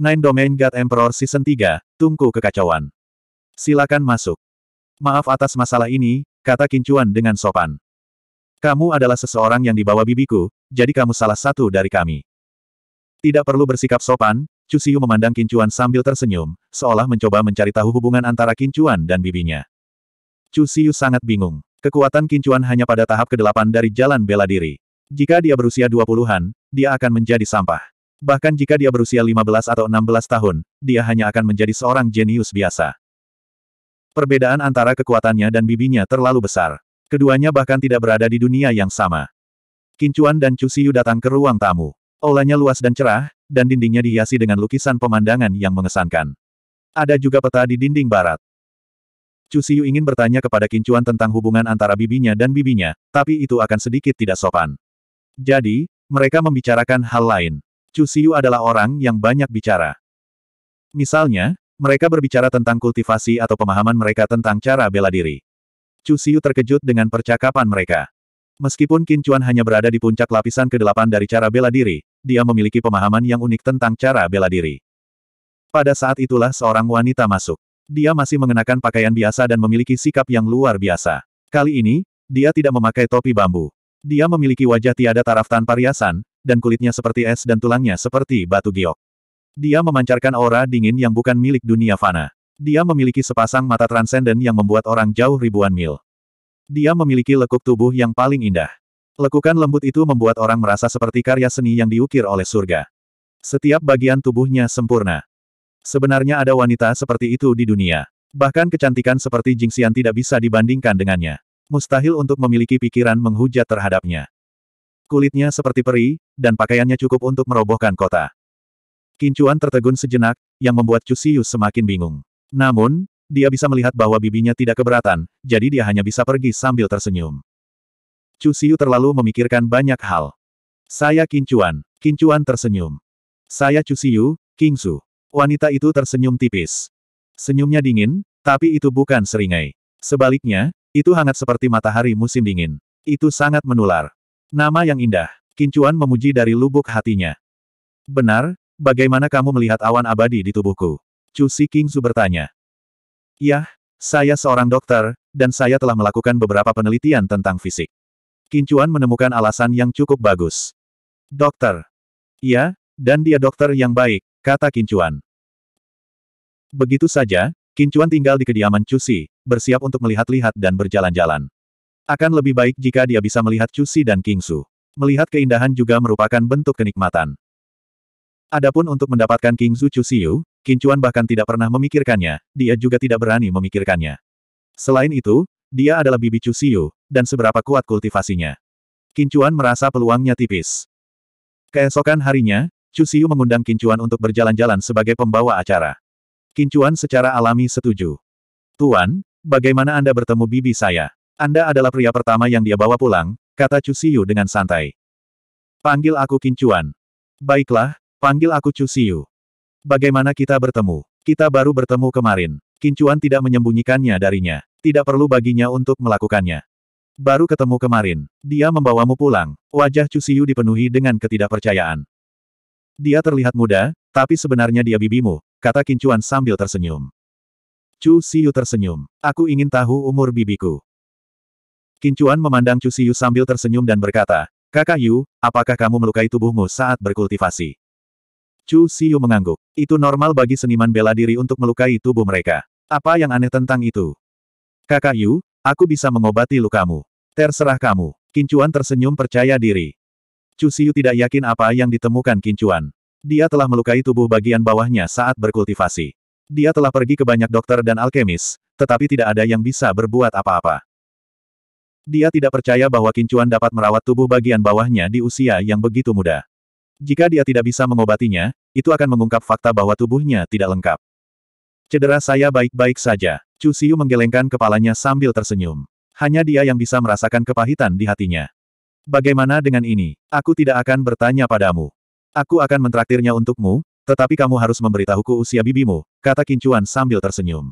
Nine Domain God Emperor Season 3, Tungku Kekacauan. Silakan masuk. Maaf atas masalah ini, kata Kincuan dengan sopan. Kamu adalah seseorang yang dibawa bibiku, jadi kamu salah satu dari kami. Tidak perlu bersikap sopan, Cusiu memandang Kincuan sambil tersenyum, seolah mencoba mencari tahu hubungan antara Kincuan dan bibinya. Cusiu sangat bingung. Kekuatan Kincuan hanya pada tahap ke-8 dari jalan bela diri. Jika dia berusia 20-an, dia akan menjadi sampah. Bahkan jika dia berusia 15 atau 16 tahun, dia hanya akan menjadi seorang jenius biasa. Perbedaan antara kekuatannya dan bibinya terlalu besar. Keduanya bahkan tidak berada di dunia yang sama. Kincuan dan Cusiu datang ke ruang tamu. olahnya luas dan cerah, dan dindingnya dihiasi dengan lukisan pemandangan yang mengesankan. Ada juga peta di dinding barat. Cusiu ingin bertanya kepada Kincuan tentang hubungan antara bibinya dan bibinya, tapi itu akan sedikit tidak sopan. Jadi, mereka membicarakan hal lain. Chu Siu adalah orang yang banyak bicara. Misalnya, mereka berbicara tentang kultivasi atau pemahaman mereka tentang cara bela diri. Chu Siu terkejut dengan percakapan mereka. Meskipun Qin Chuan hanya berada di puncak lapisan ke-8 dari cara bela diri, dia memiliki pemahaman yang unik tentang cara bela diri. Pada saat itulah seorang wanita masuk. Dia masih mengenakan pakaian biasa dan memiliki sikap yang luar biasa. Kali ini, dia tidak memakai topi bambu. Dia memiliki wajah tiada taraf tanpa riasan, dan kulitnya seperti es dan tulangnya seperti batu giok. Dia memancarkan aura dingin yang bukan milik dunia fana. Dia memiliki sepasang mata transenden yang membuat orang jauh ribuan mil. Dia memiliki lekuk tubuh yang paling indah. Lekukan lembut itu membuat orang merasa seperti karya seni yang diukir oleh surga. Setiap bagian tubuhnya sempurna. Sebenarnya ada wanita seperti itu di dunia. Bahkan kecantikan seperti Jingxian tidak bisa dibandingkan dengannya. Mustahil untuk memiliki pikiran menghujat terhadapnya. Kulitnya seperti peri, dan pakaiannya cukup untuk merobohkan kota. Kincuan tertegun sejenak, yang membuat Cusius semakin bingung. Namun, dia bisa melihat bahwa bibinya tidak keberatan, jadi dia hanya bisa pergi sambil tersenyum. Cusiu terlalu memikirkan banyak hal. Saya Kincuan. Kincuan tersenyum. Saya Cusiu, Kingsu. Wanita itu tersenyum tipis. Senyumnya dingin, tapi itu bukan seringai. Sebaliknya, itu hangat seperti matahari musim dingin. Itu sangat menular. Nama yang indah. Kincuan memuji dari lubuk hatinya. Benar, bagaimana kamu melihat awan abadi di tubuhku? Chu Si Kingsu bertanya. Yah, saya seorang dokter, dan saya telah melakukan beberapa penelitian tentang fisik. Kincuan menemukan alasan yang cukup bagus. Dokter. Iya, dan dia dokter yang baik, kata Kincuan. Begitu saja, Kincuan tinggal di kediaman Cusi, bersiap untuk melihat-lihat dan berjalan-jalan. Akan lebih baik jika dia bisa melihat Cusi dan Kingsu. Melihat keindahan juga merupakan bentuk kenikmatan. Adapun untuk mendapatkan Kingsu Cusiu, Kincuan bahkan tidak pernah memikirkannya, dia juga tidak berani memikirkannya. Selain itu, dia adalah bibi Cusiu, dan seberapa kuat kultivasinya. Kincuan merasa peluangnya tipis. Keesokan harinya, Cusiu mengundang Kincuan untuk berjalan-jalan sebagai pembawa acara. Kincuan secara alami setuju. Tuan, bagaimana Anda bertemu bibi saya? Anda adalah pria pertama yang dia bawa pulang, kata Cusiu dengan santai. Panggil aku Kincuan. Baiklah, panggil aku Cusiu. Bagaimana kita bertemu? Kita baru bertemu kemarin. Kincuan tidak menyembunyikannya darinya. Tidak perlu baginya untuk melakukannya. Baru ketemu kemarin. Dia membawamu pulang. Wajah Cusiu dipenuhi dengan ketidakpercayaan. Dia terlihat muda, tapi sebenarnya dia bibimu, kata Kincuan sambil tersenyum. Chu Siu tersenyum. Aku ingin tahu umur bibiku. Kincuan memandang Chu Siyu sambil tersenyum dan berkata, Kakak Yu, apakah kamu melukai tubuhmu saat berkultivasi? Chu Siyu mengangguk. Itu normal bagi seniman bela diri untuk melukai tubuh mereka. Apa yang aneh tentang itu? Kakak Yu, aku bisa mengobati lukamu. Terserah kamu. Kincuan tersenyum percaya diri. Chu Siyu tidak yakin apa yang ditemukan Kincuan. Dia telah melukai tubuh bagian bawahnya saat berkultivasi. Dia telah pergi ke banyak dokter dan alkemis, tetapi tidak ada yang bisa berbuat apa-apa. Dia tidak percaya bahwa Kincuan dapat merawat tubuh bagian bawahnya di usia yang begitu muda. Jika dia tidak bisa mengobatinya, itu akan mengungkap fakta bahwa tubuhnya tidak lengkap. Cedera saya baik-baik saja. Chu Siu menggelengkan kepalanya sambil tersenyum. Hanya dia yang bisa merasakan kepahitan di hatinya. Bagaimana dengan ini? Aku tidak akan bertanya padamu. Aku akan mentraktirnya untukmu, tetapi kamu harus memberitahuku usia bibimu, kata Kincuan sambil tersenyum.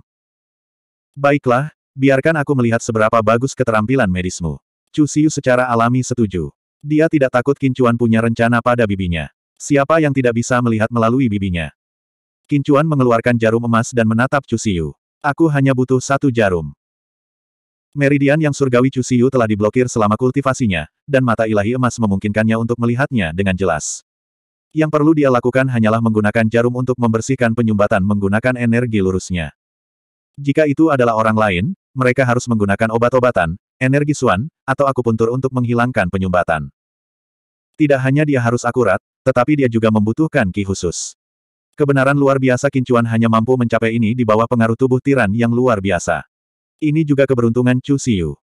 Baiklah, Biarkan aku melihat seberapa bagus keterampilan medismu. Chu Xiu secara alami setuju. Dia tidak takut Kincuan punya rencana pada bibinya. Siapa yang tidak bisa melihat melalui bibinya? Kincuan mengeluarkan jarum emas dan menatap Chu Xiu. Aku hanya butuh satu jarum. Meridian yang surgawi Chu Xiu telah diblokir selama kultivasinya, dan mata ilahi emas memungkinkannya untuk melihatnya dengan jelas. Yang perlu dia lakukan hanyalah menggunakan jarum untuk membersihkan penyumbatan menggunakan energi lurusnya. Jika itu adalah orang lain, mereka harus menggunakan obat-obatan, energi suan, atau akupuntur untuk menghilangkan penyumbatan. Tidak hanya dia harus akurat, tetapi dia juga membutuhkan ki khusus. Kebenaran luar biasa Kincuan hanya mampu mencapai ini di bawah pengaruh tubuh tiran yang luar biasa. Ini juga keberuntungan Chu Siu.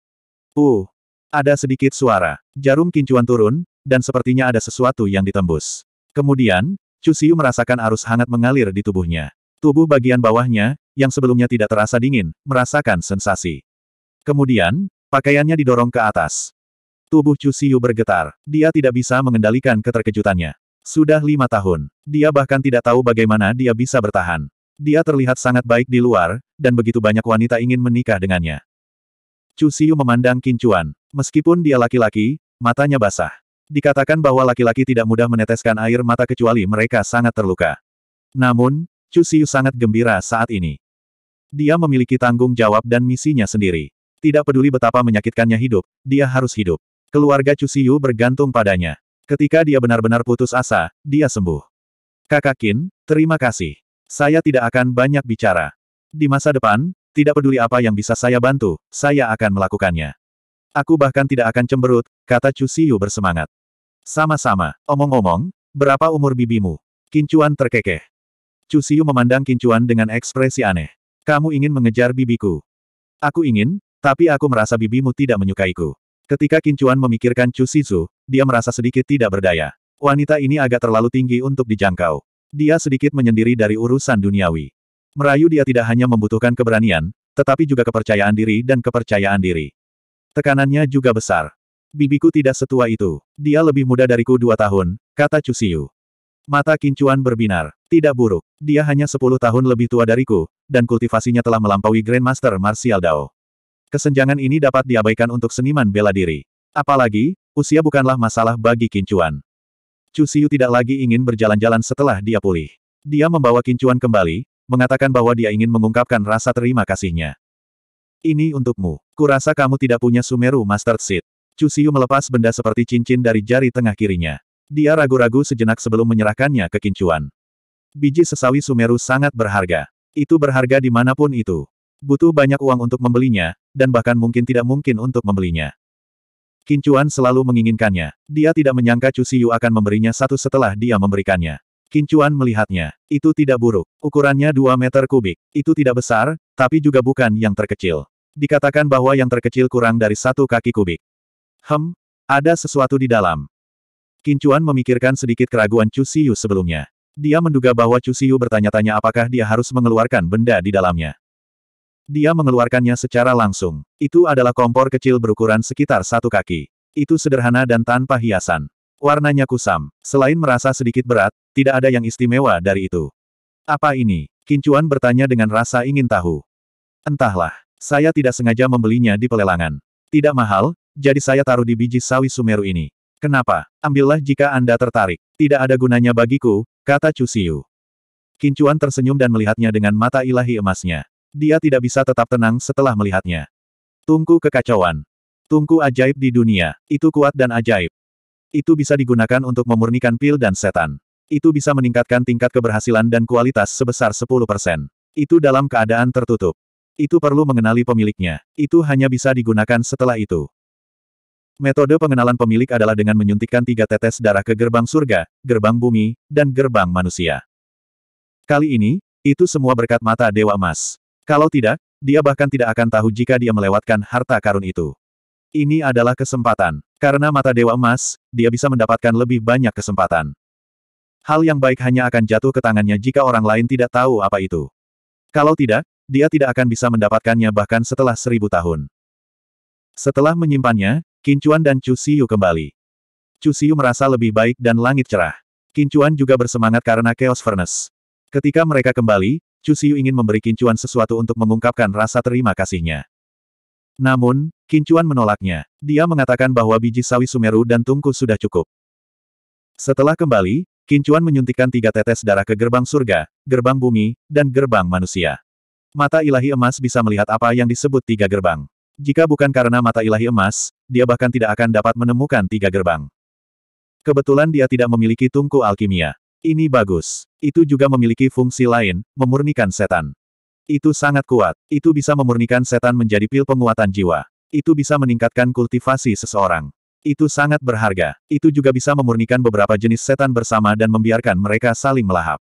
Uh, ada sedikit suara. Jarum Kincuan turun, dan sepertinya ada sesuatu yang ditembus. Kemudian, Chu Siu merasakan arus hangat mengalir di tubuhnya. Tubuh bagian bawahnya, yang sebelumnya tidak terasa dingin, merasakan sensasi. Kemudian, pakaiannya didorong ke atas. Tubuh Chu Siyu bergetar. Dia tidak bisa mengendalikan keterkejutannya. Sudah lima tahun. Dia bahkan tidak tahu bagaimana dia bisa bertahan. Dia terlihat sangat baik di luar, dan begitu banyak wanita ingin menikah dengannya. Chu Siyu memandang Kincuan. Meskipun dia laki-laki, matanya basah. Dikatakan bahwa laki-laki tidak mudah meneteskan air mata kecuali mereka sangat terluka. Namun, Chu Xiu sangat gembira saat ini. Dia memiliki tanggung jawab dan misinya sendiri. Tidak peduli betapa menyakitkannya hidup, dia harus hidup. Keluarga Chu Xiu bergantung padanya. Ketika dia benar-benar putus asa, dia sembuh. Kakak Qin, terima kasih. Saya tidak akan banyak bicara. Di masa depan, tidak peduli apa yang bisa saya bantu, saya akan melakukannya. Aku bahkan tidak akan cemberut, kata Chu Xiu bersemangat. Sama-sama, omong-omong, berapa umur bibimu? Kincuan terkekeh. Cusiu memandang Kincuan dengan ekspresi aneh. Kamu ingin mengejar bibiku. Aku ingin, tapi aku merasa bibimu tidak menyukaiku. Ketika Kincuan memikirkan Chu Sizu, dia merasa sedikit tidak berdaya. Wanita ini agak terlalu tinggi untuk dijangkau. Dia sedikit menyendiri dari urusan duniawi. Merayu dia tidak hanya membutuhkan keberanian, tetapi juga kepercayaan diri dan kepercayaan diri. Tekanannya juga besar. Bibiku tidak setua itu. Dia lebih muda dariku dua tahun, kata Cusiu. Mata Kincuan berbinar. Tidak buruk. Dia hanya sepuluh tahun lebih tua dariku, dan kultivasinya telah melampaui Grandmaster Martial Dao. Kesenjangan ini dapat diabaikan untuk seniman bela diri. Apalagi, usia bukanlah masalah bagi Kincuan. Chu Siu tidak lagi ingin berjalan-jalan setelah dia pulih. Dia membawa Kincuan kembali, mengatakan bahwa dia ingin mengungkapkan rasa terima kasihnya. Ini untukmu. Kurasa kamu tidak punya Sumeru Master Seed. Chu Siu melepas benda seperti cincin dari jari tengah kirinya. Dia ragu-ragu sejenak sebelum menyerahkannya ke Kincuan. Biji sesawi Sumeru sangat berharga. Itu berharga dimanapun itu. Butuh banyak uang untuk membelinya, dan bahkan mungkin tidak mungkin untuk membelinya. Kincuan selalu menginginkannya. Dia tidak menyangka Chu Siyu akan memberinya satu setelah dia memberikannya. Kincuan melihatnya. Itu tidak buruk. Ukurannya 2 meter kubik. Itu tidak besar, tapi juga bukan yang terkecil. Dikatakan bahwa yang terkecil kurang dari satu kaki kubik. Hem, ada sesuatu di dalam. Kincuan memikirkan sedikit keraguan Chu Siyu sebelumnya. Dia menduga bahwa Chu Siyu bertanya-tanya apakah dia harus mengeluarkan benda di dalamnya. Dia mengeluarkannya secara langsung. Itu adalah kompor kecil berukuran sekitar satu kaki. Itu sederhana dan tanpa hiasan. Warnanya kusam. Selain merasa sedikit berat, tidak ada yang istimewa dari itu. Apa ini? Kincuan bertanya dengan rasa ingin tahu. Entahlah. Saya tidak sengaja membelinya di pelelangan. Tidak mahal, jadi saya taruh di biji sawi Sumeru ini. Kenapa? Ambillah jika Anda tertarik. Tidak ada gunanya bagiku, kata Chu Xiu. Kincuan tersenyum dan melihatnya dengan mata ilahi emasnya. Dia tidak bisa tetap tenang setelah melihatnya. Tungku kekacauan. Tungku ajaib di dunia. Itu kuat dan ajaib. Itu bisa digunakan untuk memurnikan pil dan setan. Itu bisa meningkatkan tingkat keberhasilan dan kualitas sebesar 10%. Itu dalam keadaan tertutup. Itu perlu mengenali pemiliknya. Itu hanya bisa digunakan setelah itu. Metode pengenalan pemilik adalah dengan menyuntikkan tiga tetes darah ke gerbang surga, gerbang bumi, dan gerbang manusia. Kali ini, itu semua berkat mata Dewa Emas. Kalau tidak, dia bahkan tidak akan tahu jika dia melewatkan harta karun itu. Ini adalah kesempatan. Karena mata Dewa Emas, dia bisa mendapatkan lebih banyak kesempatan. Hal yang baik hanya akan jatuh ke tangannya jika orang lain tidak tahu apa itu. Kalau tidak, dia tidak akan bisa mendapatkannya bahkan setelah seribu tahun. Setelah menyimpannya, Kincuan dan Chu Xiu kembali. Chu Xiu merasa lebih baik dan langit cerah. Kincuan juga bersemangat karena Chaos Furnace. Ketika mereka kembali, Chu Xiu ingin memberi Kincuan sesuatu untuk mengungkapkan rasa terima kasihnya. Namun, Kincuan menolaknya. Dia mengatakan bahwa biji sawi Sumeru dan tungku sudah cukup. Setelah kembali, Kincuan menyuntikkan tiga tetes darah ke gerbang surga, gerbang bumi, dan gerbang manusia. Mata ilahi emas bisa melihat apa yang disebut tiga gerbang. Jika bukan karena mata ilahi emas, dia bahkan tidak akan dapat menemukan tiga gerbang. Kebetulan dia tidak memiliki tungku alkimia. Ini bagus. Itu juga memiliki fungsi lain, memurnikan setan. Itu sangat kuat. Itu bisa memurnikan setan menjadi pil penguatan jiwa. Itu bisa meningkatkan kultivasi seseorang. Itu sangat berharga. Itu juga bisa memurnikan beberapa jenis setan bersama dan membiarkan mereka saling melahap.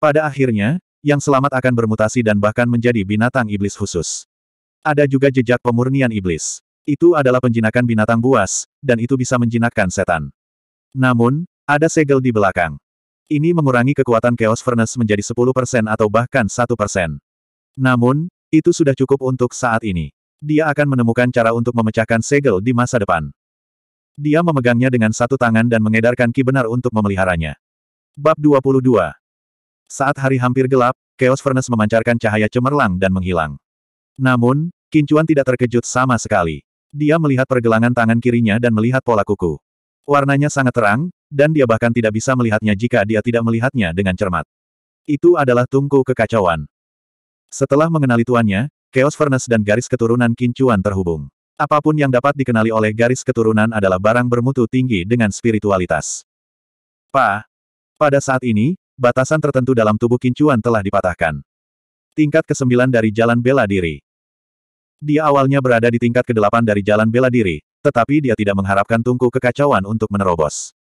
Pada akhirnya, yang selamat akan bermutasi dan bahkan menjadi binatang iblis khusus. Ada juga jejak pemurnian iblis. Itu adalah penjinakan binatang buas, dan itu bisa menjinakkan setan. Namun, ada segel di belakang. Ini mengurangi kekuatan Chaos Furnace menjadi 10% atau bahkan 1%. Namun, itu sudah cukup untuk saat ini. Dia akan menemukan cara untuk memecahkan segel di masa depan. Dia memegangnya dengan satu tangan dan mengedarkan ki benar untuk memeliharanya. Bab 22 Saat hari hampir gelap, Chaos Furnace memancarkan cahaya cemerlang dan menghilang. Namun, Kincuan tidak terkejut sama sekali. Dia melihat pergelangan tangan kirinya dan melihat pola kuku. Warnanya sangat terang, dan dia bahkan tidak bisa melihatnya jika dia tidak melihatnya dengan cermat. Itu adalah tungku kekacauan. Setelah mengenali tuannya, Chaos Furnace dan garis keturunan Kincuan terhubung. Apapun yang dapat dikenali oleh garis keturunan adalah barang bermutu tinggi dengan spiritualitas. Pa. Pada saat ini, batasan tertentu dalam tubuh Kincuan telah dipatahkan. Tingkat ke-9 dari jalan bela diri. Dia awalnya berada di tingkat ke-8 dari jalan bela diri, tetapi dia tidak mengharapkan tungku kekacauan untuk menerobos.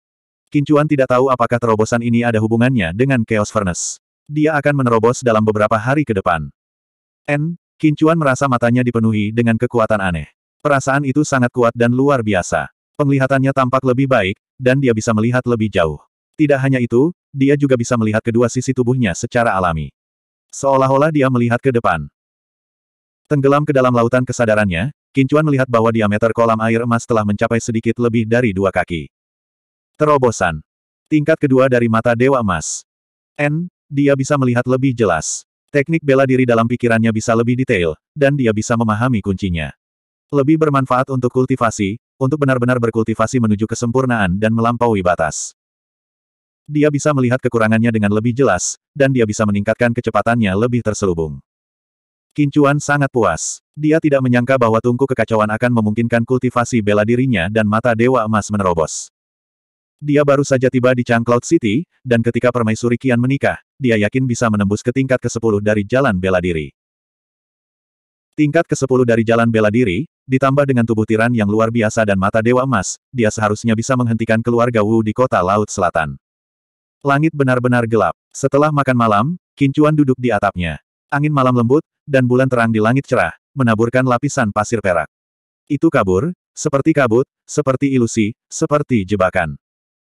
Kincuan tidak tahu apakah terobosan ini ada hubungannya dengan Chaos Furnace. Dia akan menerobos dalam beberapa hari ke depan. N. Kincuan merasa matanya dipenuhi dengan kekuatan aneh. Perasaan itu sangat kuat dan luar biasa. Penglihatannya tampak lebih baik, dan dia bisa melihat lebih jauh. Tidak hanya itu, dia juga bisa melihat kedua sisi tubuhnya secara alami. Seolah-olah dia melihat ke depan. Tenggelam ke dalam lautan kesadarannya, Kincuan melihat bahwa diameter kolam air emas telah mencapai sedikit lebih dari dua kaki. Terobosan. Tingkat kedua dari mata Dewa Emas. N, dia bisa melihat lebih jelas. Teknik bela diri dalam pikirannya bisa lebih detail, dan dia bisa memahami kuncinya. Lebih bermanfaat untuk kultivasi, untuk benar-benar berkultivasi menuju kesempurnaan dan melampaui batas. Dia bisa melihat kekurangannya dengan lebih jelas, dan dia bisa meningkatkan kecepatannya lebih terselubung. Kincuan sangat puas. Dia tidak menyangka bahwa tungku kekacauan akan memungkinkan kultivasi bela dirinya dan mata Dewa Emas menerobos. Dia baru saja tiba di Changcloud City, dan ketika permaisuri Kian menikah, dia yakin bisa menembus ke tingkat ke-10 dari jalan bela diri. Tingkat ke-10 dari jalan bela diri, ditambah dengan tubuh tiran yang luar biasa dan mata Dewa Emas, dia seharusnya bisa menghentikan keluarga Wu di kota Laut Selatan. Langit benar-benar gelap. Setelah makan malam, Kincuan duduk di atapnya. Angin malam lembut, dan bulan terang di langit cerah, menaburkan lapisan pasir perak. Itu kabur, seperti kabut, seperti ilusi, seperti jebakan.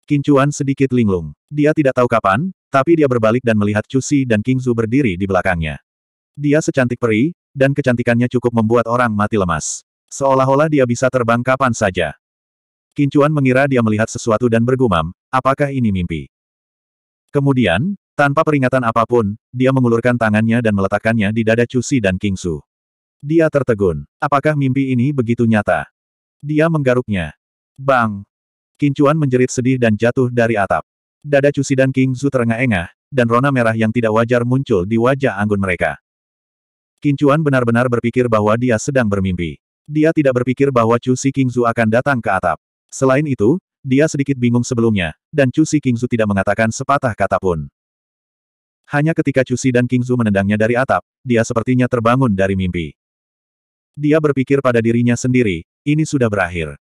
Kincuan sedikit linglung. Dia tidak tahu kapan, tapi dia berbalik dan melihat Cusi dan Kingzu berdiri di belakangnya. Dia secantik peri, dan kecantikannya cukup membuat orang mati lemas. Seolah-olah dia bisa terbang kapan saja. Kincuan mengira dia melihat sesuatu dan bergumam, apakah ini mimpi? Kemudian, tanpa peringatan apapun, dia mengulurkan tangannya dan meletakkannya di dada Cusi dan Kingsu. Dia tertegun. Apakah mimpi ini begitu nyata? Dia menggaruknya. Bang! Kincuan menjerit sedih dan jatuh dari atap. Dada Cusi dan Kingsu terengah-engah, dan rona merah yang tidak wajar muncul di wajah anggun mereka. Kincuan benar-benar berpikir bahwa dia sedang bermimpi. Dia tidak berpikir bahwa Cusi Kingsu akan datang ke atap. Selain itu, dia sedikit bingung sebelumnya, dan Cusi Kingsu tidak mengatakan sepatah kata pun. Hanya ketika Cusi dan Kingzu menendangnya dari atap, dia sepertinya terbangun dari mimpi. Dia berpikir pada dirinya sendiri, ini sudah berakhir.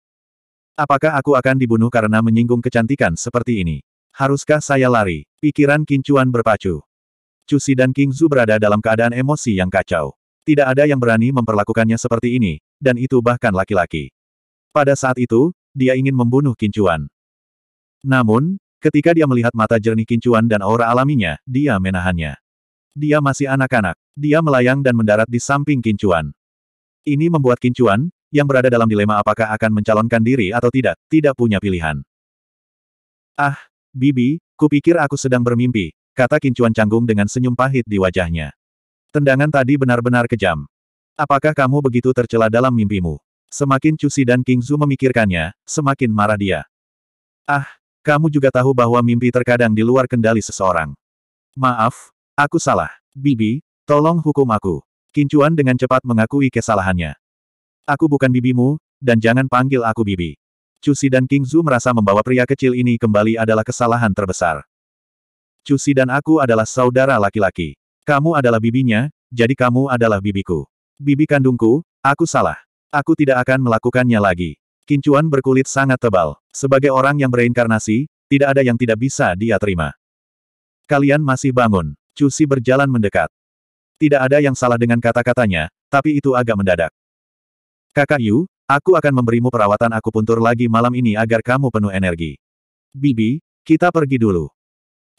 Apakah aku akan dibunuh karena menyinggung kecantikan seperti ini? Haruskah saya lari? Pikiran Kincuan berpacu. Cusi dan Kingzu berada dalam keadaan emosi yang kacau. Tidak ada yang berani memperlakukannya seperti ini, dan itu bahkan laki-laki. Pada saat itu, dia ingin membunuh Kincuan. Namun, Ketika dia melihat mata jernih kincuan dan aura alaminya, dia menahannya. Dia masih anak-anak. Dia melayang dan mendarat di samping kincuan. Ini membuat kincuan, yang berada dalam dilema apakah akan mencalonkan diri atau tidak, tidak punya pilihan. Ah, Bibi, kupikir aku sedang bermimpi, kata Kincuan canggung dengan senyum pahit di wajahnya. Tendangan tadi benar-benar kejam. Apakah kamu begitu tercela dalam mimpimu? Semakin Cusi dan King memikirkannya, semakin marah dia. Ah, kamu juga tahu bahwa mimpi terkadang di luar kendali seseorang. Maaf, aku salah. Bibi, tolong hukum aku. Kincuan dengan cepat mengakui kesalahannya. Aku bukan bibimu, dan jangan panggil aku bibi. Cusi dan King Zhu merasa membawa pria kecil ini kembali adalah kesalahan terbesar. Cusi dan aku adalah saudara laki-laki. Kamu adalah bibinya, jadi kamu adalah bibiku. Bibi kandungku, aku salah. Aku tidak akan melakukannya lagi. Kincuan berkulit sangat tebal. Sebagai orang yang bereinkarnasi, tidak ada yang tidak bisa dia terima. Kalian masih bangun. Cusi berjalan mendekat. Tidak ada yang salah dengan kata-katanya, tapi itu agak mendadak. Kakak Yu, aku akan memberimu perawatan aku puntur lagi malam ini agar kamu penuh energi. Bibi, kita pergi dulu.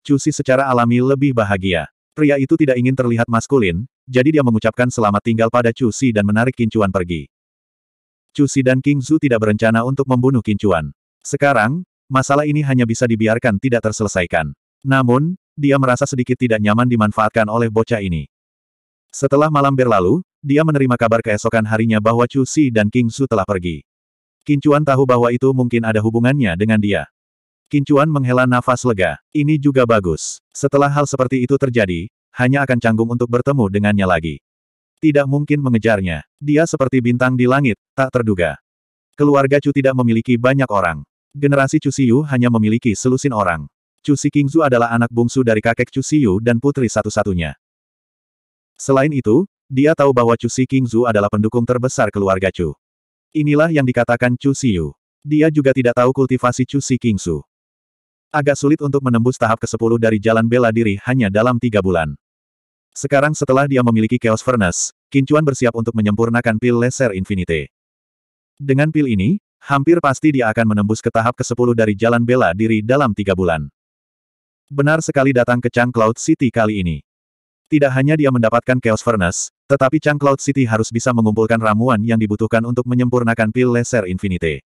Cusi secara alami lebih bahagia. Pria itu tidak ingin terlihat maskulin, jadi dia mengucapkan selamat tinggal pada Cusi dan menarik kincuan pergi. Cusi dan King Zhu tidak berencana untuk membunuh Kincuan. Sekarang, masalah ini hanya bisa dibiarkan tidak terselesaikan. Namun, dia merasa sedikit tidak nyaman dimanfaatkan oleh bocah ini. Setelah malam berlalu, dia menerima kabar keesokan harinya bahwa Chu Si dan King Zhu telah pergi. Kincuan tahu bahwa itu mungkin ada hubungannya dengan dia. Kincuan menghela nafas lega. Ini juga bagus. Setelah hal seperti itu terjadi, hanya akan canggung untuk bertemu dengannya lagi. Tidak mungkin mengejarnya. Dia seperti bintang di langit, tak terduga. Keluarga Chu tidak memiliki banyak orang. Generasi Chu Siyu hanya memiliki selusin orang. Chu Si Kingzu adalah anak bungsu dari kakek Chu Siyu dan putri satu-satunya. Selain itu, dia tahu bahwa Chu Si Kingzu adalah pendukung terbesar keluarga Chu. Inilah yang dikatakan Chu Siyu. Dia juga tidak tahu kultivasi Chu Si Kingzu. Agak sulit untuk menembus tahap ke-10 dari jalan bela diri hanya dalam tiga bulan. Sekarang setelah dia memiliki Chaos Furnace, Kincuan bersiap untuk menyempurnakan pil Laser Infinite. Dengan pil ini, hampir pasti dia akan menembus ke tahap ke-10 dari jalan bela diri dalam tiga bulan. Benar sekali datang ke Chang Cloud City kali ini. Tidak hanya dia mendapatkan Chaos Furnace, tetapi Chang Cloud City harus bisa mengumpulkan ramuan yang dibutuhkan untuk menyempurnakan pil Laser Infinite.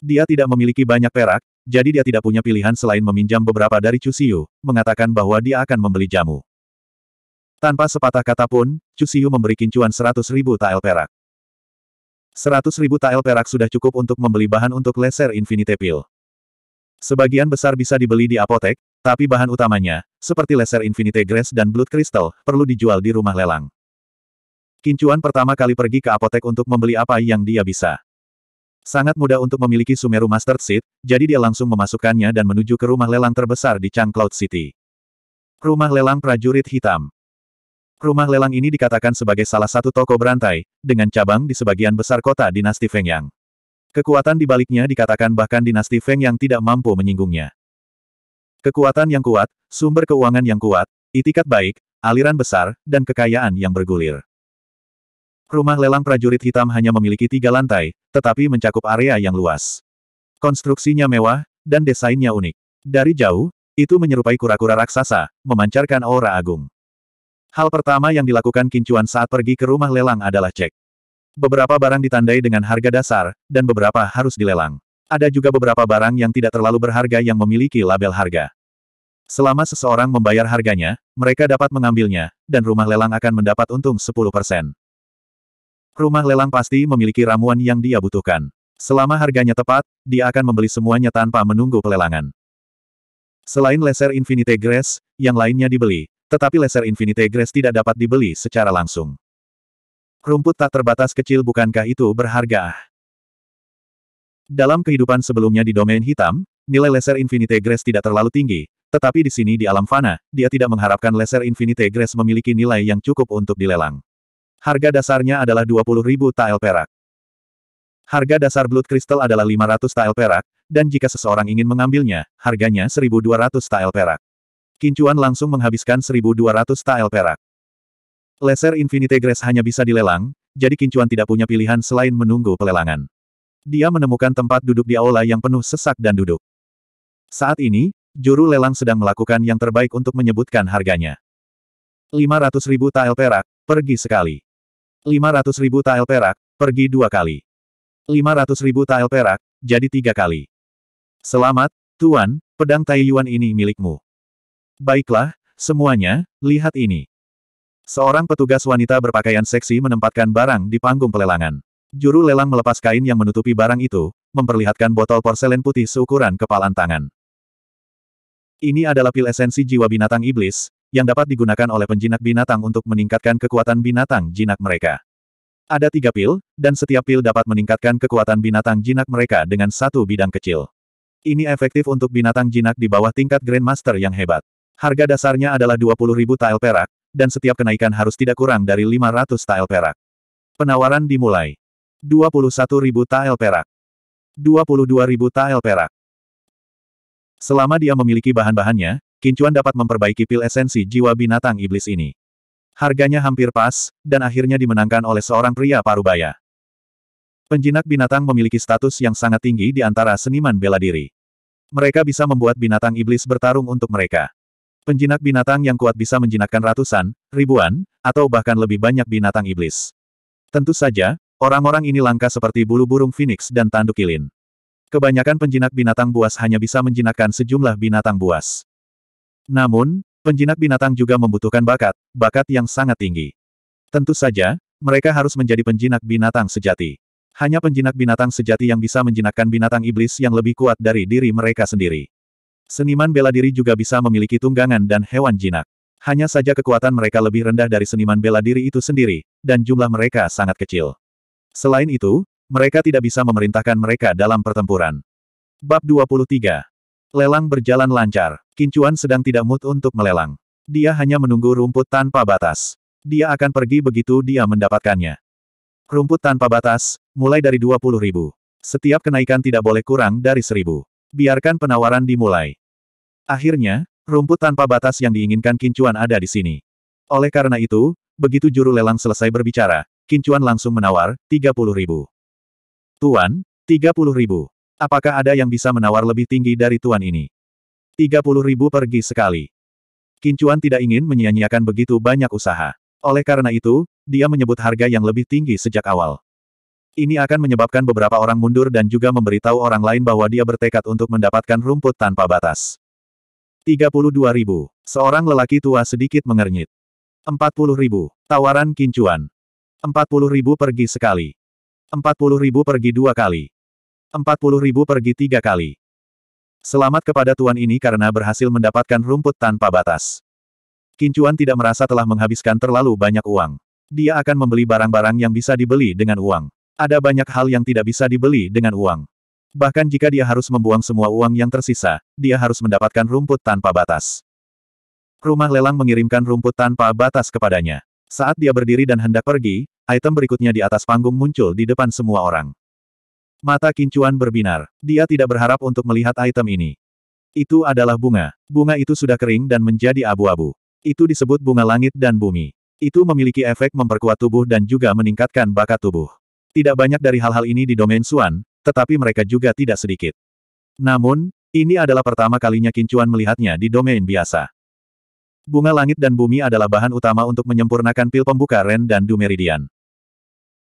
Dia tidak memiliki banyak perak, jadi dia tidak punya pilihan selain meminjam beberapa dari Cusiu, mengatakan bahwa dia akan membeli jamu. Tanpa sepatah kata pun, Cusiu memberi kincuan seratus ribu tael perak. Seratus ribu tael perak sudah cukup untuk membeli bahan untuk laser Infinite Pill. Sebagian besar bisa dibeli di apotek, tapi bahan utamanya, seperti laser Infinite Grass dan Blood Crystal, perlu dijual di rumah lelang. Kincuan pertama kali pergi ke apotek untuk membeli apa yang dia bisa. Sangat mudah untuk memiliki Sumeru master Seed, jadi dia langsung memasukkannya dan menuju ke rumah lelang terbesar di Chang Cloud City. Rumah lelang prajurit hitam. Rumah lelang ini dikatakan sebagai salah satu toko berantai, dengan cabang di sebagian besar kota dinasti Feng Yang. Kekuatan di baliknya dikatakan bahkan dinasti Feng Yang tidak mampu menyinggungnya. Kekuatan yang kuat, sumber keuangan yang kuat, itikat baik, aliran besar, dan kekayaan yang bergulir. Rumah lelang prajurit hitam hanya memiliki tiga lantai, tetapi mencakup area yang luas. Konstruksinya mewah, dan desainnya unik. Dari jauh, itu menyerupai kura-kura raksasa, memancarkan aura agung. Hal pertama yang dilakukan Kincuan saat pergi ke rumah lelang adalah cek. Beberapa barang ditandai dengan harga dasar, dan beberapa harus dilelang. Ada juga beberapa barang yang tidak terlalu berharga yang memiliki label harga. Selama seseorang membayar harganya, mereka dapat mengambilnya, dan rumah lelang akan mendapat untung 10%. Rumah lelang pasti memiliki ramuan yang dia butuhkan. Selama harganya tepat, dia akan membeli semuanya tanpa menunggu pelelangan. Selain laser Infinite Grace, yang lainnya dibeli, tetapi laser Infinite Grace tidak dapat dibeli secara langsung. Rumput tak terbatas kecil bukankah itu berharga? Dalam kehidupan sebelumnya di domain hitam, nilai laser Infinite Grace tidak terlalu tinggi, tetapi di sini di alam fana, dia tidak mengharapkan laser Infinite Grace memiliki nilai yang cukup untuk dilelang. Harga dasarnya adalah 20.000 tael perak. Harga dasar Blood Crystal adalah 500 tael perak, dan jika seseorang ingin mengambilnya, harganya 1.200 tael perak. Kincuan langsung menghabiskan 1200 tael perak. Leser Infinite Grace hanya bisa dilelang, jadi Kincuan tidak punya pilihan selain menunggu pelelangan. Dia menemukan tempat duduk di aula yang penuh sesak dan duduk. Saat ini, juru lelang sedang melakukan yang terbaik untuk menyebutkan harganya. ratus ribu tael perak, pergi sekali. ratus ribu tael perak, pergi dua kali. ratus ribu tael perak, jadi tiga kali. Selamat, Tuan, pedang Taiyuan ini milikmu. Baiklah, semuanya, lihat ini. Seorang petugas wanita berpakaian seksi menempatkan barang di panggung pelelangan. Juru lelang melepas kain yang menutupi barang itu, memperlihatkan botol porselen putih seukuran kepalan tangan. Ini adalah pil esensi jiwa binatang iblis, yang dapat digunakan oleh penjinak binatang untuk meningkatkan kekuatan binatang jinak mereka. Ada tiga pil, dan setiap pil dapat meningkatkan kekuatan binatang jinak mereka dengan satu bidang kecil. Ini efektif untuk binatang jinak di bawah tingkat Grandmaster yang hebat. Harga dasarnya adalah 20.000 tael perak, dan setiap kenaikan harus tidak kurang dari 500 tael perak. Penawaran dimulai. 21.000 tael perak. 22.000 tael perak. Selama dia memiliki bahan-bahannya, Kincuan dapat memperbaiki pil esensi jiwa binatang iblis ini. Harganya hampir pas, dan akhirnya dimenangkan oleh seorang pria parubaya. Penjinak binatang memiliki status yang sangat tinggi di antara seniman bela diri. Mereka bisa membuat binatang iblis bertarung untuk mereka. Penjinak binatang yang kuat bisa menjinakkan ratusan, ribuan, atau bahkan lebih banyak binatang iblis. Tentu saja, orang-orang ini langka seperti bulu burung phoenix dan tanduk ilin. Kebanyakan penjinak binatang buas hanya bisa menjinakkan sejumlah binatang buas. Namun, penjinak binatang juga membutuhkan bakat, bakat yang sangat tinggi. Tentu saja, mereka harus menjadi penjinak binatang sejati. Hanya penjinak binatang sejati yang bisa menjinakkan binatang iblis yang lebih kuat dari diri mereka sendiri. Seniman bela diri juga bisa memiliki tunggangan dan hewan jinak. Hanya saja kekuatan mereka lebih rendah dari seniman bela diri itu sendiri, dan jumlah mereka sangat kecil. Selain itu, mereka tidak bisa memerintahkan mereka dalam pertempuran. Bab 23. Lelang berjalan lancar. Kincuan sedang tidak mood untuk melelang. Dia hanya menunggu rumput tanpa batas. Dia akan pergi begitu dia mendapatkannya. Rumput tanpa batas, mulai dari 20 ribu. Setiap kenaikan tidak boleh kurang dari seribu. Biarkan penawaran dimulai. Akhirnya, rumput tanpa batas yang diinginkan Kincuan ada di sini. Oleh karena itu, begitu juru lelang selesai berbicara, Kincuan langsung menawar, 30 ribu. Tuan, 30 ribu. Apakah ada yang bisa menawar lebih tinggi dari tuan ini? 30 ribu pergi sekali. Kincuan tidak ingin menyia-nyiakan begitu banyak usaha. Oleh karena itu, dia menyebut harga yang lebih tinggi sejak awal. Ini akan menyebabkan beberapa orang mundur dan juga memberitahu orang lain bahwa dia bertekad untuk mendapatkan rumput tanpa batas ribu. Seorang lelaki tua sedikit mengernyit. 40 ribu. Tawaran kincuan. 40 ribu pergi sekali. 40 ribu pergi dua kali. 40 ribu pergi tiga kali. Selamat kepada Tuan ini karena berhasil mendapatkan rumput tanpa batas. Kincuan tidak merasa telah menghabiskan terlalu banyak uang. Dia akan membeli barang-barang yang bisa dibeli dengan uang. Ada banyak hal yang tidak bisa dibeli dengan uang. Bahkan jika dia harus membuang semua uang yang tersisa, dia harus mendapatkan rumput tanpa batas. Rumah lelang mengirimkan rumput tanpa batas kepadanya. Saat dia berdiri dan hendak pergi, item berikutnya di atas panggung muncul di depan semua orang. Mata Kincuan berbinar. Dia tidak berharap untuk melihat item ini. Itu adalah bunga. Bunga itu sudah kering dan menjadi abu-abu. Itu disebut bunga langit dan bumi. Itu memiliki efek memperkuat tubuh dan juga meningkatkan bakat tubuh. Tidak banyak dari hal-hal ini di domain Suan, tetapi mereka juga tidak sedikit. Namun, ini adalah pertama kalinya Kincuan melihatnya di domain biasa. Bunga langit dan bumi adalah bahan utama untuk menyempurnakan pil pembuka Ren dan Dumeridian.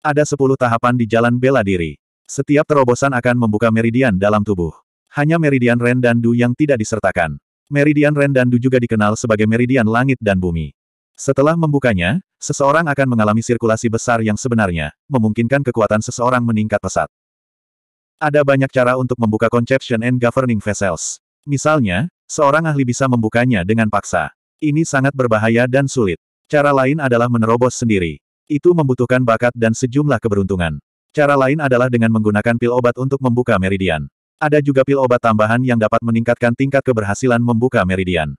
Ada sepuluh tahapan di jalan bela diri. Setiap terobosan akan membuka meridian dalam tubuh. Hanya meridian Ren dan Du yang tidak disertakan. Meridian Ren dan Du juga dikenal sebagai meridian langit dan bumi. Setelah membukanya, seseorang akan mengalami sirkulasi besar yang sebenarnya, memungkinkan kekuatan seseorang meningkat pesat. Ada banyak cara untuk membuka conception and governing vessels. Misalnya, seorang ahli bisa membukanya dengan paksa. Ini sangat berbahaya dan sulit. Cara lain adalah menerobos sendiri. Itu membutuhkan bakat dan sejumlah keberuntungan. Cara lain adalah dengan menggunakan pil obat untuk membuka meridian. Ada juga pil obat tambahan yang dapat meningkatkan tingkat keberhasilan membuka meridian.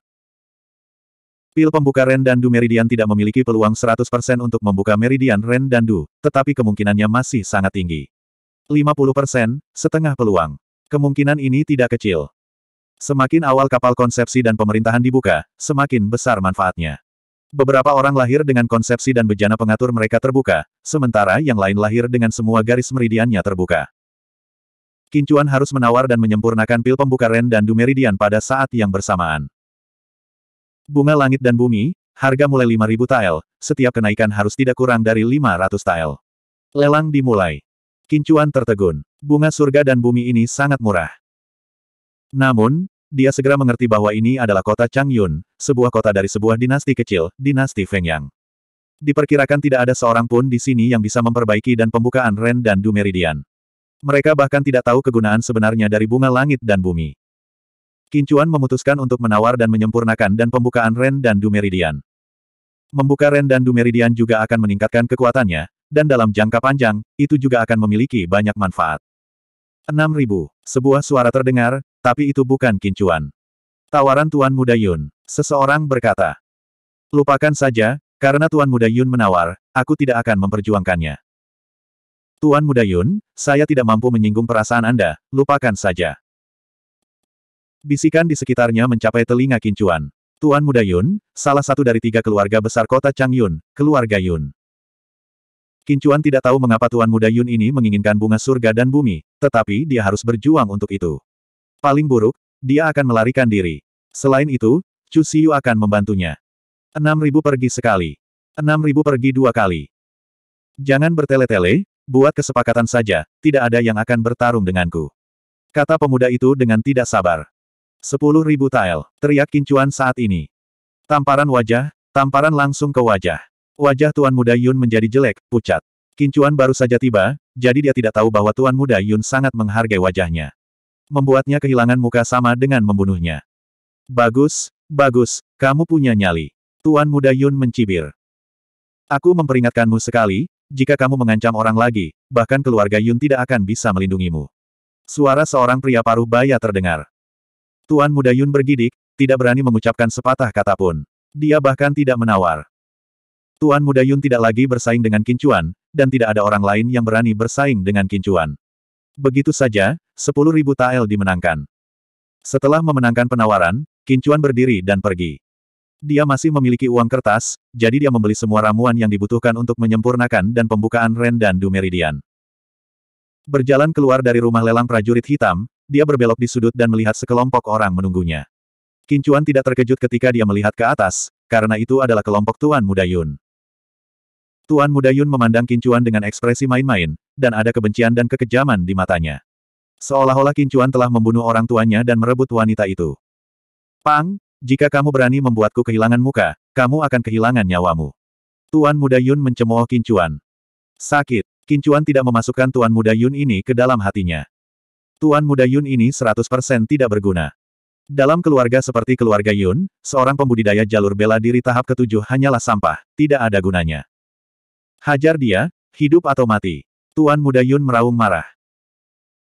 Pil pembuka Ren dan Du Meridian tidak memiliki peluang 100% untuk membuka meridian Ren dan Du, tetapi kemungkinannya masih sangat tinggi. 50%, setengah peluang. Kemungkinan ini tidak kecil. Semakin awal kapal konsepsi dan pemerintahan dibuka, semakin besar manfaatnya. Beberapa orang lahir dengan konsepsi dan bejana pengatur mereka terbuka, sementara yang lain lahir dengan semua garis meridiannya terbuka. Kincuan harus menawar dan menyempurnakan pil pembuka Ren dan Dumeridian pada saat yang bersamaan. Bunga langit dan bumi, harga mulai 5.000 tael, setiap kenaikan harus tidak kurang dari 500 tael. Lelang dimulai. Kincuan tertegun. Bunga surga dan bumi ini sangat murah. Namun, dia segera mengerti bahwa ini adalah kota Changyun, sebuah kota dari sebuah dinasti kecil, dinasti Fengyang. Diperkirakan tidak ada seorang pun di sini yang bisa memperbaiki dan pembukaan Ren dan Du Meridian. Mereka bahkan tidak tahu kegunaan sebenarnya dari bunga langit dan bumi. Kincuan memutuskan untuk menawar dan menyempurnakan dan pembukaan Ren dan Du Meridian. Membuka Ren dan Du Meridian juga akan meningkatkan kekuatannya, dan dalam jangka panjang, itu juga akan memiliki banyak manfaat. 6000. Sebuah suara terdengar, tapi itu bukan kincuan. Tawaran Tuan Muda Yun. Seseorang berkata. Lupakan saja, karena Tuan Muda Yun menawar, aku tidak akan memperjuangkannya. Tuan Muda Yun, saya tidak mampu menyinggung perasaan Anda, lupakan saja. Bisikan di sekitarnya mencapai telinga kincuan. Tuan Muda Yun, salah satu dari tiga keluarga besar kota Changyun, keluarga Yun. Kincuan tidak tahu mengapa Tuan Muda Yun ini menginginkan bunga surga dan bumi, tetapi dia harus berjuang untuk itu. Paling buruk, dia akan melarikan diri. Selain itu, Chu Siyu akan membantunya. Enam ribu pergi sekali. enam ribu pergi dua kali. Jangan bertele-tele, buat kesepakatan saja, tidak ada yang akan bertarung denganku. Kata pemuda itu dengan tidak sabar. Sepuluh ribu tael, teriak Kincuan saat ini. Tamparan wajah, tamparan langsung ke wajah. Wajah Tuan Muda Yun menjadi jelek, pucat. Kincuan baru saja tiba, jadi dia tidak tahu bahwa Tuan Muda Yun sangat menghargai wajahnya. Membuatnya kehilangan muka sama dengan membunuhnya. Bagus, bagus, kamu punya nyali. Tuan Muda Yun mencibir. Aku memperingatkanmu sekali, jika kamu mengancam orang lagi, bahkan keluarga Yun tidak akan bisa melindungimu. Suara seorang pria paruh baya terdengar. Tuan Muda Yun bergidik, tidak berani mengucapkan sepatah kata pun. Dia bahkan tidak menawar. Tuan Muda Yun tidak lagi bersaing dengan Kincuan, dan tidak ada orang lain yang berani bersaing dengan Kincuan. Begitu saja, sepuluh ribu tael dimenangkan. Setelah memenangkan penawaran, Kincuan berdiri dan pergi. Dia masih memiliki uang kertas, jadi dia membeli semua ramuan yang dibutuhkan untuk menyempurnakan dan pembukaan Ren dan Dumeridian. Berjalan keluar dari rumah lelang prajurit hitam, dia berbelok di sudut dan melihat sekelompok orang menunggunya. Kincuan tidak terkejut ketika dia melihat ke atas, karena itu adalah kelompok Tuan Muda Yun. Tuan Muda Yun memandang Kincuan dengan ekspresi main-main, dan ada kebencian dan kekejaman di matanya. Seolah-olah Kincuan telah membunuh orang tuanya dan merebut wanita itu. Pang, jika kamu berani membuatku kehilangan muka, kamu akan kehilangan nyawamu. Tuan Muda Yun mencemooh Kincuan. Sakit, Kincuan tidak memasukkan Tuan Muda Yun ini ke dalam hatinya. Tuan Muda Yun ini 100% tidak berguna. Dalam keluarga seperti keluarga Yun, seorang pembudidaya jalur bela diri tahap ketujuh hanyalah sampah, tidak ada gunanya. Hajar dia, hidup atau mati. Tuan muda Yun meraung marah.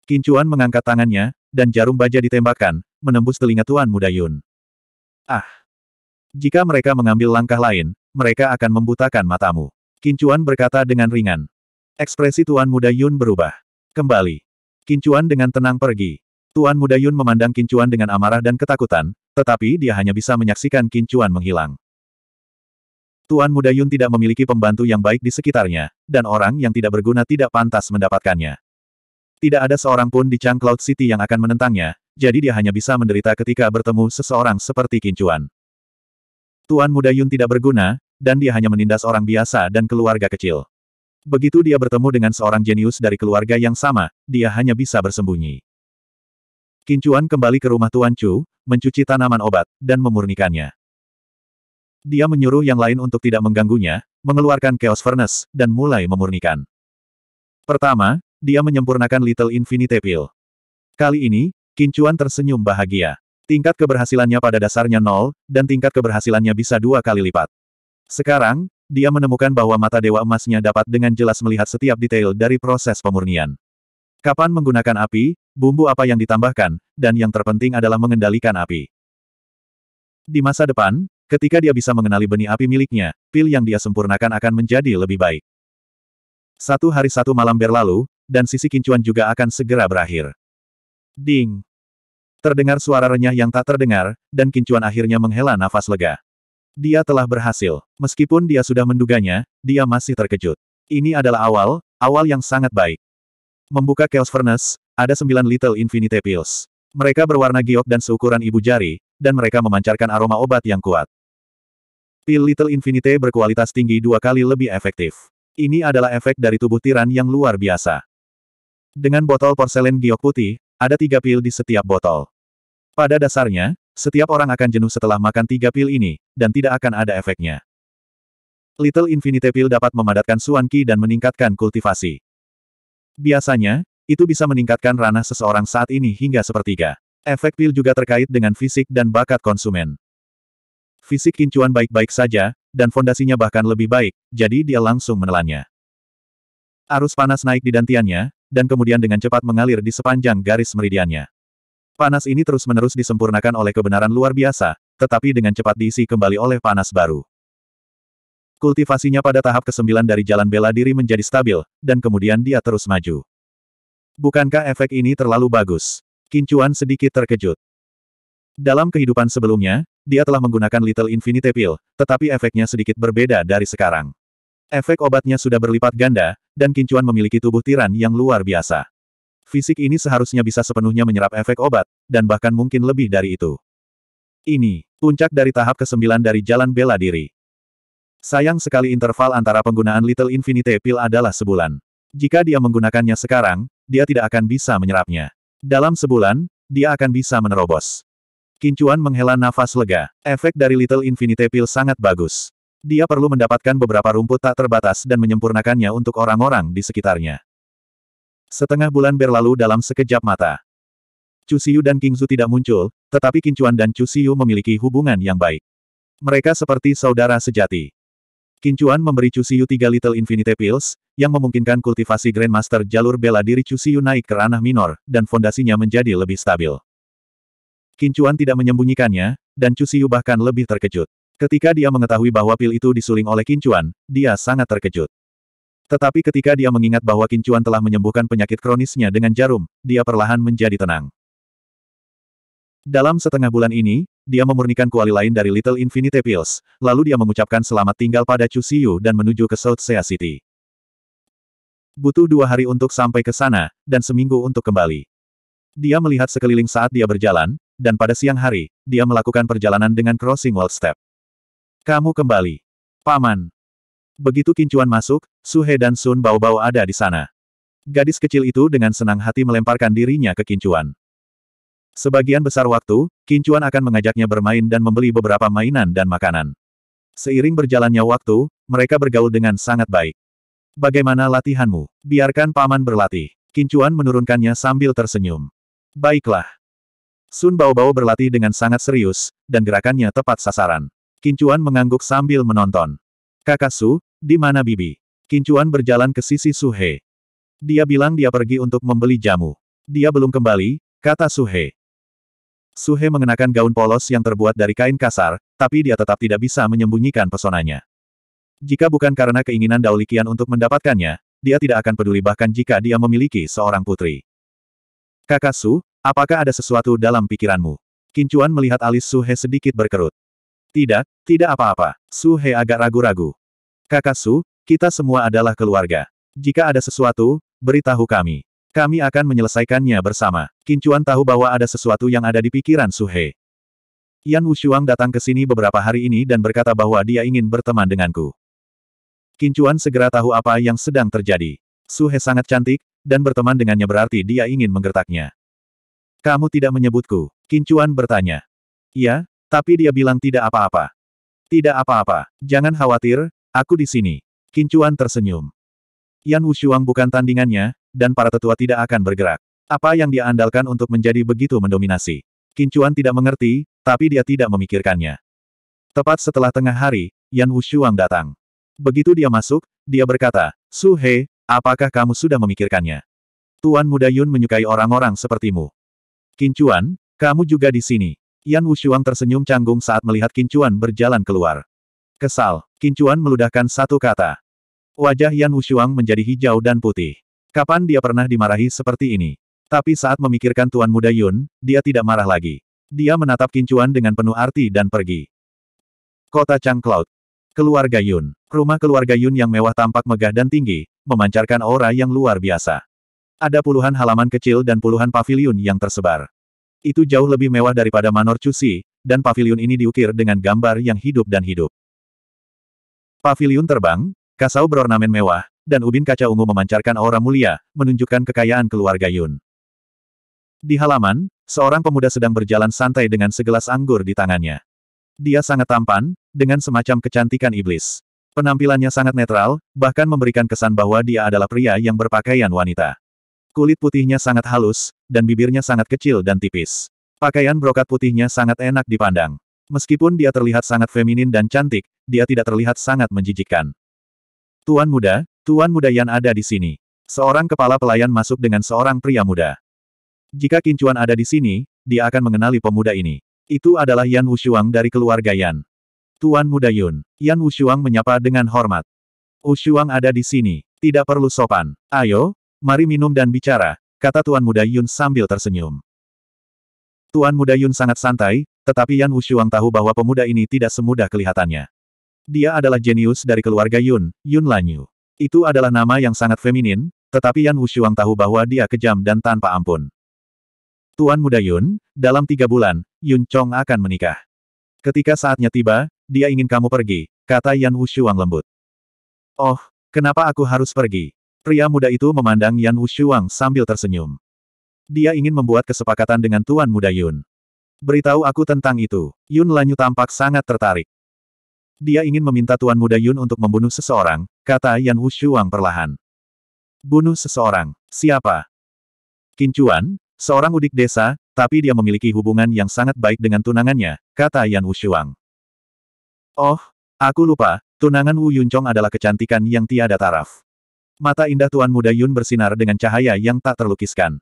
Kincuan mengangkat tangannya, dan jarum baja ditembakkan, menembus telinga Tuan muda Yun. Ah! Jika mereka mengambil langkah lain, mereka akan membutakan matamu. Kincuan berkata dengan ringan. Ekspresi Tuan muda Yun berubah. Kembali. Kincuan dengan tenang pergi. Tuan muda Yun memandang Kincuan dengan amarah dan ketakutan, tetapi dia hanya bisa menyaksikan Kincuan menghilang. Tuan Muda Yun tidak memiliki pembantu yang baik di sekitarnya, dan orang yang tidak berguna tidak pantas mendapatkannya. Tidak ada seorang pun di Chang Cloud City yang akan menentangnya, jadi dia hanya bisa menderita ketika bertemu seseorang seperti Kincuan. Tuan Muda Yun tidak berguna, dan dia hanya menindas orang biasa dan keluarga kecil. Begitu dia bertemu dengan seorang jenius dari keluarga yang sama, dia hanya bisa bersembunyi. Kincuan kembali ke rumah Tuan Chu, mencuci tanaman obat, dan memurnikannya. Dia menyuruh yang lain untuk tidak mengganggunya, mengeluarkan Chaos Furnace, dan mulai memurnikan. Pertama, dia menyempurnakan Little Infinity Pill. Kali ini, Kincuan tersenyum bahagia. Tingkat keberhasilannya pada dasarnya nol, dan tingkat keberhasilannya bisa dua kali lipat. Sekarang, dia menemukan bahwa mata dewa emasnya dapat dengan jelas melihat setiap detail dari proses pemurnian. Kapan menggunakan api, bumbu apa yang ditambahkan, dan yang terpenting adalah mengendalikan api. Di masa depan, Ketika dia bisa mengenali benih api miliknya, pil yang dia sempurnakan akan menjadi lebih baik. Satu hari satu malam berlalu, dan sisi kincuan juga akan segera berakhir. Ding! Terdengar suara renyah yang tak terdengar, dan kincuan akhirnya menghela nafas lega. Dia telah berhasil. Meskipun dia sudah menduganya, dia masih terkejut. Ini adalah awal, awal yang sangat baik. Membuka Chaos Furnace, ada sembilan Little Infinity Pills. Mereka berwarna giok dan seukuran ibu jari, dan mereka memancarkan aroma obat yang kuat. Pil Little Infinite berkualitas tinggi dua kali lebih efektif. Ini adalah efek dari tubuh tiran yang luar biasa. Dengan botol porselen giok putih, ada tiga pil di setiap botol. Pada dasarnya, setiap orang akan jenuh setelah makan tiga pil ini, dan tidak akan ada efeknya. Little Infinite pil dapat memadatkan Suan Qi dan meningkatkan kultivasi. Biasanya, itu bisa meningkatkan ranah seseorang saat ini hingga sepertiga. Efek pil juga terkait dengan fisik dan bakat konsumen. Fisik Kincuan baik-baik saja, dan fondasinya bahkan lebih baik, jadi dia langsung menelannya. Arus panas naik di dantiannya, dan kemudian dengan cepat mengalir di sepanjang garis meridiannya. Panas ini terus-menerus disempurnakan oleh kebenaran luar biasa, tetapi dengan cepat diisi kembali oleh panas baru. Kultivasinya pada tahap ke-9 dari jalan bela diri menjadi stabil, dan kemudian dia terus maju. Bukankah efek ini terlalu bagus? Kincuan sedikit terkejut. Dalam kehidupan sebelumnya, dia telah menggunakan Little Infinity Pill, tetapi efeknya sedikit berbeda dari sekarang. Efek obatnya sudah berlipat ganda, dan Kincuan memiliki tubuh tiran yang luar biasa. Fisik ini seharusnya bisa sepenuhnya menyerap efek obat, dan bahkan mungkin lebih dari itu. Ini, puncak dari tahap ke-9 dari jalan bela diri. Sayang sekali interval antara penggunaan Little Infinity Pill adalah sebulan. Jika dia menggunakannya sekarang, dia tidak akan bisa menyerapnya. Dalam sebulan, dia akan bisa menerobos. Kincuan menghela nafas lega. Efek dari Little Infinity Pill sangat bagus. Dia perlu mendapatkan beberapa rumput tak terbatas dan menyempurnakannya untuk orang-orang di sekitarnya. Setengah bulan berlalu dalam sekejap mata. Chu Xiu dan King Zu tidak muncul, tetapi Kincuan dan Chu Xiu memiliki hubungan yang baik. Mereka seperti saudara sejati. Kincuan memberi Chu Xiu tiga Little Infinity Pills, yang memungkinkan kultivasi Grandmaster jalur bela diri Chu Xiu naik ke ranah minor, dan fondasinya menjadi lebih stabil. Kincuan tidak menyembunyikannya, dan Chu Siu bahkan lebih terkejut. Ketika dia mengetahui bahwa pil itu disuling oleh Kincuan, dia sangat terkejut. Tetapi ketika dia mengingat bahwa Kincuan telah menyembuhkan penyakit kronisnya dengan jarum, dia perlahan menjadi tenang. Dalam setengah bulan ini, dia memurnikan kuali lain dari Little Infinite Pills, lalu dia mengucapkan selamat tinggal pada Chu Siyu dan menuju ke South Sea City. Butuh dua hari untuk sampai ke sana, dan seminggu untuk kembali. Dia melihat sekeliling saat dia berjalan, dan pada siang hari, dia melakukan perjalanan dengan crossing wall step. Kamu kembali. Paman. Begitu kincuan masuk, Suhe dan Sun bau-bau ada di sana. Gadis kecil itu dengan senang hati melemparkan dirinya ke kincuan. Sebagian besar waktu, Kincuan akan mengajaknya bermain dan membeli beberapa mainan dan makanan. Seiring berjalannya waktu, mereka bergaul dengan sangat baik. Bagaimana latihanmu? Biarkan paman berlatih. Kincuan menurunkannya sambil tersenyum. Baiklah. Sun Baobao berlatih dengan sangat serius, dan gerakannya tepat sasaran. Kincuan mengangguk sambil menonton. Kakak Su, di mana Bibi? Kincuan berjalan ke sisi Su He. Dia bilang dia pergi untuk membeli jamu. Dia belum kembali, kata Su He. Su He mengenakan gaun polos yang terbuat dari kain kasar, tapi dia tetap tidak bisa menyembunyikan pesonanya. Jika bukan karena keinginan Daulikian untuk mendapatkannya, dia tidak akan peduli bahkan jika dia memiliki seorang putri. Kakak Su, Apakah ada sesuatu dalam pikiranmu? Kincuan melihat alis Suhe sedikit berkerut. Tidak, tidak apa-apa. Suhe agak ragu-ragu. Kakak Su, kita semua adalah keluarga. Jika ada sesuatu, beritahu kami. Kami akan menyelesaikannya bersama. Kincuan tahu bahwa ada sesuatu yang ada di pikiran Suhe. Yan Wushuang datang ke sini beberapa hari ini dan berkata bahwa dia ingin berteman denganku. Kincuan segera tahu apa yang sedang terjadi. Suhe sangat cantik, dan berteman dengannya berarti dia ingin menggertaknya. Kamu tidak menyebutku, Kincuan bertanya. Iya, tapi dia bilang tidak apa-apa. Tidak apa-apa, jangan khawatir, aku di sini. Kincuan tersenyum. Yan Wushuang bukan tandingannya, dan para tetua tidak akan bergerak. Apa yang dia andalkan untuk menjadi begitu mendominasi? Kincuan tidak mengerti, tapi dia tidak memikirkannya. Tepat setelah tengah hari, Yan Wushuang datang. Begitu dia masuk, dia berkata, Su He, apakah kamu sudah memikirkannya? Tuan muda Yun menyukai orang-orang sepertimu. Kincuan, kamu juga di sini. Yan Wushuang tersenyum canggung saat melihat Kincuan berjalan keluar. Kesal, Kincuan meludahkan satu kata. Wajah Yan Wushuang menjadi hijau dan putih. Kapan dia pernah dimarahi seperti ini? Tapi saat memikirkan Tuan Muda Yun, dia tidak marah lagi. Dia menatap Kincuan dengan penuh arti dan pergi. Kota Changcloud. Keluarga Yun. Rumah keluarga Yun yang mewah tampak megah dan tinggi, memancarkan aura yang luar biasa. Ada puluhan halaman kecil dan puluhan pavilion yang tersebar. Itu jauh lebih mewah daripada Manor Cusi, dan pavilion ini diukir dengan gambar yang hidup dan hidup. Pavilion terbang, kasau berornamen mewah, dan ubin kaca ungu memancarkan aura mulia, menunjukkan kekayaan keluarga Yun. Di halaman, seorang pemuda sedang berjalan santai dengan segelas anggur di tangannya. Dia sangat tampan, dengan semacam kecantikan iblis. Penampilannya sangat netral, bahkan memberikan kesan bahwa dia adalah pria yang berpakaian wanita. Kulit putihnya sangat halus, dan bibirnya sangat kecil dan tipis. Pakaian brokat putihnya sangat enak dipandang. Meskipun dia terlihat sangat feminin dan cantik, dia tidak terlihat sangat menjijikkan. Tuan muda, Tuan muda Yan ada di sini. Seorang kepala pelayan masuk dengan seorang pria muda. Jika Kincuan ada di sini, dia akan mengenali pemuda ini. Itu adalah Yan Wushuang dari keluarga Yan. Tuan muda Yun, Yan Wushuang menyapa dengan hormat. Wushuang ada di sini, tidak perlu sopan. Ayo, Mari minum dan bicara, kata Tuan Muda Yun sambil tersenyum. Tuan Muda Yun sangat santai, tetapi Yan Wushuang tahu bahwa pemuda ini tidak semudah kelihatannya. Dia adalah jenius dari keluarga Yun, Yun Lanyu. Itu adalah nama yang sangat feminin, tetapi Yan Wushuang tahu bahwa dia kejam dan tanpa ampun. Tuan Muda Yun, dalam tiga bulan, Yun Chong akan menikah. Ketika saatnya tiba, dia ingin kamu pergi, kata Yan Wushuang lembut. Oh, kenapa aku harus pergi? Pria muda itu memandang Yan Wushuang sambil tersenyum. Dia ingin membuat kesepakatan dengan Tuan Muda Yun. Beritahu aku tentang itu. Yun Lanyu tampak sangat tertarik. Dia ingin meminta Tuan Muda Yun untuk membunuh seseorang, kata Yan Wushuang perlahan. Bunuh seseorang. Siapa? Kincuan, seorang udik desa, tapi dia memiliki hubungan yang sangat baik dengan tunangannya, kata Yan Wushuang. Oh, aku lupa, tunangan Wu Yuncong adalah kecantikan yang tiada taraf. Mata indah Tuan Muda Yun bersinar dengan cahaya yang tak terlukiskan.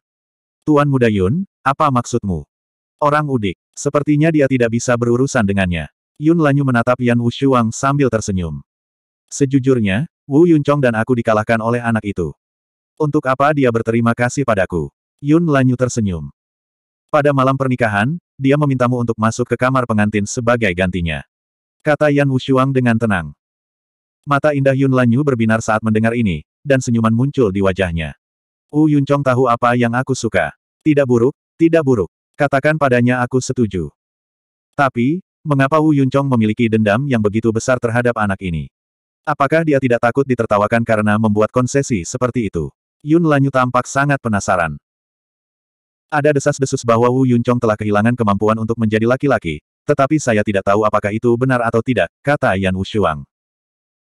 Tuan Muda Yun, apa maksudmu? Orang udik. Sepertinya dia tidak bisa berurusan dengannya. Yun Lanyu menatap Yan Wushuang sambil tersenyum. Sejujurnya, Wu Yuncong dan aku dikalahkan oleh anak itu. Untuk apa dia berterima kasih padaku? Yun Lanyu tersenyum. Pada malam pernikahan, dia memintamu untuk masuk ke kamar pengantin sebagai gantinya. Kata Yan Wushuang dengan tenang. Mata indah Yun Lanyu berbinar saat mendengar ini, dan senyuman muncul di wajahnya. Wu Yuncong tahu apa yang aku suka. Tidak buruk, tidak buruk. Katakan padanya aku setuju. Tapi, mengapa Wu Yuncong memiliki dendam yang begitu besar terhadap anak ini? Apakah dia tidak takut ditertawakan karena membuat konsesi seperti itu? Yun Lanyu tampak sangat penasaran. Ada desas-desus bahwa Wu Yuncong telah kehilangan kemampuan untuk menjadi laki-laki, tetapi saya tidak tahu apakah itu benar atau tidak, kata Yan Wushuang.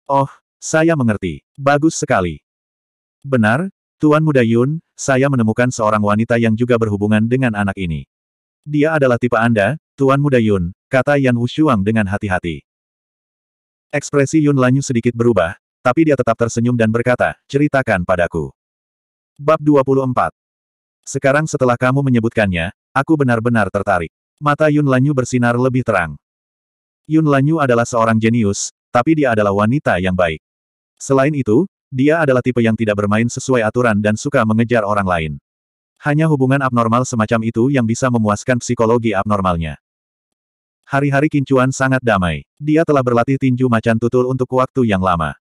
Oh, saya mengerti. Bagus sekali. Benar, Tuan Muda Yun, saya menemukan seorang wanita yang juga berhubungan dengan anak ini. Dia adalah tipe Anda, Tuan Muda Yun, kata Yan Wushuang dengan hati-hati. Ekspresi Yun Lanyu sedikit berubah, tapi dia tetap tersenyum dan berkata, ceritakan padaku. Bab 24 Sekarang setelah kamu menyebutkannya, aku benar-benar tertarik. Mata Yun Lanyu bersinar lebih terang. Yun Lanyu adalah seorang jenius, tapi dia adalah wanita yang baik. Selain itu, dia adalah tipe yang tidak bermain sesuai aturan dan suka mengejar orang lain. Hanya hubungan abnormal semacam itu yang bisa memuaskan psikologi abnormalnya. Hari-hari Kincuan sangat damai. Dia telah berlatih tinju macan tutul untuk waktu yang lama.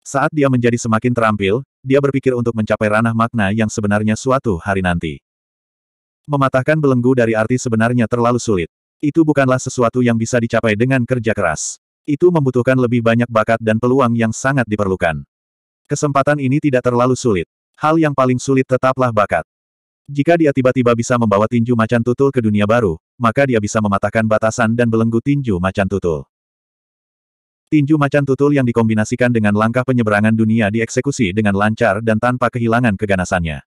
Saat dia menjadi semakin terampil, dia berpikir untuk mencapai ranah makna yang sebenarnya suatu hari nanti. Mematahkan belenggu dari arti sebenarnya terlalu sulit. Itu bukanlah sesuatu yang bisa dicapai dengan kerja keras. Itu membutuhkan lebih banyak bakat dan peluang yang sangat diperlukan. Kesempatan ini tidak terlalu sulit. Hal yang paling sulit tetaplah bakat. Jika dia tiba-tiba bisa membawa tinju macan tutul ke dunia baru, maka dia bisa mematahkan batasan dan belenggu tinju macan tutul. Tinju macan tutul yang dikombinasikan dengan langkah penyeberangan dunia dieksekusi dengan lancar dan tanpa kehilangan keganasannya.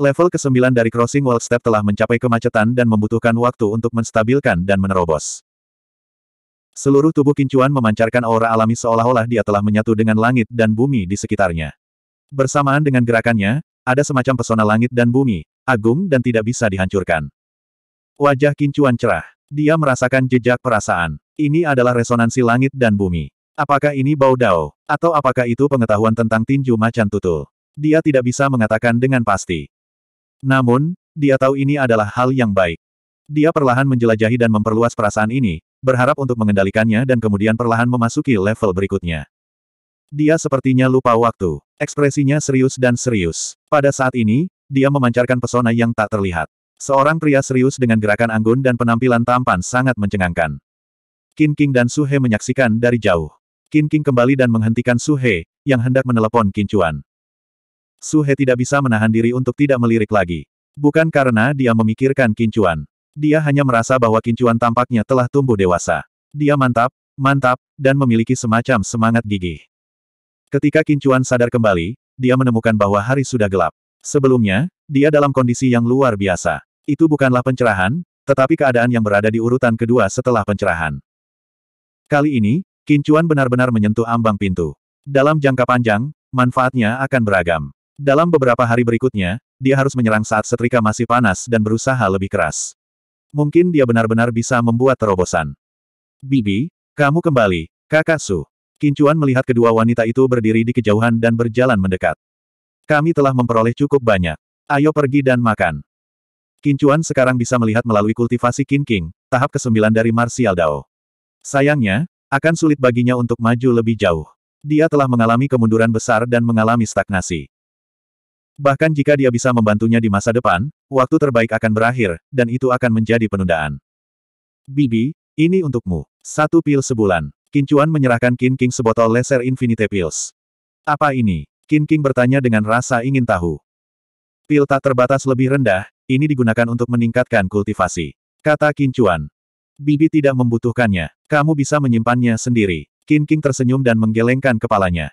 Level ke-9 dari Crossing World Step telah mencapai kemacetan dan membutuhkan waktu untuk menstabilkan dan menerobos. Seluruh tubuh Kincuan memancarkan aura alami seolah-olah dia telah menyatu dengan langit dan bumi di sekitarnya. Bersamaan dengan gerakannya, ada semacam pesona langit dan bumi, agung dan tidak bisa dihancurkan. Wajah Kincuan cerah. Dia merasakan jejak perasaan. Ini adalah resonansi langit dan bumi. Apakah ini bau dao? Atau apakah itu pengetahuan tentang tinju macan tutul? Dia tidak bisa mengatakan dengan pasti. Namun, dia tahu ini adalah hal yang baik. Dia perlahan menjelajahi dan memperluas perasaan ini, berharap untuk mengendalikannya dan kemudian perlahan memasuki level berikutnya. Dia sepertinya lupa waktu. Ekspresinya serius dan serius. Pada saat ini, dia memancarkan pesona yang tak terlihat. Seorang pria serius dengan gerakan anggun dan penampilan tampan sangat mencengangkan. Qin King dan Su He menyaksikan dari jauh. Qin King kembali dan menghentikan Su He yang hendak menelepon Qin Chuan. Su He tidak bisa menahan diri untuk tidak melirik lagi. Bukan karena dia memikirkan Qin Chuan. Dia hanya merasa bahwa kincuan tampaknya telah tumbuh dewasa. Dia mantap, mantap, dan memiliki semacam semangat gigih. Ketika kincuan sadar kembali, dia menemukan bahwa hari sudah gelap. Sebelumnya, dia dalam kondisi yang luar biasa. Itu bukanlah pencerahan, tetapi keadaan yang berada di urutan kedua setelah pencerahan. Kali ini, Kincuan benar-benar menyentuh ambang pintu. Dalam jangka panjang, manfaatnya akan beragam. Dalam beberapa hari berikutnya, dia harus menyerang saat setrika masih panas dan berusaha lebih keras. Mungkin dia benar-benar bisa membuat terobosan. Bibi, kamu kembali, kakak Su. Kincuan melihat kedua wanita itu berdiri di kejauhan dan berjalan mendekat. Kami telah memperoleh cukup banyak. Ayo pergi dan makan. Kincuan sekarang bisa melihat melalui kultivasi Kin King, tahap ke-9 dari Martial Dao. Sayangnya, akan sulit baginya untuk maju lebih jauh. Dia telah mengalami kemunduran besar dan mengalami stagnasi. Bahkan jika dia bisa membantunya di masa depan, waktu terbaik akan berakhir, dan itu akan menjadi penundaan. Bibi, ini untukmu. Satu pil sebulan. Kincuan menyerahkan Kin King sebotol laser Infinite Pills. Apa ini? Kin King bertanya dengan rasa ingin tahu. Pil tak terbatas lebih rendah, ini digunakan untuk meningkatkan kultivasi. Kata Kincuan. Bibi tidak membutuhkannya. Kamu bisa menyimpannya sendiri. Kin King tersenyum dan menggelengkan kepalanya.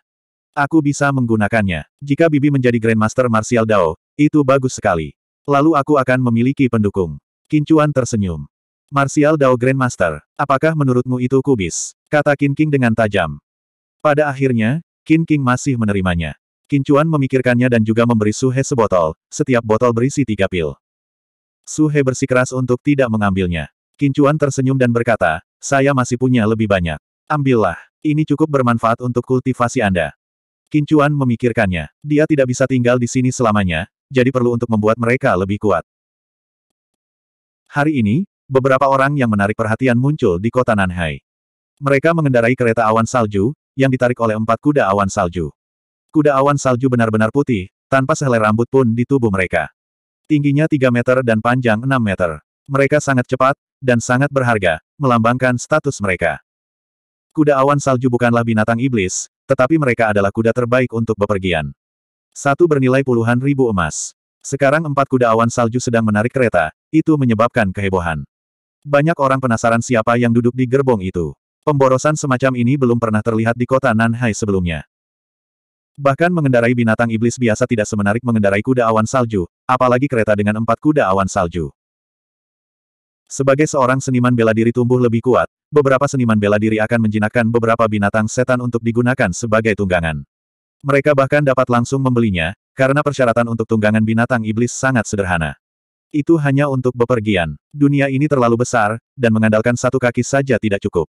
Aku bisa menggunakannya. Jika Bibi menjadi Grandmaster Martial Dao, itu bagus sekali. Lalu aku akan memiliki pendukung. Kincuan tersenyum. Martial Dao Grandmaster, apakah menurutmu itu kubis? Kata Qin King dengan tajam. Pada akhirnya, Qin King masih menerimanya. Kincuan memikirkannya dan juga memberi Suhe sebotol, setiap botol berisi tiga pil. Suhe bersikeras untuk tidak mengambilnya. Kincuan tersenyum dan berkata, saya masih punya lebih banyak. Ambillah, ini cukup bermanfaat untuk kultivasi Anda. Kincuan memikirkannya. Dia tidak bisa tinggal di sini selamanya, jadi perlu untuk membuat mereka lebih kuat. Hari ini, beberapa orang yang menarik perhatian muncul di kota Nanhai. Mereka mengendarai kereta awan salju, yang ditarik oleh empat kuda awan salju. Kuda awan salju benar-benar putih, tanpa sehelai rambut pun di tubuh mereka. Tingginya 3 meter dan panjang 6 meter. Mereka sangat cepat, dan sangat berharga, melambangkan status mereka. Kuda awan salju bukanlah binatang iblis, tetapi mereka adalah kuda terbaik untuk bepergian. Satu bernilai puluhan ribu emas. Sekarang empat kuda awan salju sedang menarik kereta, itu menyebabkan kehebohan. Banyak orang penasaran siapa yang duduk di gerbong itu. Pemborosan semacam ini belum pernah terlihat di kota Nanhai sebelumnya. Bahkan mengendarai binatang iblis biasa tidak semenarik mengendarai kuda awan salju, apalagi kereta dengan empat kuda awan salju. Sebagai seorang seniman bela diri tumbuh lebih kuat, beberapa seniman bela diri akan menjinakkan beberapa binatang setan untuk digunakan sebagai tunggangan. Mereka bahkan dapat langsung membelinya, karena persyaratan untuk tunggangan binatang iblis sangat sederhana. Itu hanya untuk bepergian. Dunia ini terlalu besar, dan mengandalkan satu kaki saja tidak cukup.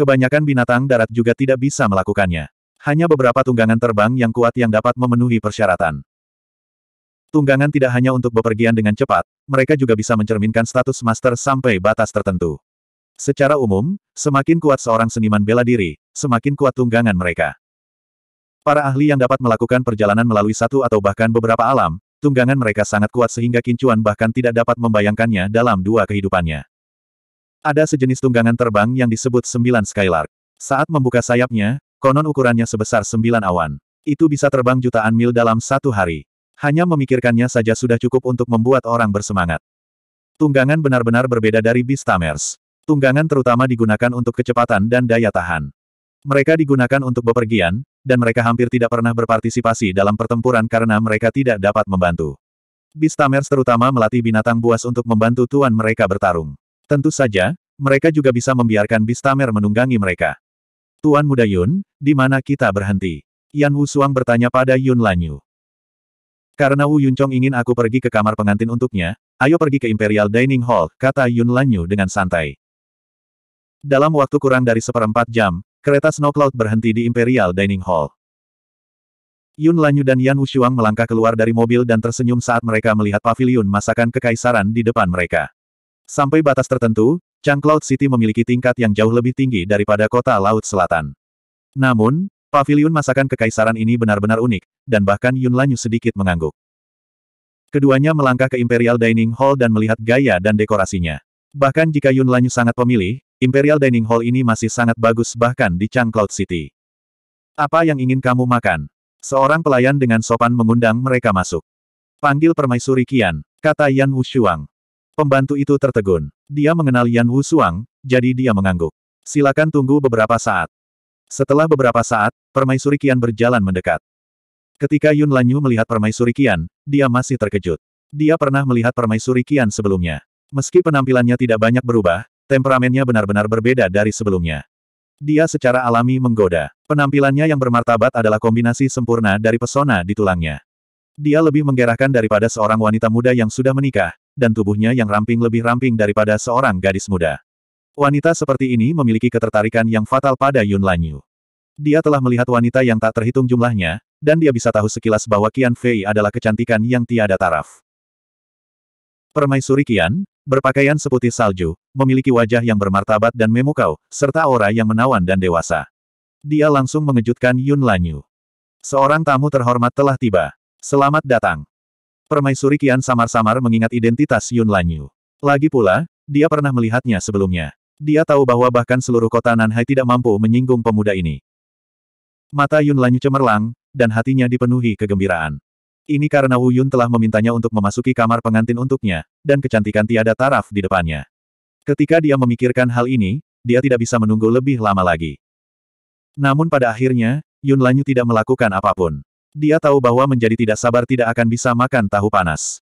Kebanyakan binatang darat juga tidak bisa melakukannya. Hanya beberapa tunggangan terbang yang kuat yang dapat memenuhi persyaratan. Tunggangan tidak hanya untuk bepergian dengan cepat, mereka juga bisa mencerminkan status master sampai batas tertentu. Secara umum, semakin kuat seorang seniman bela diri, semakin kuat tunggangan mereka. Para ahli yang dapat melakukan perjalanan melalui satu atau bahkan beberapa alam, tunggangan mereka sangat kuat sehingga kincuan bahkan tidak dapat membayangkannya dalam dua kehidupannya. Ada sejenis tunggangan terbang yang disebut sembilan Skylark. Saat membuka sayapnya, konon ukurannya sebesar sembilan awan. Itu bisa terbang jutaan mil dalam satu hari. Hanya memikirkannya saja sudah cukup untuk membuat orang bersemangat. Tunggangan benar-benar berbeda dari Beastamers. Tunggangan terutama digunakan untuk kecepatan dan daya tahan. Mereka digunakan untuk bepergian, dan mereka hampir tidak pernah berpartisipasi dalam pertempuran karena mereka tidak dapat membantu. Beastamers terutama melatih binatang buas untuk membantu tuan mereka bertarung. Tentu saja, mereka juga bisa membiarkan Bistamer menunggangi mereka. Tuan Muda Yun, di mana kita berhenti? Yan Wu Suang bertanya pada Yun Lanyu. Karena Wu Yuncong ingin aku pergi ke kamar pengantin untuknya, ayo pergi ke Imperial Dining Hall, kata Yun Lanyu dengan santai. Dalam waktu kurang dari seperempat jam, kereta Snow Cloud berhenti di Imperial Dining Hall. Yun Lanyu dan Yan Wushuang melangkah keluar dari mobil dan tersenyum saat mereka melihat paviliun masakan kekaisaran di depan mereka. Sampai batas tertentu, Chang Cloud City memiliki tingkat yang jauh lebih tinggi daripada kota laut selatan. Namun, Pavilion masakan kekaisaran ini benar-benar unik, dan bahkan Yun Lanyu sedikit mengangguk. Keduanya melangkah ke Imperial Dining Hall dan melihat gaya dan dekorasinya. Bahkan jika Yun Lanyu sangat pemilih, Imperial Dining Hall ini masih sangat bagus bahkan di Chang Cloud City. Apa yang ingin kamu makan? Seorang pelayan dengan sopan mengundang mereka masuk. Panggil permaisuri Kian, kata Yan Shuang. Pembantu itu tertegun. Dia mengenal Yan Shuang, jadi dia mengangguk. Silakan tunggu beberapa saat. Setelah beberapa saat, permaisuri Qian berjalan mendekat. Ketika Yun Lanyu melihat permaisuri Qian, dia masih terkejut. Dia pernah melihat permaisuri Qian sebelumnya. Meski penampilannya tidak banyak berubah, temperamennya benar-benar berbeda dari sebelumnya. Dia secara alami menggoda. Penampilannya yang bermartabat adalah kombinasi sempurna dari pesona di tulangnya. Dia lebih menggerahkan daripada seorang wanita muda yang sudah menikah, dan tubuhnya yang ramping lebih ramping daripada seorang gadis muda. Wanita seperti ini memiliki ketertarikan yang fatal pada Yun Lanyu. Dia telah melihat wanita yang tak terhitung jumlahnya, dan dia bisa tahu sekilas bahwa Qian Fei adalah kecantikan yang tiada taraf. Permaisuri Qian, berpakaian seputih salju, memiliki wajah yang bermartabat dan memukau, serta aura yang menawan dan dewasa. Dia langsung mengejutkan Yun Lanyu. Seorang tamu terhormat telah tiba. Selamat datang. Permaisuri Qian samar-samar mengingat identitas Yun Lanyu. Lagi pula, dia pernah melihatnya sebelumnya. Dia tahu bahwa bahkan seluruh kota Nanhai tidak mampu menyinggung pemuda ini. Mata Yun Lanyu cemerlang, dan hatinya dipenuhi kegembiraan. Ini karena Wu Yun telah memintanya untuk memasuki kamar pengantin untuknya, dan kecantikan tiada taraf di depannya. Ketika dia memikirkan hal ini, dia tidak bisa menunggu lebih lama lagi. Namun pada akhirnya, Yun Lanyu tidak melakukan apapun. Dia tahu bahwa menjadi tidak sabar tidak akan bisa makan tahu panas.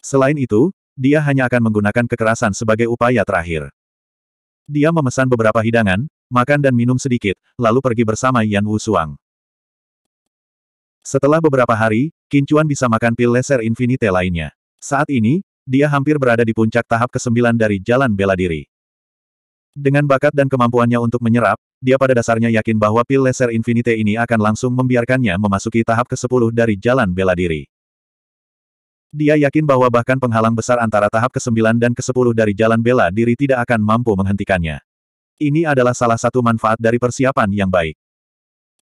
Selain itu, dia hanya akan menggunakan kekerasan sebagai upaya terakhir. Dia memesan beberapa hidangan, makan dan minum sedikit, lalu pergi bersama Yan Wu Suang. Setelah beberapa hari, Kincuan bisa makan pil laser infinite lainnya. Saat ini, dia hampir berada di puncak tahap ke-9 dari jalan bela diri. Dengan bakat dan kemampuannya untuk menyerap, dia pada dasarnya yakin bahwa pil laser infinite ini akan langsung membiarkannya memasuki tahap ke-10 dari jalan bela diri. Dia yakin bahwa bahkan penghalang besar antara tahap ke-9 dan ke-10 dari jalan bela diri tidak akan mampu menghentikannya. Ini adalah salah satu manfaat dari persiapan yang baik.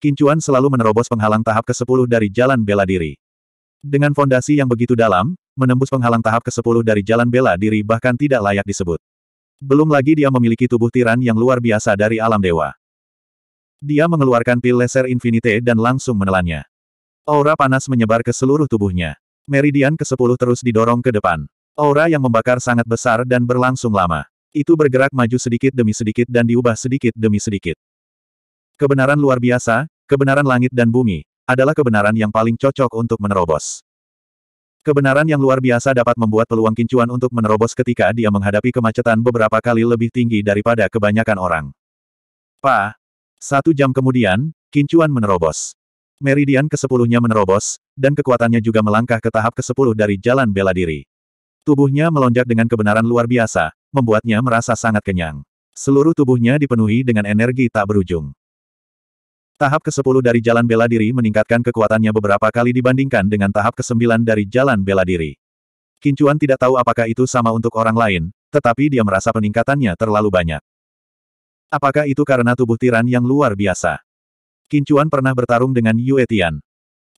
Kincuan selalu menerobos penghalang tahap ke-10 dari jalan bela diri. Dengan fondasi yang begitu dalam, menembus penghalang tahap ke-10 dari jalan bela diri bahkan tidak layak disebut. Belum lagi dia memiliki tubuh tiran yang luar biasa dari alam dewa. Dia mengeluarkan pil laser infinite dan langsung menelannya. Aura panas menyebar ke seluruh tubuhnya. Meridian ke-10 terus didorong ke depan. Aura yang membakar sangat besar dan berlangsung lama. Itu bergerak maju sedikit demi sedikit dan diubah sedikit demi sedikit. Kebenaran luar biasa, kebenaran langit dan bumi, adalah kebenaran yang paling cocok untuk menerobos. Kebenaran yang luar biasa dapat membuat peluang kincuan untuk menerobos ketika dia menghadapi kemacetan beberapa kali lebih tinggi daripada kebanyakan orang. Pa. Satu jam kemudian, kincuan menerobos. Meridian ke ke-10-nya menerobos, dan kekuatannya juga melangkah ke tahap ke-10 dari jalan bela diri. Tubuhnya melonjak dengan kebenaran luar biasa, membuatnya merasa sangat kenyang. Seluruh tubuhnya dipenuhi dengan energi tak berujung. Tahap ke-10 dari jalan bela diri meningkatkan kekuatannya beberapa kali dibandingkan dengan tahap ke-9 dari jalan bela diri. Kincuan tidak tahu apakah itu sama untuk orang lain, tetapi dia merasa peningkatannya terlalu banyak. Apakah itu karena tubuh tiran yang luar biasa? Kincuan pernah bertarung dengan Yue Tian,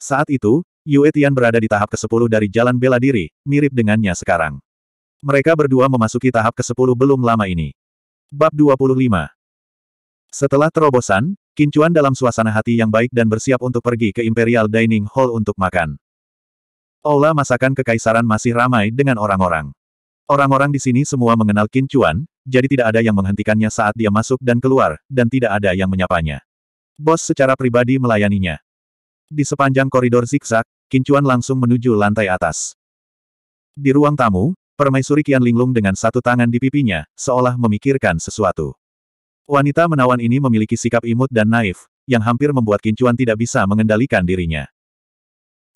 saat itu, Yue Tian berada di tahap ke-10 dari jalan bela diri, mirip dengannya sekarang. Mereka berdua memasuki tahap ke-10 belum lama ini. Bab 25 Setelah terobosan, Kincuan dalam suasana hati yang baik dan bersiap untuk pergi ke Imperial Dining Hall untuk makan. Aula masakan kekaisaran masih ramai dengan orang-orang. Orang-orang di sini semua mengenal Kincuan, jadi tidak ada yang menghentikannya saat dia masuk dan keluar, dan tidak ada yang menyapanya. Bos secara pribadi melayaninya. Di sepanjang koridor zigzag, Kincuan langsung menuju lantai atas. Di ruang tamu, permaisuri Kian Linglung dengan satu tangan di pipinya, seolah memikirkan sesuatu. Wanita menawan ini memiliki sikap imut dan naif, yang hampir membuat Kincuan tidak bisa mengendalikan dirinya.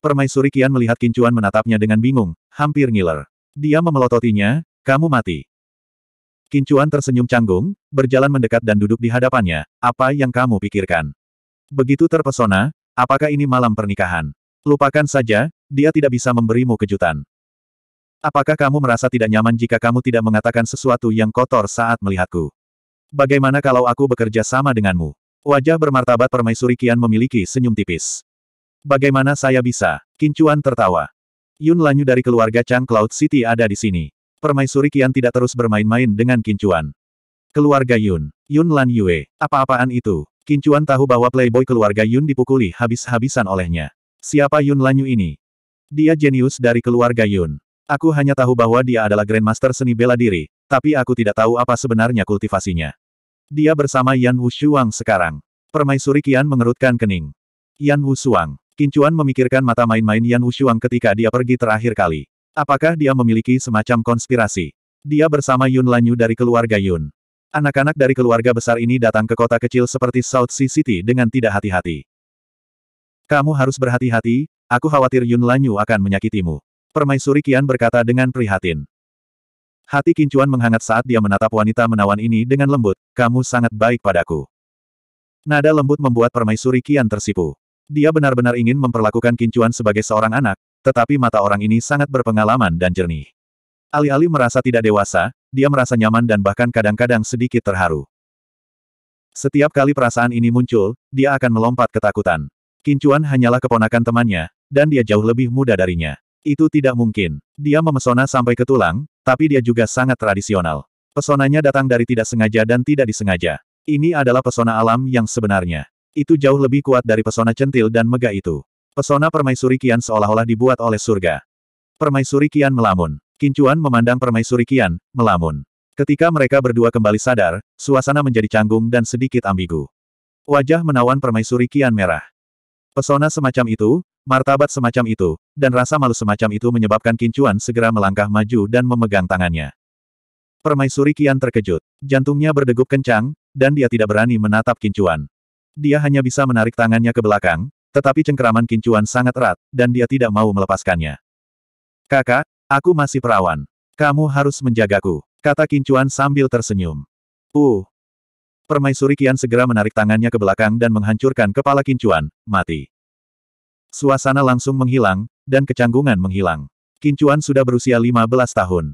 Permaisuri Kian melihat Kincuan menatapnya dengan bingung, hampir ngiler. Dia memelototinya, kamu mati. Kincuan tersenyum canggung, berjalan mendekat dan duduk di hadapannya, apa yang kamu pikirkan? Begitu terpesona, Apakah ini malam pernikahan? Lupakan saja, dia tidak bisa memberimu kejutan. Apakah kamu merasa tidak nyaman jika kamu tidak mengatakan sesuatu yang kotor saat melihatku? Bagaimana kalau aku bekerja sama denganmu? Wajah bermartabat permaisuri Kian memiliki senyum tipis. Bagaimana saya bisa? Kincuan tertawa. Yun Lanyu dari keluarga Chang Cloud City ada di sini. Permaisuri Kian tidak terus bermain-main dengan Kincuan. Keluarga Yun. Yun Lan Yue. Apa-apaan itu? Kincuan tahu bahwa playboy keluarga Yun dipukuli habis-habisan olehnya. Siapa Yun Lanyu ini? Dia jenius dari keluarga Yun. Aku hanya tahu bahwa dia adalah grandmaster seni bela diri, tapi aku tidak tahu apa sebenarnya kultivasinya. Dia bersama Yan Wu Shuang sekarang. Permaisuri Qian mengerutkan kening. Yan Wu Shuang. Kincuan memikirkan mata main-main Yan Wu Shuang ketika dia pergi terakhir kali. Apakah dia memiliki semacam konspirasi? Dia bersama Yun Lanyu dari keluarga Yun. Anak-anak dari keluarga besar ini datang ke kota kecil seperti South Sea City dengan tidak hati-hati. Kamu harus berhati-hati, aku khawatir Yun Lanyu akan menyakitimu. Permaisuri Qian berkata dengan prihatin. Hati Kincuan menghangat saat dia menatap wanita menawan ini dengan lembut, kamu sangat baik padaku. Nada lembut membuat permaisuri Qian tersipu. Dia benar-benar ingin memperlakukan Kincuan sebagai seorang anak, tetapi mata orang ini sangat berpengalaman dan jernih. Alih-alih merasa tidak dewasa, dia merasa nyaman dan bahkan kadang-kadang sedikit terharu. Setiap kali perasaan ini muncul, dia akan melompat ketakutan. Kincuan hanyalah keponakan temannya, dan dia jauh lebih muda darinya. Itu tidak mungkin. Dia memesona sampai ke tulang, tapi dia juga sangat tradisional. Pesonanya datang dari tidak sengaja dan tidak disengaja. Ini adalah pesona alam yang sebenarnya. Itu jauh lebih kuat dari pesona centil dan megah itu. Pesona permaisuri kian seolah-olah dibuat oleh surga. Permaisuri kian melamun. Kincuan memandang permaisuri Kian, melamun. Ketika mereka berdua kembali sadar, suasana menjadi canggung dan sedikit ambigu. Wajah menawan permaisuri Kian merah. Pesona semacam itu, martabat semacam itu, dan rasa malu semacam itu menyebabkan Kincuan segera melangkah maju dan memegang tangannya. Permaisuri Kian terkejut. Jantungnya berdegup kencang, dan dia tidak berani menatap Kincuan. Dia hanya bisa menarik tangannya ke belakang, tetapi cengkeraman Kincuan sangat erat, dan dia tidak mau melepaskannya. Kakak, Aku masih perawan. Kamu harus menjagaku, kata Kincuan sambil tersenyum. Uh. Permaisuri Kian segera menarik tangannya ke belakang dan menghancurkan kepala Kincuan, mati. Suasana langsung menghilang, dan kecanggungan menghilang. Kincuan sudah berusia 15 tahun.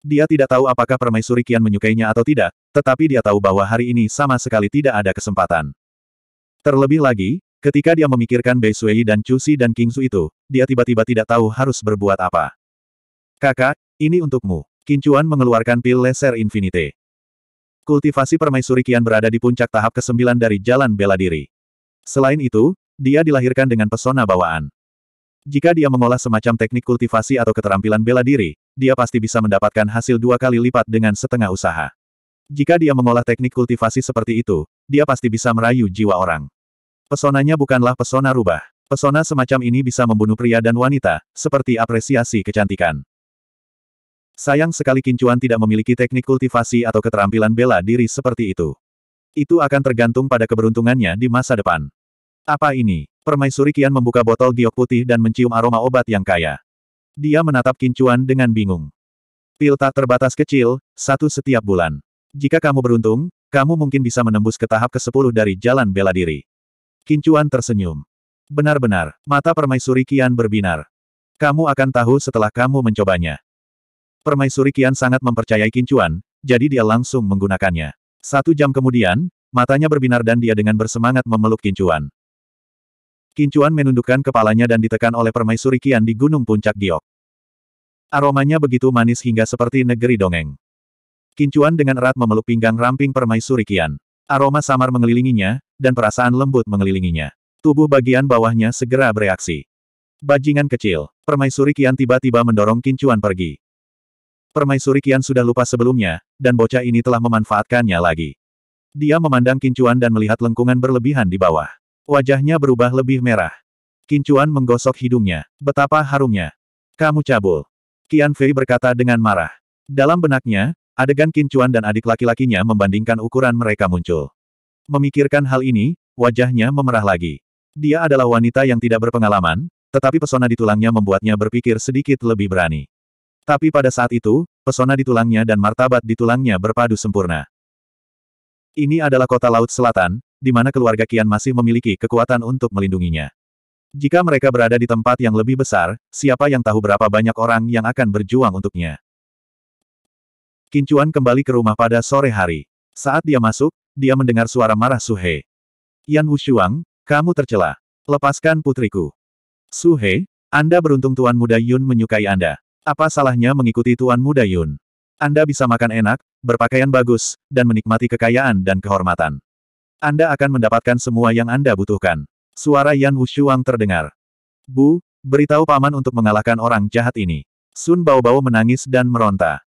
Dia tidak tahu apakah permaisuri Kian menyukainya atau tidak, tetapi dia tahu bahwa hari ini sama sekali tidak ada kesempatan. Terlebih lagi, ketika dia memikirkan Bei Sui dan Chu Si dan King Su itu, dia tiba-tiba tidak tahu harus berbuat apa. Kakak, ini untukmu. Kincuan mengeluarkan pil laser infinite. Kultivasi permaisuri kian berada di puncak tahap ke-9 dari jalan bela diri. Selain itu, dia dilahirkan dengan pesona bawaan. Jika dia mengolah semacam teknik kultivasi atau keterampilan bela diri, dia pasti bisa mendapatkan hasil dua kali lipat dengan setengah usaha. Jika dia mengolah teknik kultivasi seperti itu, dia pasti bisa merayu jiwa orang. Pesonanya bukanlah pesona rubah. Pesona semacam ini bisa membunuh pria dan wanita, seperti apresiasi kecantikan. Sayang sekali Kincuan tidak memiliki teknik kultivasi atau keterampilan bela diri seperti itu. Itu akan tergantung pada keberuntungannya di masa depan. Apa ini? Permaisuri Kian membuka botol giok putih dan mencium aroma obat yang kaya. Dia menatap Kincuan dengan bingung. Pil tak terbatas kecil, satu setiap bulan. Jika kamu beruntung, kamu mungkin bisa menembus ke tahap ke-10 dari jalan bela diri. Kincuan tersenyum. Benar-benar, mata permaisuri Kian berbinar. Kamu akan tahu setelah kamu mencobanya. Permaisuri Kian sangat mempercayai kincuan, jadi dia langsung menggunakannya. Satu jam kemudian, matanya berbinar dan dia dengan bersemangat memeluk kincuan. Kincuan menundukkan kepalanya dan ditekan oleh permaisuri Kian di Gunung Puncak Giok. Aromanya begitu manis hingga seperti negeri dongeng. Kincuan dengan erat memeluk pinggang ramping permaisuri Kian. Aroma samar mengelilinginya, dan perasaan lembut mengelilinginya. Tubuh bagian bawahnya segera bereaksi. Bajingan kecil, permaisuri Kian tiba-tiba mendorong Kincuan pergi. Permaisuri Kian sudah lupa sebelumnya, dan bocah ini telah memanfaatkannya lagi. Dia memandang Kincuan dan melihat lengkungan berlebihan di bawah. Wajahnya berubah lebih merah. Kincuan menggosok hidungnya. Betapa harumnya. Kamu cabul. Kian Fei berkata dengan marah. Dalam benaknya, adegan Kincuan dan adik laki-lakinya membandingkan ukuran mereka muncul. Memikirkan hal ini, wajahnya memerah lagi. Dia adalah wanita yang tidak berpengalaman, tetapi pesona di tulangnya membuatnya berpikir sedikit lebih berani. Tapi pada saat itu, pesona di tulangnya dan martabat di tulangnya berpadu sempurna. Ini adalah kota laut selatan, di mana keluarga Kian masih memiliki kekuatan untuk melindunginya. Jika mereka berada di tempat yang lebih besar, siapa yang tahu berapa banyak orang yang akan berjuang untuknya. Kincuan kembali ke rumah pada sore hari. Saat dia masuk, dia mendengar suara marah Suhe. Yan Wushuang, kamu tercela. Lepaskan putriku. Suhe, Anda beruntung tuan muda Yun menyukai Anda. Apa salahnya mengikuti Tuan Muda Yun? Anda bisa makan enak, berpakaian bagus, dan menikmati kekayaan dan kehormatan. Anda akan mendapatkan semua yang Anda butuhkan. Suara Yan Wushuang terdengar. Bu, beritahu paman untuk mengalahkan orang jahat ini. Sun Baobao menangis dan meronta.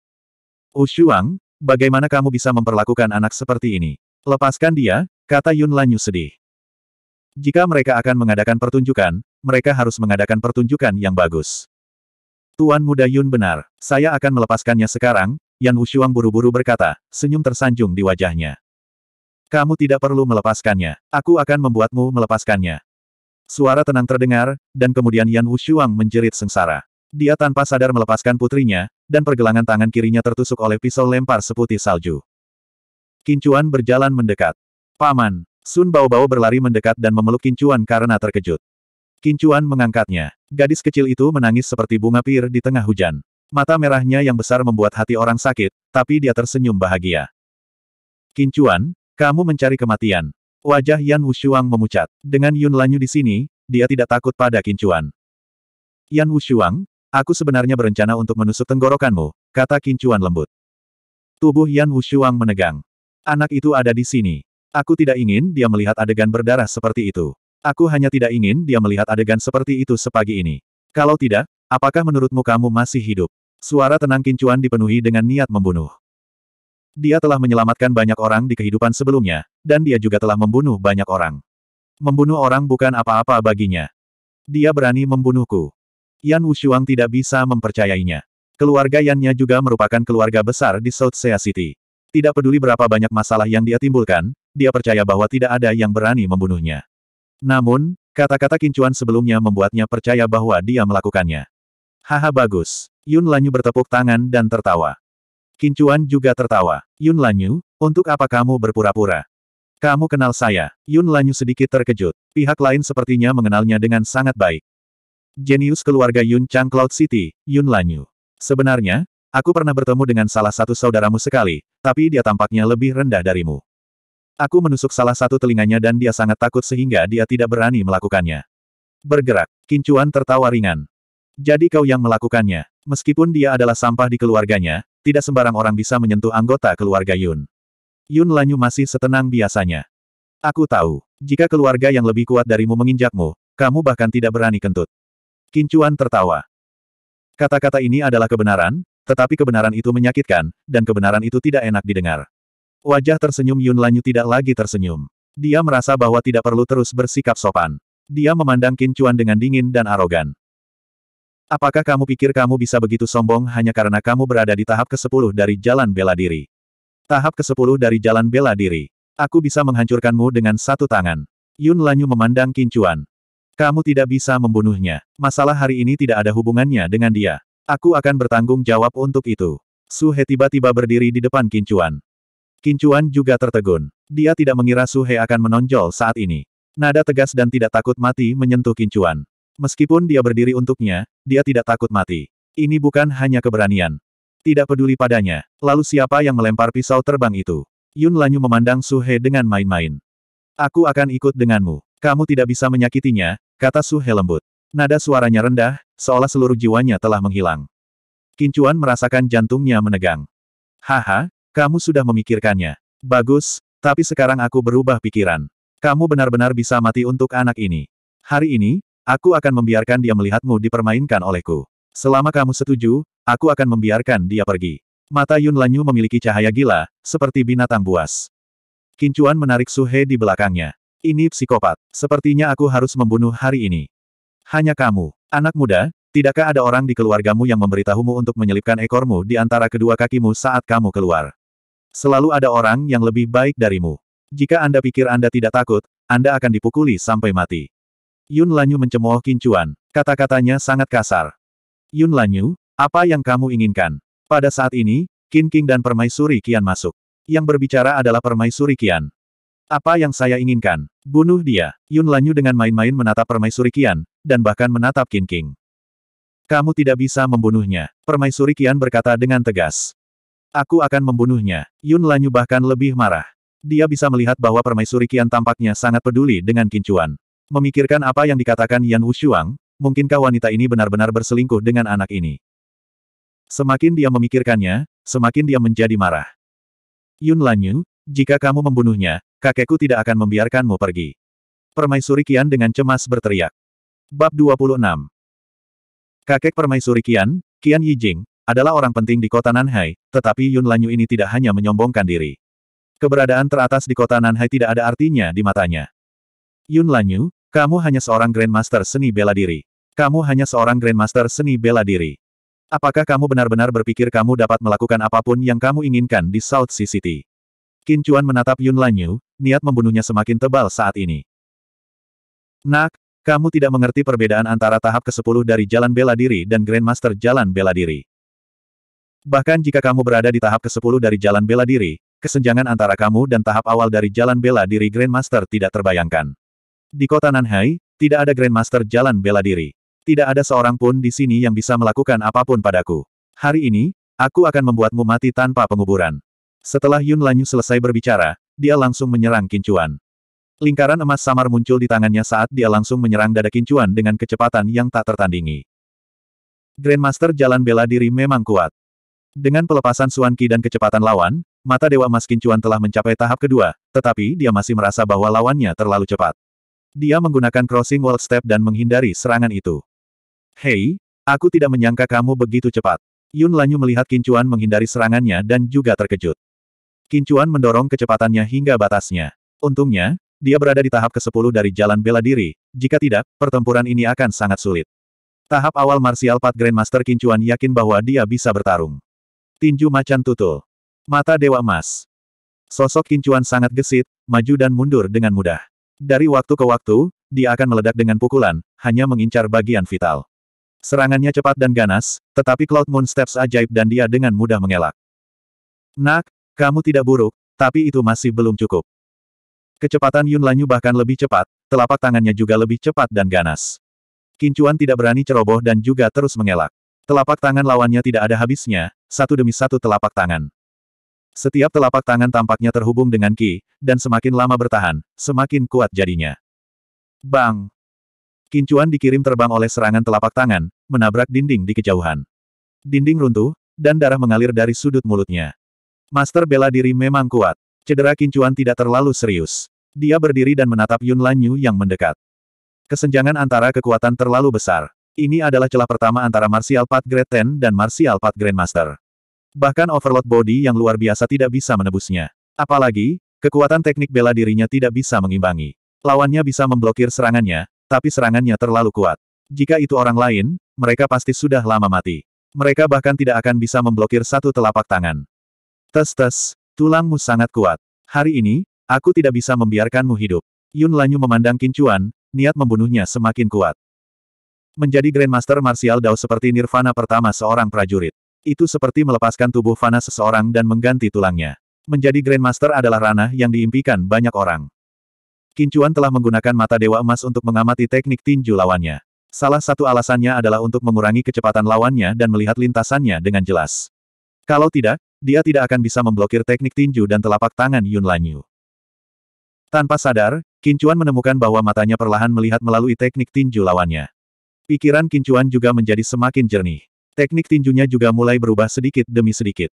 Wushuang, bagaimana kamu bisa memperlakukan anak seperti ini? Lepaskan dia, kata Yun Lanyu sedih. Jika mereka akan mengadakan pertunjukan, mereka harus mengadakan pertunjukan yang bagus. Tuan muda Yun benar, saya akan melepaskannya sekarang, Yan Wushuang buru-buru berkata, senyum tersanjung di wajahnya. Kamu tidak perlu melepaskannya, aku akan membuatmu melepaskannya. Suara tenang terdengar, dan kemudian Yan Wushuang menjerit sengsara. Dia tanpa sadar melepaskan putrinya, dan pergelangan tangan kirinya tertusuk oleh pisau lempar seputih salju. Kincuan berjalan mendekat. Paman, Sun Bao Bao berlari mendekat dan memeluk Kincuan karena terkejut. Kincuan mengangkatnya. Gadis kecil itu menangis seperti bunga pir di tengah hujan. Mata merahnya yang besar membuat hati orang sakit, tapi dia tersenyum bahagia. Kincuan, kamu mencari kematian. Wajah Yan Wushuang memucat. Dengan Yun Lanyu di sini, dia tidak takut pada Kincuan. Yan Wushuang, aku sebenarnya berencana untuk menusuk tenggorokanmu, kata Kincuan lembut. Tubuh Yan Wushuang menegang. Anak itu ada di sini. Aku tidak ingin dia melihat adegan berdarah seperti itu. Aku hanya tidak ingin dia melihat adegan seperti itu sepagi ini. Kalau tidak, apakah menurutmu kamu masih hidup? Suara tenang Kincuan dipenuhi dengan niat membunuh. Dia telah menyelamatkan banyak orang di kehidupan sebelumnya, dan dia juga telah membunuh banyak orang. Membunuh orang bukan apa-apa baginya. Dia berani membunuhku. Yan Wushuang tidak bisa mempercayainya. Keluarga Yannya juga merupakan keluarga besar di South Sea City. Tidak peduli berapa banyak masalah yang dia timbulkan, dia percaya bahwa tidak ada yang berani membunuhnya. Namun, kata-kata kincuan sebelumnya membuatnya percaya bahwa dia melakukannya. Haha bagus. Yun Lanyu bertepuk tangan dan tertawa. Kincuan juga tertawa. Yun Lanyu, untuk apa kamu berpura-pura? Kamu kenal saya. Yun Lanyu sedikit terkejut. Pihak lain sepertinya mengenalnya dengan sangat baik. Jenius keluarga Yun Chang Cloud City, Yun Lanyu. Sebenarnya, aku pernah bertemu dengan salah satu saudaramu sekali, tapi dia tampaknya lebih rendah darimu. Aku menusuk salah satu telinganya dan dia sangat takut sehingga dia tidak berani melakukannya. Bergerak, Kincuan tertawa ringan. Jadi kau yang melakukannya. Meskipun dia adalah sampah di keluarganya, tidak sembarang orang bisa menyentuh anggota keluarga Yun. Yun Lanyu masih setenang biasanya. Aku tahu, jika keluarga yang lebih kuat darimu menginjakmu, kamu bahkan tidak berani kentut. Kincuan tertawa. Kata-kata ini adalah kebenaran, tetapi kebenaran itu menyakitkan, dan kebenaran itu tidak enak didengar. Wajah tersenyum Yun Lanyu tidak lagi tersenyum. Dia merasa bahwa tidak perlu terus bersikap sopan. Dia memandang Qin Chuan dengan dingin dan arogan. Apakah kamu pikir kamu bisa begitu sombong hanya karena kamu berada di tahap ke-10 dari jalan bela diri? Tahap ke-10 dari jalan bela diri. Aku bisa menghancurkanmu dengan satu tangan. Yun Lanyu memandang Qin Chuan. Kamu tidak bisa membunuhnya. Masalah hari ini tidak ada hubungannya dengan dia. Aku akan bertanggung jawab untuk itu. Su He tiba-tiba berdiri di depan Qin Chuan. Kincuan juga tertegun. Dia tidak mengira Suhe akan menonjol saat ini. Nada tegas dan tidak takut mati menyentuh Kincuan. Meskipun dia berdiri untuknya, dia tidak takut mati. Ini bukan hanya keberanian. Tidak peduli padanya. Lalu siapa yang melempar pisau terbang itu? Yun Lanyu memandang Suhe dengan main-main. Aku akan ikut denganmu. Kamu tidak bisa menyakitinya, kata Suhe lembut. Nada suaranya rendah, seolah seluruh jiwanya telah menghilang. Kincuan merasakan jantungnya menegang. Haha, kamu sudah memikirkannya. Bagus, tapi sekarang aku berubah pikiran. Kamu benar-benar bisa mati untuk anak ini. Hari ini, aku akan membiarkan dia melihatmu dipermainkan olehku. Selama kamu setuju, aku akan membiarkan dia pergi. Mata Yun Lanyu memiliki cahaya gila, seperti binatang buas. Kincuan menarik Suhe di belakangnya. Ini psikopat. Sepertinya aku harus membunuh hari ini. Hanya kamu, anak muda, tidakkah ada orang di keluargamu yang memberitahumu untuk menyelipkan ekormu di antara kedua kakimu saat kamu keluar? Selalu ada orang yang lebih baik darimu. Jika Anda pikir Anda tidak takut, Anda akan dipukuli sampai mati. Yun Lanyu mencemooh Kincuan. Kata-katanya sangat kasar. Yun Lanyu, apa yang kamu inginkan? Pada saat ini, Qin King dan Permaisuri Kian masuk. Yang berbicara adalah Permaisuri Kian. Apa yang saya inginkan? Bunuh dia. Yun Lanyu dengan main-main menatap Permaisuri Kian, dan bahkan menatap Qin King. Kamu tidak bisa membunuhnya. Permaisuri Kian berkata dengan tegas. Aku akan membunuhnya. Yun Lanyu bahkan lebih marah. Dia bisa melihat bahwa permaisuri Qian tampaknya sangat peduli dengan kincuan. Memikirkan apa yang dikatakan Yan Wushuang, mungkinkah wanita ini benar-benar berselingkuh dengan anak ini? Semakin dia memikirkannya, semakin dia menjadi marah. Yun Lanyu, jika kamu membunuhnya, kakekku tidak akan membiarkanmu pergi. Permaisuri Qian dengan cemas berteriak. Bab 26 Kakek Permaisuri Qian, Qian Yijing, adalah orang penting di kota Nanhai, tetapi Yun Lanyu ini tidak hanya menyombongkan diri. Keberadaan teratas di kota Nanhai tidak ada artinya di matanya. Yun Lanyu, kamu hanya seorang Grandmaster seni bela diri. Kamu hanya seorang Grandmaster seni bela diri. Apakah kamu benar-benar berpikir kamu dapat melakukan apapun yang kamu inginkan di South Sea City? Qin Chuan menatap Yun Lanyu, niat membunuhnya semakin tebal saat ini. Nak, kamu tidak mengerti perbedaan antara tahap ke-10 dari jalan bela diri dan Grandmaster jalan bela diri. Bahkan jika kamu berada di tahap ke-10 dari jalan bela diri, kesenjangan antara kamu dan tahap awal dari jalan bela diri Grandmaster tidak terbayangkan. Di kota Nanhai, tidak ada Grandmaster jalan bela diri. Tidak ada seorang pun di sini yang bisa melakukan apapun padaku. Hari ini, aku akan membuatmu mati tanpa penguburan. Setelah Yun Lanyu selesai berbicara, dia langsung menyerang Kincuan. Lingkaran emas samar muncul di tangannya saat dia langsung menyerang dada Kincuan dengan kecepatan yang tak tertandingi. Grandmaster Jalan Bela Diri memang kuat. Dengan pelepasan Suanki dan kecepatan lawan, mata Dewa Mas Kincuan telah mencapai tahap kedua, tetapi dia masih merasa bahwa lawannya terlalu cepat. Dia menggunakan crossing wall step dan menghindari serangan itu. Hei, aku tidak menyangka kamu begitu cepat. Yun Lanyu melihat Kincuan menghindari serangannya dan juga terkejut. Kincuan mendorong kecepatannya hingga batasnya. Untungnya, dia berada di tahap ke-10 dari jalan bela diri, jika tidak, pertempuran ini akan sangat sulit. Tahap awal martial Pat Grandmaster Kincuan yakin bahwa dia bisa bertarung. Tinju macan tutul. Mata Dewa Emas. Sosok kincuan sangat gesit, maju dan mundur dengan mudah. Dari waktu ke waktu, dia akan meledak dengan pukulan, hanya mengincar bagian vital. Serangannya cepat dan ganas, tetapi Cloud Moon Steps ajaib dan dia dengan mudah mengelak. Nak, kamu tidak buruk, tapi itu masih belum cukup. Kecepatan Yun Lanyu bahkan lebih cepat, telapak tangannya juga lebih cepat dan ganas. Kincuan tidak berani ceroboh dan juga terus mengelak. Telapak tangan lawannya tidak ada habisnya, satu demi satu telapak tangan. Setiap telapak tangan tampaknya terhubung dengan Ki, dan semakin lama bertahan, semakin kuat jadinya. Bang! Kincuan dikirim terbang oleh serangan telapak tangan, menabrak dinding di kejauhan. Dinding runtuh, dan darah mengalir dari sudut mulutnya. Master bela diri memang kuat. Cedera Kincuan tidak terlalu serius. Dia berdiri dan menatap Yun Yu yang mendekat. Kesenjangan antara kekuatan terlalu besar. Ini adalah celah pertama antara Martial Path Grade 10 dan Martial Path Grandmaster. Bahkan Overload Body yang luar biasa tidak bisa menebusnya. Apalagi, kekuatan teknik bela dirinya tidak bisa mengimbangi. Lawannya bisa memblokir serangannya, tapi serangannya terlalu kuat. Jika itu orang lain, mereka pasti sudah lama mati. Mereka bahkan tidak akan bisa memblokir satu telapak tangan. Tes-tes, tulangmu sangat kuat. Hari ini, aku tidak bisa membiarkanmu hidup. Yun Lanyu memandang Kincuan, niat membunuhnya semakin kuat. Menjadi Grandmaster Martial Dao seperti nirvana pertama seorang prajurit. Itu seperti melepaskan tubuh fana seseorang dan mengganti tulangnya. Menjadi Grandmaster adalah ranah yang diimpikan banyak orang. Kincuan telah menggunakan mata Dewa Emas untuk mengamati teknik tinju lawannya. Salah satu alasannya adalah untuk mengurangi kecepatan lawannya dan melihat lintasannya dengan jelas. Kalau tidak, dia tidak akan bisa memblokir teknik tinju dan telapak tangan Yun Lanyu. Tanpa sadar, Kincuan menemukan bahwa matanya perlahan melihat melalui teknik tinju lawannya. Pikiran Kincuan juga menjadi semakin jernih. Teknik tinjunya juga mulai berubah sedikit demi sedikit.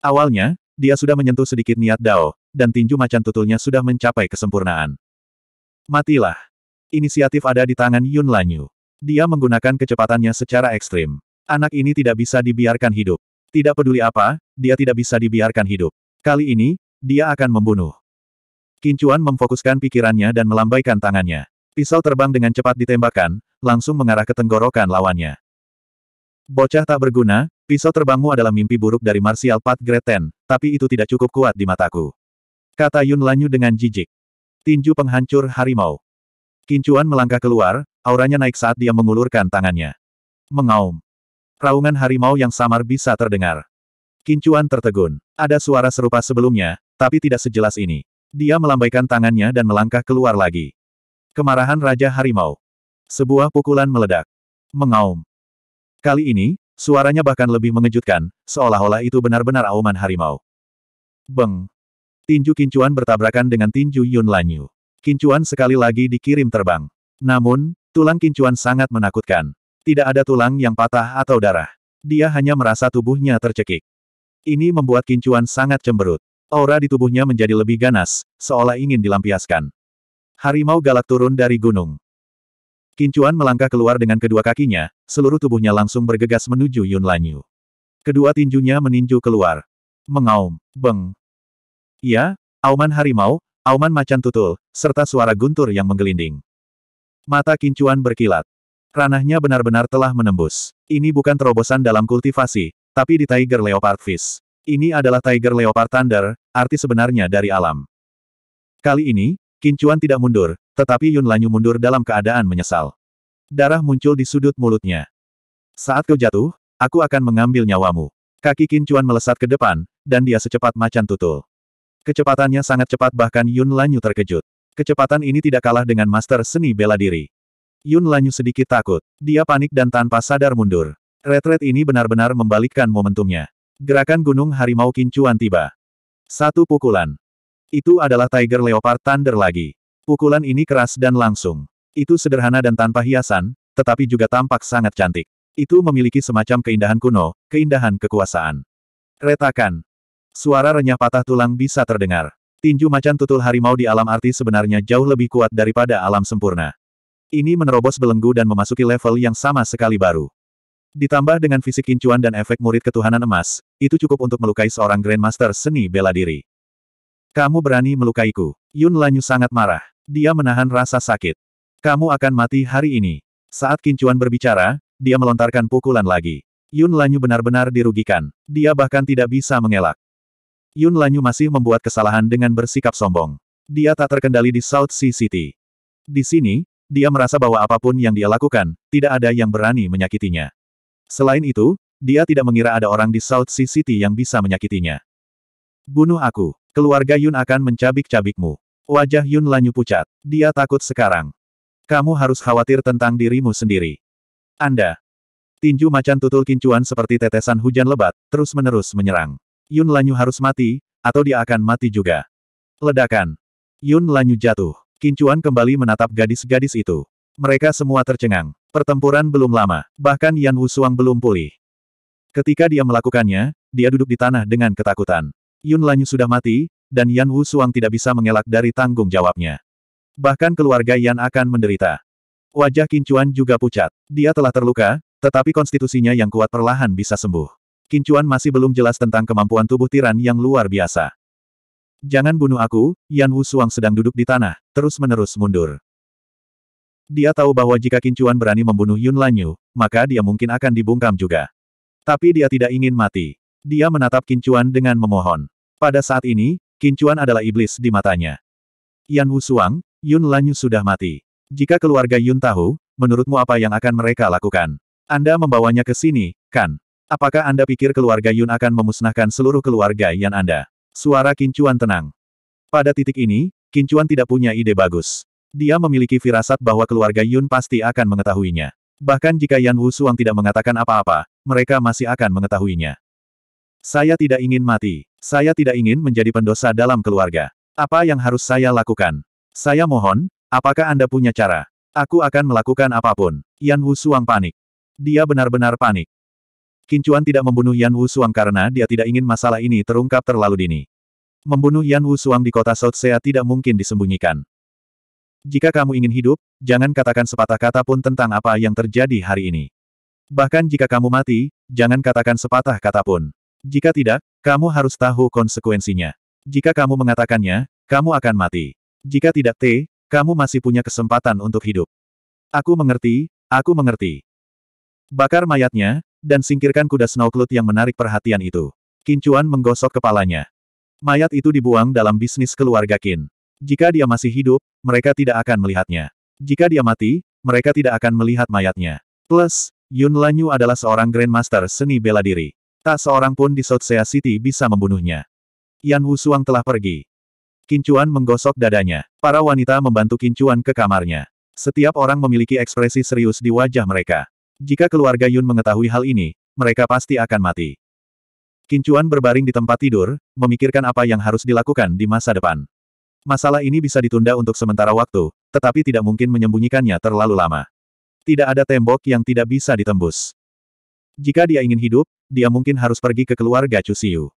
Awalnya, dia sudah menyentuh sedikit niat Dao, dan tinju macan tutulnya sudah mencapai kesempurnaan. Matilah. Inisiatif ada di tangan Yun Lanyu. Dia menggunakan kecepatannya secara ekstrim. Anak ini tidak bisa dibiarkan hidup. Tidak peduli apa, dia tidak bisa dibiarkan hidup. Kali ini, dia akan membunuh. Kincuan memfokuskan pikirannya dan melambaikan tangannya. Pisau terbang dengan cepat ditembakkan, langsung mengarah ke tenggorokan lawannya. Bocah tak berguna, pisau terbangmu adalah mimpi buruk dari Martial Pat Greten, tapi itu tidak cukup kuat di mataku. Kata Yun Lanyu dengan jijik. Tinju penghancur harimau. Kincuan melangkah keluar, auranya naik saat dia mengulurkan tangannya. Mengaum. Raungan harimau yang samar bisa terdengar. Kincuan tertegun. Ada suara serupa sebelumnya, tapi tidak sejelas ini. Dia melambaikan tangannya dan melangkah keluar lagi. Kemarahan Raja Harimau. Sebuah pukulan meledak. Mengaum. Kali ini, suaranya bahkan lebih mengejutkan, seolah-olah itu benar-benar auman harimau. Beng. Tinju kincuan bertabrakan dengan tinju Yun Lanyu. Kincuan sekali lagi dikirim terbang. Namun, tulang kincuan sangat menakutkan. Tidak ada tulang yang patah atau darah. Dia hanya merasa tubuhnya tercekik. Ini membuat kincuan sangat cemberut. Aura di tubuhnya menjadi lebih ganas, seolah ingin dilampiaskan. Harimau galak turun dari gunung. Kincuan melangkah keluar dengan kedua kakinya, seluruh tubuhnya langsung bergegas menuju Yun Lanyu. Kedua tinjunya meninju keluar. Mengaum, beng. Ya, auman harimau, auman macan tutul, serta suara guntur yang menggelinding. Mata kincuan berkilat. Ranahnya benar-benar telah menembus. Ini bukan terobosan dalam kultivasi, tapi di Tiger Leopard Fish. Ini adalah Tiger Leopard Thunder, arti sebenarnya dari alam. Kali ini, Kincuan tidak mundur, tetapi Yun Lanyu mundur dalam keadaan menyesal. Darah muncul di sudut mulutnya. Saat kau jatuh, aku akan mengambil nyawamu. Kaki Kincuan melesat ke depan, dan dia secepat macan tutul. Kecepatannya sangat cepat bahkan Yun Lanyu terkejut. Kecepatan ini tidak kalah dengan master seni bela diri. Yun Lanyu sedikit takut. Dia panik dan tanpa sadar mundur. Retret ini benar-benar membalikkan momentumnya. Gerakan Gunung Harimau Kincuan tiba. Satu pukulan. Itu adalah Tiger Leopard Thunder lagi. Pukulan ini keras dan langsung. Itu sederhana dan tanpa hiasan, tetapi juga tampak sangat cantik. Itu memiliki semacam keindahan kuno, keindahan kekuasaan. Retakan. Suara renyah patah tulang bisa terdengar. Tinju macan tutul harimau di alam arti sebenarnya jauh lebih kuat daripada alam sempurna. Ini menerobos belenggu dan memasuki level yang sama sekali baru. Ditambah dengan fisik kincuan dan efek murid ketuhanan emas, itu cukup untuk melukai seorang Grandmaster seni bela diri. Kamu berani melukaiku. Yun Lanyu sangat marah. Dia menahan rasa sakit. Kamu akan mati hari ini. Saat Kincuan berbicara, dia melontarkan pukulan lagi. Yun Lanyu benar-benar dirugikan. Dia bahkan tidak bisa mengelak. Yun Lanyu masih membuat kesalahan dengan bersikap sombong. Dia tak terkendali di South Sea City. Di sini, dia merasa bahwa apapun yang dia lakukan, tidak ada yang berani menyakitinya. Selain itu, dia tidak mengira ada orang di South Sea City yang bisa menyakitinya. Bunuh aku. Keluarga Yun akan mencabik-cabikmu. Wajah Yun Lanyu pucat. Dia takut sekarang. Kamu harus khawatir tentang dirimu sendiri. Anda. Tinju macan tutul kincuan seperti tetesan hujan lebat, terus-menerus menyerang. Yun Lanyu harus mati, atau dia akan mati juga. Ledakan. Yun Lanyu jatuh. Kincuan kembali menatap gadis-gadis itu. Mereka semua tercengang. Pertempuran belum lama, bahkan Yan Suang belum pulih. Ketika dia melakukannya, dia duduk di tanah dengan ketakutan. Yun Lanyu sudah mati, dan Yan Wu Suang tidak bisa mengelak dari tanggung jawabnya. Bahkan keluarga Yan akan menderita. Wajah Kincuan juga pucat. Dia telah terluka, tetapi konstitusinya yang kuat perlahan bisa sembuh. Kincuan masih belum jelas tentang kemampuan tubuh tiran yang luar biasa. Jangan bunuh aku, Yan Wu Suang sedang duduk di tanah, terus-menerus mundur. Dia tahu bahwa jika Kincuan berani membunuh Yun Lanyu, maka dia mungkin akan dibungkam juga. Tapi dia tidak ingin mati. Dia menatap Kincuan dengan memohon. Pada saat ini, Kincuan adalah iblis di matanya. Yan Wusuang, Yun Lanyu sudah mati. Jika keluarga Yun tahu, menurutmu apa yang akan mereka lakukan? Anda membawanya ke sini, kan? Apakah Anda pikir keluarga Yun akan memusnahkan seluruh keluarga Yan Anda? Suara Kincuan tenang. Pada titik ini, Kincuan tidak punya ide bagus. Dia memiliki firasat bahwa keluarga Yun pasti akan mengetahuinya. Bahkan jika Yan Wusuang tidak mengatakan apa-apa, mereka masih akan mengetahuinya. Saya tidak ingin mati. Saya tidak ingin menjadi pendosa dalam keluarga. Apa yang harus saya lakukan? Saya mohon, apakah Anda punya cara? Aku akan melakukan apapun. Yan Wu Suang panik. Dia benar-benar panik. Kincuan tidak membunuh Yan Wu Suang karena dia tidak ingin masalah ini terungkap terlalu dini. Membunuh Yan Wu Suang di kota South Sea tidak mungkin disembunyikan. Jika kamu ingin hidup, jangan katakan sepatah kata pun tentang apa yang terjadi hari ini. Bahkan jika kamu mati, jangan katakan sepatah kata pun. Jika tidak, kamu harus tahu konsekuensinya. Jika kamu mengatakannya, kamu akan mati. Jika tidak T, kamu masih punya kesempatan untuk hidup. Aku mengerti, aku mengerti. Bakar mayatnya, dan singkirkan kuda Snowclut yang menarik perhatian itu. Kincuan menggosok kepalanya. Mayat itu dibuang dalam bisnis keluarga Kin. Jika dia masih hidup, mereka tidak akan melihatnya. Jika dia mati, mereka tidak akan melihat mayatnya. Plus, Yun Lanyu adalah seorang Grandmaster seni bela diri. Tak seorang pun di South Sea City bisa membunuhnya. Yan Wusuang telah pergi. Kincuan menggosok dadanya. Para wanita membantu Kincuan ke kamarnya. Setiap orang memiliki ekspresi serius di wajah mereka. Jika keluarga Yun mengetahui hal ini, mereka pasti akan mati. Kincuan berbaring di tempat tidur, memikirkan apa yang harus dilakukan di masa depan. Masalah ini bisa ditunda untuk sementara waktu, tetapi tidak mungkin menyembunyikannya terlalu lama. Tidak ada tembok yang tidak bisa ditembus. Jika dia ingin hidup, dia mungkin harus pergi ke keluarga Chu Siu.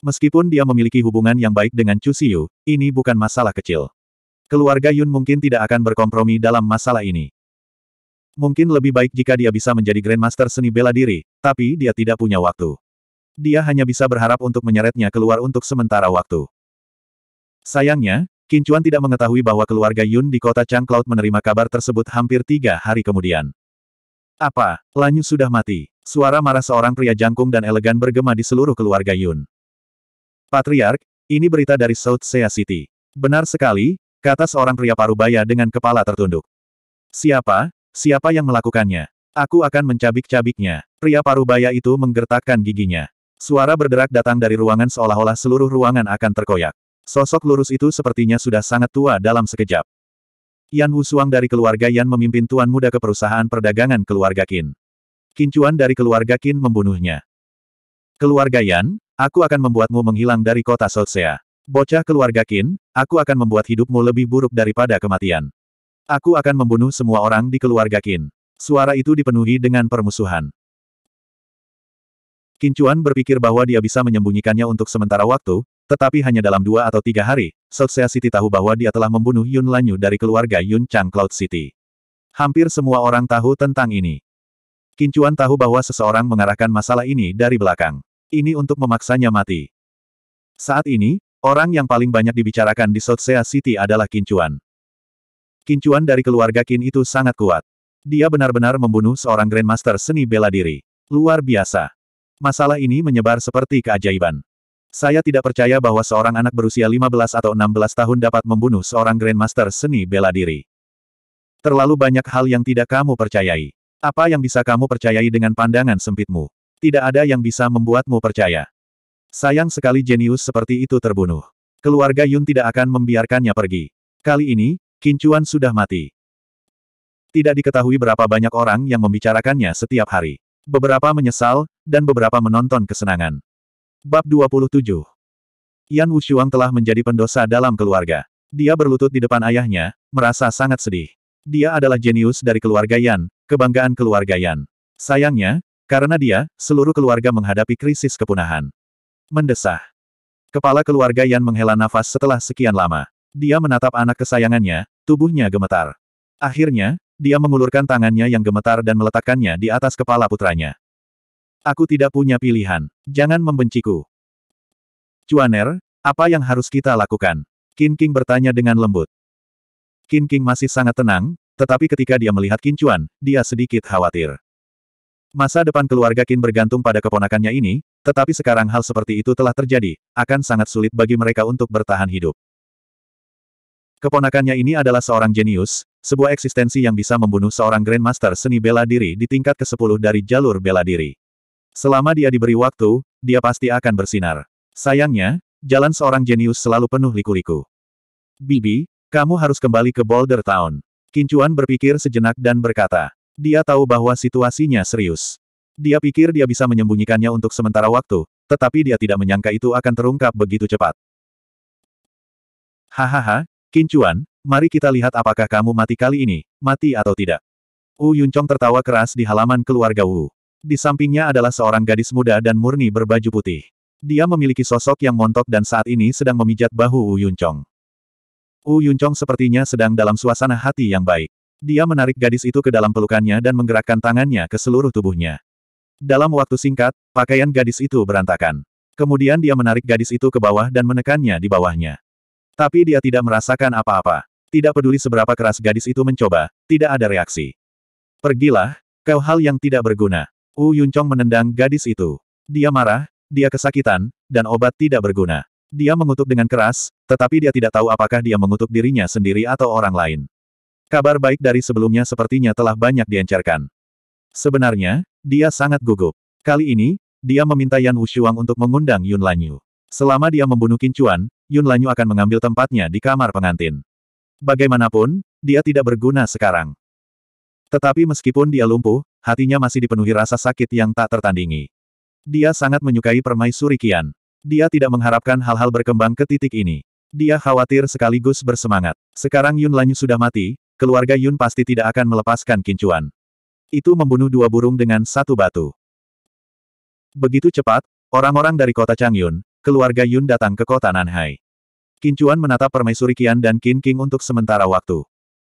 Meskipun dia memiliki hubungan yang baik dengan Chu Siu, ini bukan masalah kecil. Keluarga Yun mungkin tidak akan berkompromi dalam masalah ini. Mungkin lebih baik jika dia bisa menjadi Grandmaster seni bela diri, tapi dia tidak punya waktu. Dia hanya bisa berharap untuk menyeretnya keluar untuk sementara waktu. Sayangnya, Kincuan tidak mengetahui bahwa keluarga Yun di kota Changcloud menerima kabar tersebut hampir tiga hari kemudian. Apa, Lanyu sudah mati? Suara marah seorang pria jangkung dan elegan bergema di seluruh keluarga Yun. Patriark, ini berita dari South Sea City. Benar sekali, kata seorang pria parubaya dengan kepala tertunduk. Siapa, siapa yang melakukannya? Aku akan mencabik-cabiknya. Pria parubaya itu menggertakkan giginya. Suara berderak datang dari ruangan seolah-olah seluruh ruangan akan terkoyak. Sosok lurus itu sepertinya sudah sangat tua dalam sekejap. Yan Wusuang dari keluarga Yan memimpin tuan muda ke perusahaan perdagangan keluarga Qin. Kincuan dari keluarga Qin membunuhnya. Keluarga Yan, aku akan membuatmu menghilang dari kota Solsea. Bocah keluarga Qin, aku akan membuat hidupmu lebih buruk daripada kematian. Aku akan membunuh semua orang di keluarga Qin. Suara itu dipenuhi dengan permusuhan. Kincuan berpikir bahwa dia bisa menyembunyikannya untuk sementara waktu, tetapi hanya dalam dua atau tiga hari, Sotsea City tahu bahwa dia telah membunuh Yun Lanyu dari keluarga Yun Chang Cloud City. Hampir semua orang tahu tentang ini. Kincuan tahu bahwa seseorang mengarahkan masalah ini dari belakang. Ini untuk memaksanya mati. Saat ini, orang yang paling banyak dibicarakan di Sotsea City adalah Kincuan. Kincuan dari keluarga Kin itu sangat kuat. Dia benar-benar membunuh seorang Grandmaster seni bela diri. Luar biasa. Masalah ini menyebar seperti keajaiban. Saya tidak percaya bahwa seorang anak berusia 15 atau 16 tahun dapat membunuh seorang Grandmaster seni bela diri. Terlalu banyak hal yang tidak kamu percayai. Apa yang bisa kamu percayai dengan pandangan sempitmu? Tidak ada yang bisa membuatmu percaya. Sayang sekali jenius seperti itu terbunuh. Keluarga Yun tidak akan membiarkannya pergi. Kali ini, Kincuan sudah mati. Tidak diketahui berapa banyak orang yang membicarakannya setiap hari. Beberapa menyesal, dan beberapa menonton kesenangan. Bab 27 Yan Wushuang telah menjadi pendosa dalam keluarga. Dia berlutut di depan ayahnya, merasa sangat sedih. Dia adalah jenius dari keluarga Yan, kebanggaan keluarga Yan. Sayangnya, karena dia, seluruh keluarga menghadapi krisis kepunahan. Mendesah. Kepala keluarga Yan menghela nafas setelah sekian lama. Dia menatap anak kesayangannya, tubuhnya gemetar. Akhirnya, dia mengulurkan tangannya yang gemetar dan meletakkannya di atas kepala putranya. Aku tidak punya pilihan. Jangan membenciku. Cuaner, apa yang harus kita lakukan? Qin King bertanya dengan lembut. Qin King masih sangat tenang, tetapi ketika dia melihat Qin Chuan, dia sedikit khawatir. Masa depan keluarga Qin bergantung pada keponakannya ini, tetapi sekarang hal seperti itu telah terjadi, akan sangat sulit bagi mereka untuk bertahan hidup. Keponakannya ini adalah seorang jenius, sebuah eksistensi yang bisa membunuh seorang Grandmaster seni bela diri di tingkat ke-10 dari jalur bela diri. Selama dia diberi waktu, dia pasti akan bersinar. Sayangnya, jalan seorang jenius selalu penuh liku-liku. Bibi, kamu harus kembali ke Boulder Town. Kincuan berpikir sejenak dan berkata. Dia tahu bahwa situasinya serius. Dia pikir dia bisa menyembunyikannya untuk sementara waktu, tetapi dia tidak menyangka itu akan terungkap begitu cepat. Hahaha, Kincuan, mari kita lihat apakah kamu mati kali ini, mati atau tidak. Wu Yuncong tertawa keras di halaman keluarga Wu. Di sampingnya adalah seorang gadis muda dan murni berbaju putih. Dia memiliki sosok yang montok dan saat ini sedang memijat bahu Wu Yuncong. Wu Yuncong sepertinya sedang dalam suasana hati yang baik. Dia menarik gadis itu ke dalam pelukannya dan menggerakkan tangannya ke seluruh tubuhnya. Dalam waktu singkat, pakaian gadis itu berantakan. Kemudian dia menarik gadis itu ke bawah dan menekannya di bawahnya. Tapi dia tidak merasakan apa-apa. Tidak peduli seberapa keras gadis itu mencoba, tidak ada reaksi. Pergilah, kau hal yang tidak berguna. U Yun menendang gadis itu. Dia marah, dia kesakitan, dan obat tidak berguna. Dia mengutuk dengan keras, tetapi dia tidak tahu apakah dia mengutuk dirinya sendiri atau orang lain. Kabar baik dari sebelumnya sepertinya telah banyak diencerkan. Sebenarnya, dia sangat gugup. Kali ini, dia meminta Yan Wushuang untuk mengundang Yun Lanyu. Selama dia membunuh Kincuan, Yun Lanyu akan mengambil tempatnya di kamar pengantin. Bagaimanapun, dia tidak berguna sekarang. Tetapi meskipun dia lumpuh, hatinya masih dipenuhi rasa sakit yang tak tertandingi. Dia sangat menyukai permaisuri Kian. Dia tidak mengharapkan hal-hal berkembang ke titik ini. Dia khawatir sekaligus bersemangat. Sekarang Yun Lanyu sudah mati, keluarga Yun pasti tidak akan melepaskan kincuan. Itu membunuh dua burung dengan satu batu. Begitu cepat, orang-orang dari kota Changyun, keluarga Yun datang ke kota Nanhai. Kincuan menatap permaisuri Kian dan Qin King untuk sementara waktu.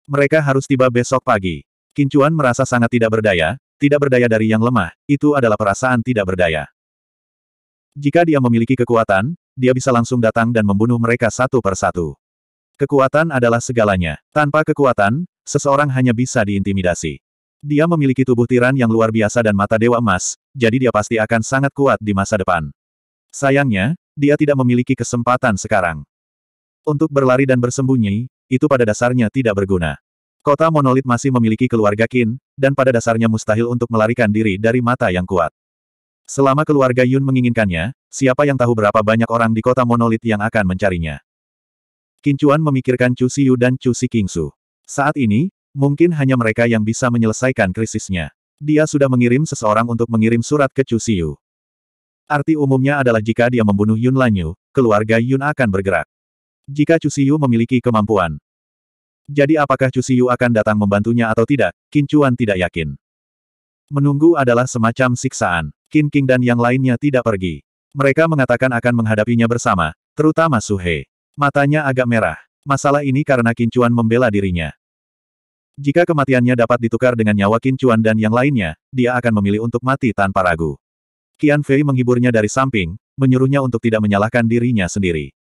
Mereka harus tiba besok pagi. Kincuan merasa sangat tidak berdaya, tidak berdaya dari yang lemah, itu adalah perasaan tidak berdaya. Jika dia memiliki kekuatan, dia bisa langsung datang dan membunuh mereka satu per satu. Kekuatan adalah segalanya. Tanpa kekuatan, seseorang hanya bisa diintimidasi. Dia memiliki tubuh tiran yang luar biasa dan mata dewa emas, jadi dia pasti akan sangat kuat di masa depan. Sayangnya, dia tidak memiliki kesempatan sekarang. Untuk berlari dan bersembunyi, itu pada dasarnya tidak berguna. Kota monolit masih memiliki keluarga Qin, dan pada dasarnya mustahil untuk melarikan diri dari mata yang kuat. Selama keluarga Yun menginginkannya, siapa yang tahu berapa banyak orang di kota monolit yang akan mencarinya. Qin Kincuan memikirkan Chu Siyu dan Chu Si Kingsu. Saat ini, mungkin hanya mereka yang bisa menyelesaikan krisisnya. Dia sudah mengirim seseorang untuk mengirim surat ke Chu Siyu. Arti umumnya adalah jika dia membunuh Yun Lanyu, keluarga Yun akan bergerak. Jika Chu Siyu memiliki kemampuan, jadi apakah Chu Siyu akan datang membantunya atau tidak, Qin Chuan tidak yakin. Menunggu adalah semacam siksaan. Qin King dan yang lainnya tidak pergi. Mereka mengatakan akan menghadapinya bersama, terutama Su He. Matanya agak merah. Masalah ini karena Qin Chuan membela dirinya. Jika kematiannya dapat ditukar dengan nyawa Qin Chuan dan yang lainnya, dia akan memilih untuk mati tanpa ragu. Qian Fei menghiburnya dari samping, menyuruhnya untuk tidak menyalahkan dirinya sendiri.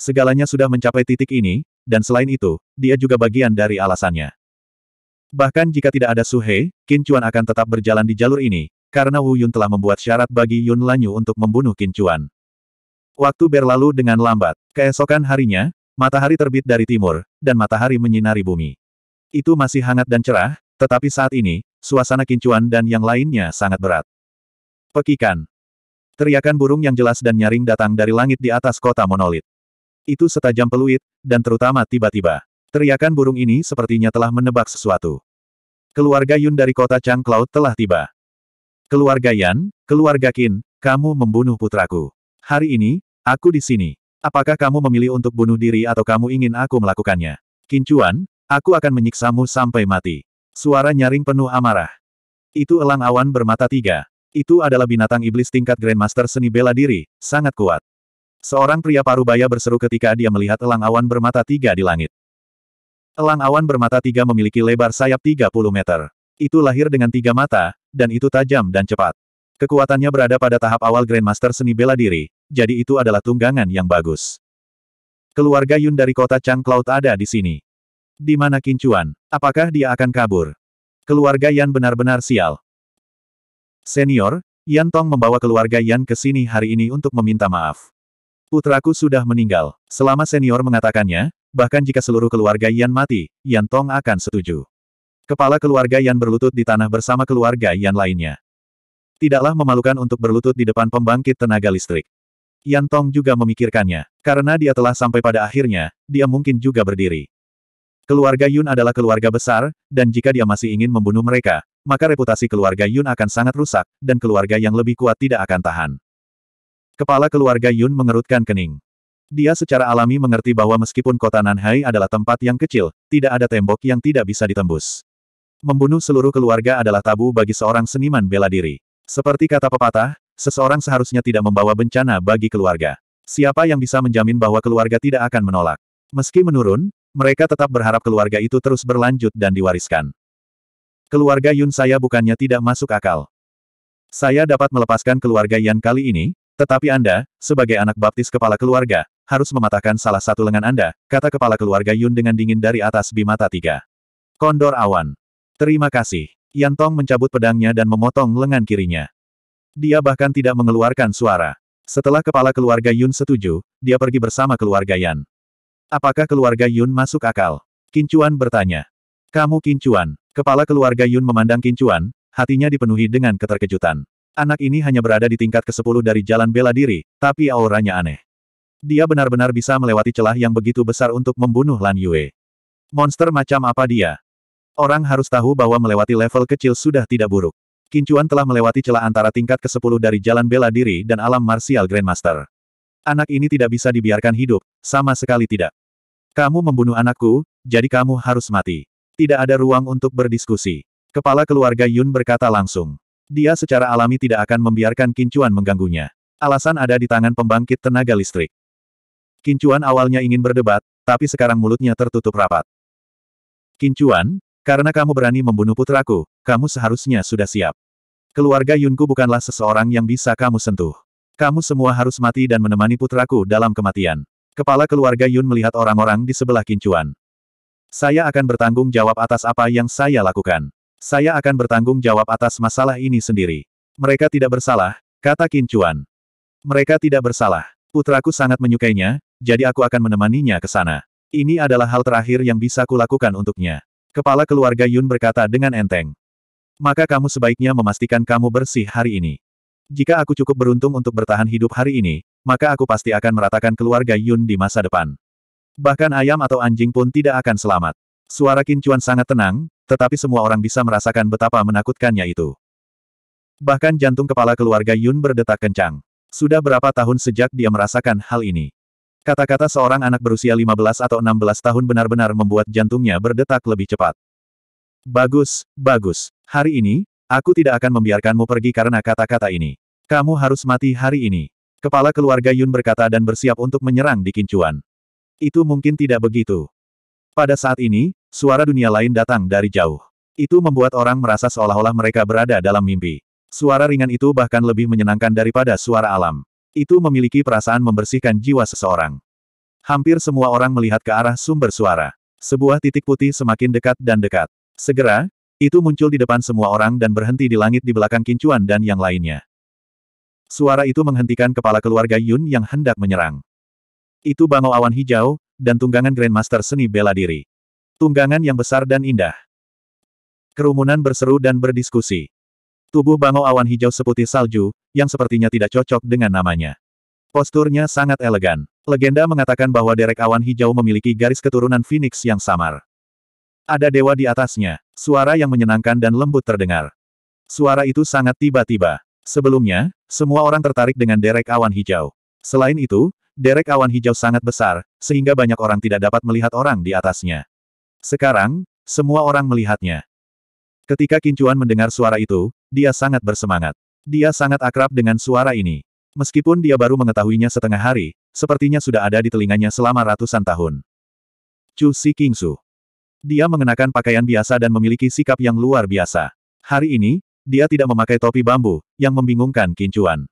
Segalanya sudah mencapai titik ini, dan selain itu, dia juga bagian dari alasannya. Bahkan jika tidak ada Suhe, Qin Chuan akan tetap berjalan di jalur ini, karena Wu Yun telah membuat syarat bagi Yun Lanyu untuk membunuh Qin Chuan. Waktu berlalu dengan lambat. Keesokan harinya, matahari terbit dari timur, dan matahari menyinari bumi. Itu masih hangat dan cerah, tetapi saat ini, suasana Qin Chuan dan yang lainnya sangat berat. Pekikan. Teriakan burung yang jelas dan nyaring datang dari langit di atas kota monolit. Itu setajam peluit, dan terutama tiba-tiba. Teriakan burung ini sepertinya telah menebak sesuatu. Keluarga Yun dari kota Chang Cloud telah tiba. Keluarga Yan, keluarga Qin, kamu membunuh putraku. Hari ini, aku di sini. Apakah kamu memilih untuk bunuh diri atau kamu ingin aku melakukannya? Qin Chuan, aku akan menyiksamu sampai mati. Suara nyaring penuh amarah. Itu elang awan bermata tiga. Itu adalah binatang iblis tingkat Grandmaster seni bela diri, sangat kuat. Seorang pria parubaya berseru ketika dia melihat elang awan bermata tiga di langit. Elang awan bermata tiga memiliki lebar sayap 30 meter. Itu lahir dengan tiga mata, dan itu tajam dan cepat. Kekuatannya berada pada tahap awal Grandmaster seni bela diri, jadi itu adalah tunggangan yang bagus. Keluarga Yun dari kota Cloud ada di sini. Di mana Kincuan? Apakah dia akan kabur? Keluarga Yan benar-benar sial. Senior, Yan Tong membawa keluarga Yan ke sini hari ini untuk meminta maaf. Putraku sudah meninggal. Selama senior mengatakannya, bahkan jika seluruh keluarga Yan mati, Yan Tong akan setuju. Kepala keluarga Yan berlutut di tanah bersama keluarga Yan lainnya. Tidaklah memalukan untuk berlutut di depan pembangkit tenaga listrik. Yan Tong juga memikirkannya. Karena dia telah sampai pada akhirnya, dia mungkin juga berdiri. Keluarga Yun adalah keluarga besar, dan jika dia masih ingin membunuh mereka, maka reputasi keluarga Yun akan sangat rusak, dan keluarga yang lebih kuat tidak akan tahan. Kepala keluarga Yun mengerutkan kening. Dia secara alami mengerti bahwa meskipun kota Nanhai adalah tempat yang kecil, tidak ada tembok yang tidak bisa ditembus. Membunuh seluruh keluarga adalah tabu bagi seorang seniman bela diri. Seperti kata pepatah, seseorang seharusnya tidak membawa bencana bagi keluarga. Siapa yang bisa menjamin bahwa keluarga tidak akan menolak? Meski menurun, mereka tetap berharap keluarga itu terus berlanjut dan diwariskan. Keluarga Yun saya bukannya tidak masuk akal. Saya dapat melepaskan keluarga Yan kali ini, tetapi Anda, sebagai anak baptis kepala keluarga, harus mematahkan salah satu lengan Anda, kata kepala keluarga Yun dengan dingin dari atas bimata tiga. Kondor awan. Terima kasih. Yan Tong mencabut pedangnya dan memotong lengan kirinya. Dia bahkan tidak mengeluarkan suara. Setelah kepala keluarga Yun setuju, dia pergi bersama keluarga Yan. Apakah keluarga Yun masuk akal? Kincuan bertanya. Kamu Kincuan. Kepala keluarga Yun memandang Kincuan, hatinya dipenuhi dengan keterkejutan. Anak ini hanya berada di tingkat ke-10 dari jalan bela diri, tapi auranya aneh. Dia benar-benar bisa melewati celah yang begitu besar untuk membunuh Lan Yue. Monster macam apa dia? Orang harus tahu bahwa melewati level kecil sudah tidak buruk. Kincuan telah melewati celah antara tingkat ke-10 dari jalan bela diri dan alam martial Grandmaster. Anak ini tidak bisa dibiarkan hidup, sama sekali tidak. Kamu membunuh anakku, jadi kamu harus mati. Tidak ada ruang untuk berdiskusi. Kepala keluarga Yun berkata langsung. Dia secara alami tidak akan membiarkan kincuan mengganggunya. Alasan ada di tangan pembangkit tenaga listrik. Kincuan awalnya ingin berdebat, tapi sekarang mulutnya tertutup rapat. Kincuan, karena kamu berani membunuh putraku, kamu seharusnya sudah siap. Keluarga Yunku bukanlah seseorang yang bisa kamu sentuh. Kamu semua harus mati dan menemani putraku dalam kematian. Kepala keluarga Yun melihat orang-orang di sebelah kincuan. Saya akan bertanggung jawab atas apa yang saya lakukan. Saya akan bertanggung jawab atas masalah ini sendiri. Mereka tidak bersalah, kata Kincuan. Mereka tidak bersalah. Putraku sangat menyukainya, jadi aku akan menemaninya ke sana. Ini adalah hal terakhir yang bisa kulakukan untuknya. Kepala keluarga Yun berkata dengan enteng. Maka kamu sebaiknya memastikan kamu bersih hari ini. Jika aku cukup beruntung untuk bertahan hidup hari ini, maka aku pasti akan meratakan keluarga Yun di masa depan. Bahkan ayam atau anjing pun tidak akan selamat. Suara Kincuan sangat tenang, tetapi semua orang bisa merasakan betapa menakutkannya itu. Bahkan jantung kepala keluarga Yun berdetak kencang. Sudah berapa tahun sejak dia merasakan hal ini? Kata-kata seorang anak berusia 15 atau 16 tahun benar-benar membuat jantungnya berdetak lebih cepat. Bagus, bagus. Hari ini, aku tidak akan membiarkanmu pergi karena kata-kata ini. Kamu harus mati hari ini. Kepala keluarga Yun berkata dan bersiap untuk menyerang di Kincuan. Itu mungkin tidak begitu. Pada saat ini, suara dunia lain datang dari jauh. Itu membuat orang merasa seolah-olah mereka berada dalam mimpi. Suara ringan itu bahkan lebih menyenangkan daripada suara alam. Itu memiliki perasaan membersihkan jiwa seseorang. Hampir semua orang melihat ke arah sumber suara. Sebuah titik putih semakin dekat dan dekat. Segera, itu muncul di depan semua orang dan berhenti di langit di belakang Kincuan dan yang lainnya. Suara itu menghentikan kepala keluarga Yun yang hendak menyerang. Itu bangau awan hijau, dan tunggangan Grandmaster seni bela diri. Tunggangan yang besar dan indah. Kerumunan berseru dan berdiskusi. Tubuh bangau awan hijau seputih salju, yang sepertinya tidak cocok dengan namanya. Posturnya sangat elegan. Legenda mengatakan bahwa derek awan hijau memiliki garis keturunan Phoenix yang samar. Ada dewa di atasnya, suara yang menyenangkan dan lembut terdengar. Suara itu sangat tiba-tiba. Sebelumnya, semua orang tertarik dengan derek awan hijau. Selain itu, Derek awan hijau sangat besar, sehingga banyak orang tidak dapat melihat orang di atasnya. Sekarang, semua orang melihatnya. Ketika Kincuan mendengar suara itu, dia sangat bersemangat. Dia sangat akrab dengan suara ini. Meskipun dia baru mengetahuinya setengah hari, sepertinya sudah ada di telinganya selama ratusan tahun. Chu Si Kingsu. Dia mengenakan pakaian biasa dan memiliki sikap yang luar biasa. Hari ini, dia tidak memakai topi bambu, yang membingungkan Kincuan.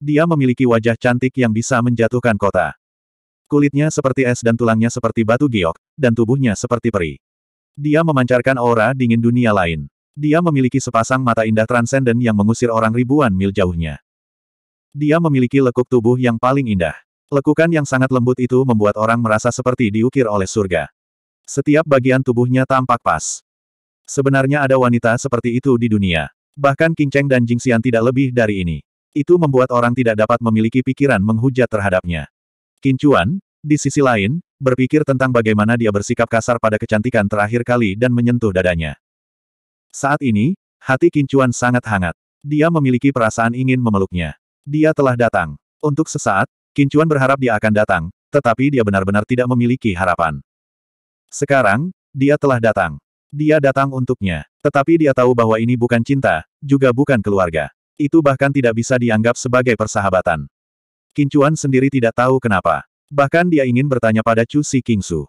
Dia memiliki wajah cantik yang bisa menjatuhkan kota. Kulitnya seperti es dan tulangnya seperti batu giok, dan tubuhnya seperti peri. Dia memancarkan aura dingin dunia lain. Dia memiliki sepasang mata indah transenden yang mengusir orang ribuan mil jauhnya. Dia memiliki lekuk tubuh yang paling indah. Lekukan yang sangat lembut itu membuat orang merasa seperti diukir oleh surga. Setiap bagian tubuhnya tampak pas. Sebenarnya ada wanita seperti itu di dunia. Bahkan King Cheng dan Jingxian tidak lebih dari ini. Itu membuat orang tidak dapat memiliki pikiran menghujat terhadapnya. Kincuan, di sisi lain, berpikir tentang bagaimana dia bersikap kasar pada kecantikan terakhir kali dan menyentuh dadanya. Saat ini, hati Kincuan sangat hangat. Dia memiliki perasaan ingin memeluknya. Dia telah datang. Untuk sesaat, Kincuan berharap dia akan datang, tetapi dia benar-benar tidak memiliki harapan. Sekarang, dia telah datang. Dia datang untuknya. Tetapi dia tahu bahwa ini bukan cinta, juga bukan keluarga. Itu bahkan tidak bisa dianggap sebagai persahabatan. Kincuan sendiri tidak tahu kenapa. Bahkan dia ingin bertanya pada Chu Si Kingsu.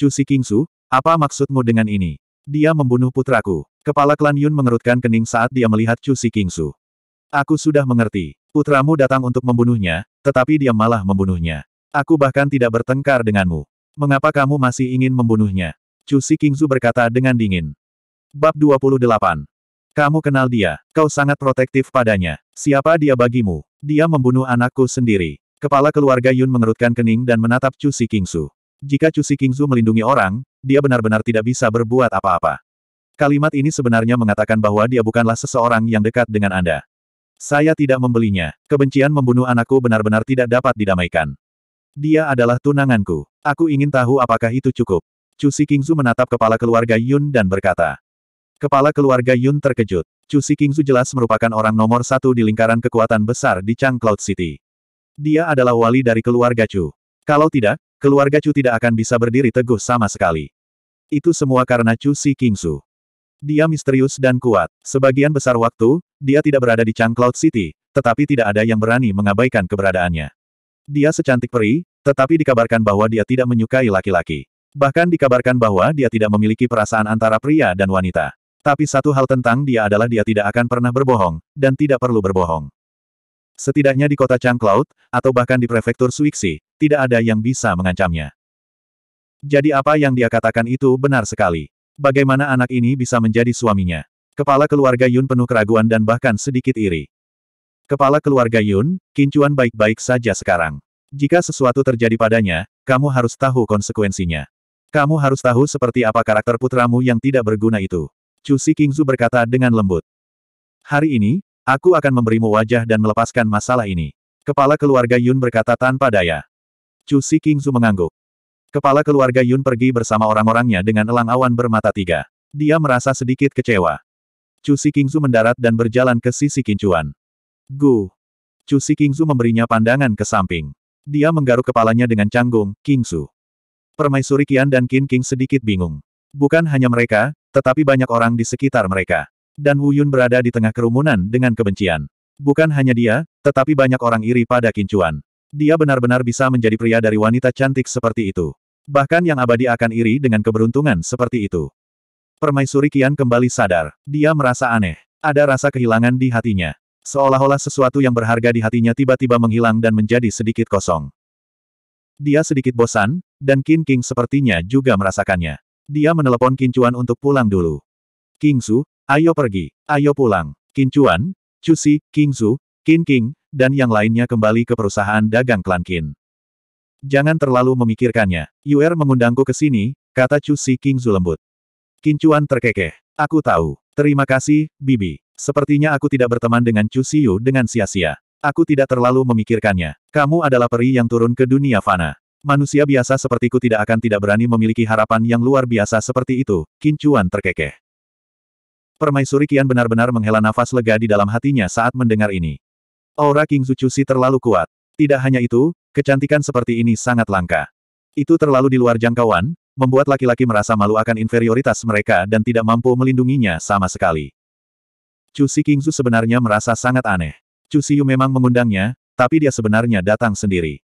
Chu Si Kingsu, apa maksudmu dengan ini? Dia membunuh putraku. Kepala klan Yun mengerutkan kening saat dia melihat Chu Si Kingsu. Aku sudah mengerti. Putramu datang untuk membunuhnya, tetapi dia malah membunuhnya. Aku bahkan tidak bertengkar denganmu. Mengapa kamu masih ingin membunuhnya? Chu Si Kingsu berkata dengan dingin. Bab 28. Kamu kenal dia. Kau sangat protektif padanya. Siapa dia bagimu? Dia membunuh anakku sendiri. Kepala keluarga Yun mengerutkan kening dan menatap Chu Si Kingsu. Jika Chu Si Kingsu melindungi orang, dia benar-benar tidak bisa berbuat apa-apa. Kalimat ini sebenarnya mengatakan bahwa dia bukanlah seseorang yang dekat dengan Anda. Saya tidak membelinya. Kebencian membunuh anakku benar-benar tidak dapat didamaikan. Dia adalah tunanganku. Aku ingin tahu apakah itu cukup. Chu Si Kingsu menatap kepala keluarga Yun dan berkata, Kepala keluarga Yun terkejut. Chu Xikingzu jelas merupakan orang nomor satu di lingkaran kekuatan besar di Chang Cloud City. Dia adalah wali dari keluarga Chu. Kalau tidak, keluarga Chu tidak akan bisa berdiri teguh sama sekali. Itu semua karena Chu Xikingzu. Dia misterius dan kuat. Sebagian besar waktu, dia tidak berada di Chang Cloud City, tetapi tidak ada yang berani mengabaikan keberadaannya. Dia secantik peri, tetapi dikabarkan bahwa dia tidak menyukai laki-laki. Bahkan dikabarkan bahwa dia tidak memiliki perasaan antara pria dan wanita. Tapi satu hal tentang dia adalah dia tidak akan pernah berbohong, dan tidak perlu berbohong. Setidaknya di kota Changcloud, atau bahkan di prefektur Suixi, tidak ada yang bisa mengancamnya. Jadi apa yang dia katakan itu benar sekali. Bagaimana anak ini bisa menjadi suaminya? Kepala keluarga Yun penuh keraguan dan bahkan sedikit iri. Kepala keluarga Yun, Kincuan baik-baik saja sekarang. Jika sesuatu terjadi padanya, kamu harus tahu konsekuensinya. Kamu harus tahu seperti apa karakter putramu yang tidak berguna itu. Chu Si Kingzu berkata dengan lembut. Hari ini, aku akan memberimu wajah dan melepaskan masalah ini. Kepala keluarga Yun berkata tanpa daya. Chu Si Kingzu mengangguk. Kepala keluarga Yun pergi bersama orang-orangnya dengan elang awan bermata tiga. Dia merasa sedikit kecewa. Chu Si Kingzu mendarat dan berjalan ke sisi Kincuan. Gu. Chu Si Kingzu memberinya pandangan ke samping. Dia menggaruk kepalanya dengan canggung, King Su. Permaisuri Qian dan Qin King sedikit bingung. Bukan hanya mereka, tetapi banyak orang di sekitar mereka. Dan Wu Yun berada di tengah kerumunan dengan kebencian. Bukan hanya dia, tetapi banyak orang iri pada Kincuan. Dia benar-benar bisa menjadi pria dari wanita cantik seperti itu. Bahkan yang abadi akan iri dengan keberuntungan seperti itu. Permaisuri Kian kembali sadar. Dia merasa aneh. Ada rasa kehilangan di hatinya. Seolah-olah sesuatu yang berharga di hatinya tiba-tiba menghilang dan menjadi sedikit kosong. Dia sedikit bosan, dan Qin King sepertinya juga merasakannya. Dia menelepon Kincuan untuk pulang dulu. Kingsu, ayo pergi, ayo pulang. Kincuan, Cusi, Kingsu, King King, dan yang lainnya kembali ke perusahaan dagang klan Kin. Jangan terlalu memikirkannya. Yuer mengundangku ke sini, kata Cusi Kingsu lembut. Kincuan terkekeh. Aku tahu. Terima kasih, Bibi. Sepertinya aku tidak berteman dengan Cusiu dengan sia-sia. Aku tidak terlalu memikirkannya. Kamu adalah peri yang turun ke dunia fana. Manusia biasa sepertiku tidak akan tidak berani memiliki harapan yang luar biasa seperti itu, Kincuan terkekeh. Permaisuri Kian benar-benar menghela nafas lega di dalam hatinya saat mendengar ini. Aura King Zucusi terlalu kuat. Tidak hanya itu, kecantikan seperti ini sangat langka. Itu terlalu di luar jangkauan, membuat laki-laki merasa malu akan inferioritas mereka dan tidak mampu melindunginya sama sekali. Cusi Kingzu sebenarnya merasa sangat aneh. Yu memang mengundangnya, tapi dia sebenarnya datang sendiri.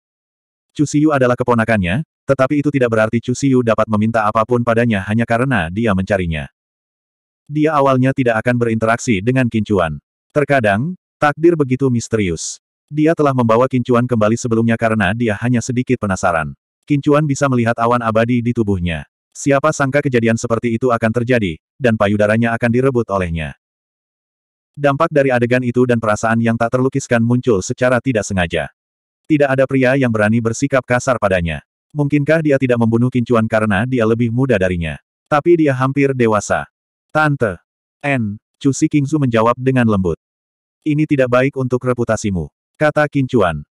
Chu Siyu adalah keponakannya, tetapi itu tidak berarti Chu Siyu dapat meminta apapun padanya hanya karena dia mencarinya. Dia awalnya tidak akan berinteraksi dengan Kincuan. Terkadang, takdir begitu misterius. Dia telah membawa Kincuan kembali sebelumnya karena dia hanya sedikit penasaran. Kincuan bisa melihat awan abadi di tubuhnya. Siapa sangka kejadian seperti itu akan terjadi, dan payudaranya akan direbut olehnya. Dampak dari adegan itu dan perasaan yang tak terlukiskan muncul secara tidak sengaja. Tidak ada pria yang berani bersikap kasar padanya. Mungkinkah dia tidak membunuh Kincuan karena dia lebih muda darinya? Tapi dia hampir dewasa. Tante. N. Cusi Kingzu menjawab dengan lembut. Ini tidak baik untuk reputasimu. Kata Kincuan.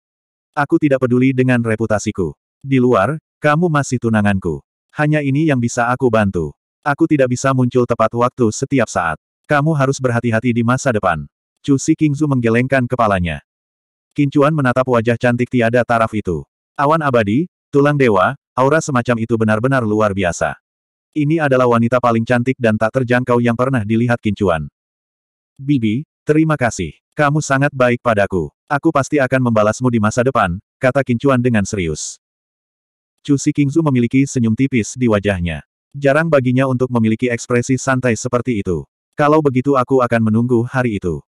Aku tidak peduli dengan reputasiku. Di luar, kamu masih tunanganku. Hanya ini yang bisa aku bantu. Aku tidak bisa muncul tepat waktu setiap saat. Kamu harus berhati-hati di masa depan. Chu Cusi Kingzu menggelengkan kepalanya. Kincuan menatap wajah cantik tiada taraf itu. Awan abadi, tulang dewa, aura semacam itu benar-benar luar biasa. Ini adalah wanita paling cantik dan tak terjangkau yang pernah dilihat Kincuan. Bibi, terima kasih. Kamu sangat baik padaku. Aku pasti akan membalasmu di masa depan, kata Kincuan dengan serius. Chu Si Kingzu memiliki senyum tipis di wajahnya. Jarang baginya untuk memiliki ekspresi santai seperti itu. Kalau begitu aku akan menunggu hari itu.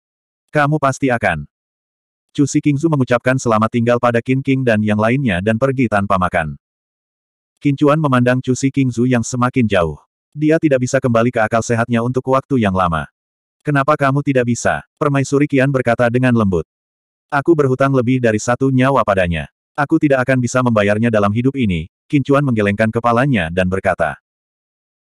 Kamu pasti akan. Chu Kingzu mengucapkan selamat tinggal pada Qin King dan yang lainnya dan pergi tanpa makan. Qin Chuan memandang Chu Kingzu yang semakin jauh. Dia tidak bisa kembali ke akal sehatnya untuk waktu yang lama. Kenapa kamu tidak bisa? Permaisuri Qian berkata dengan lembut. Aku berhutang lebih dari satu nyawa padanya. Aku tidak akan bisa membayarnya dalam hidup ini, Qin Chuan menggelengkan kepalanya dan berkata.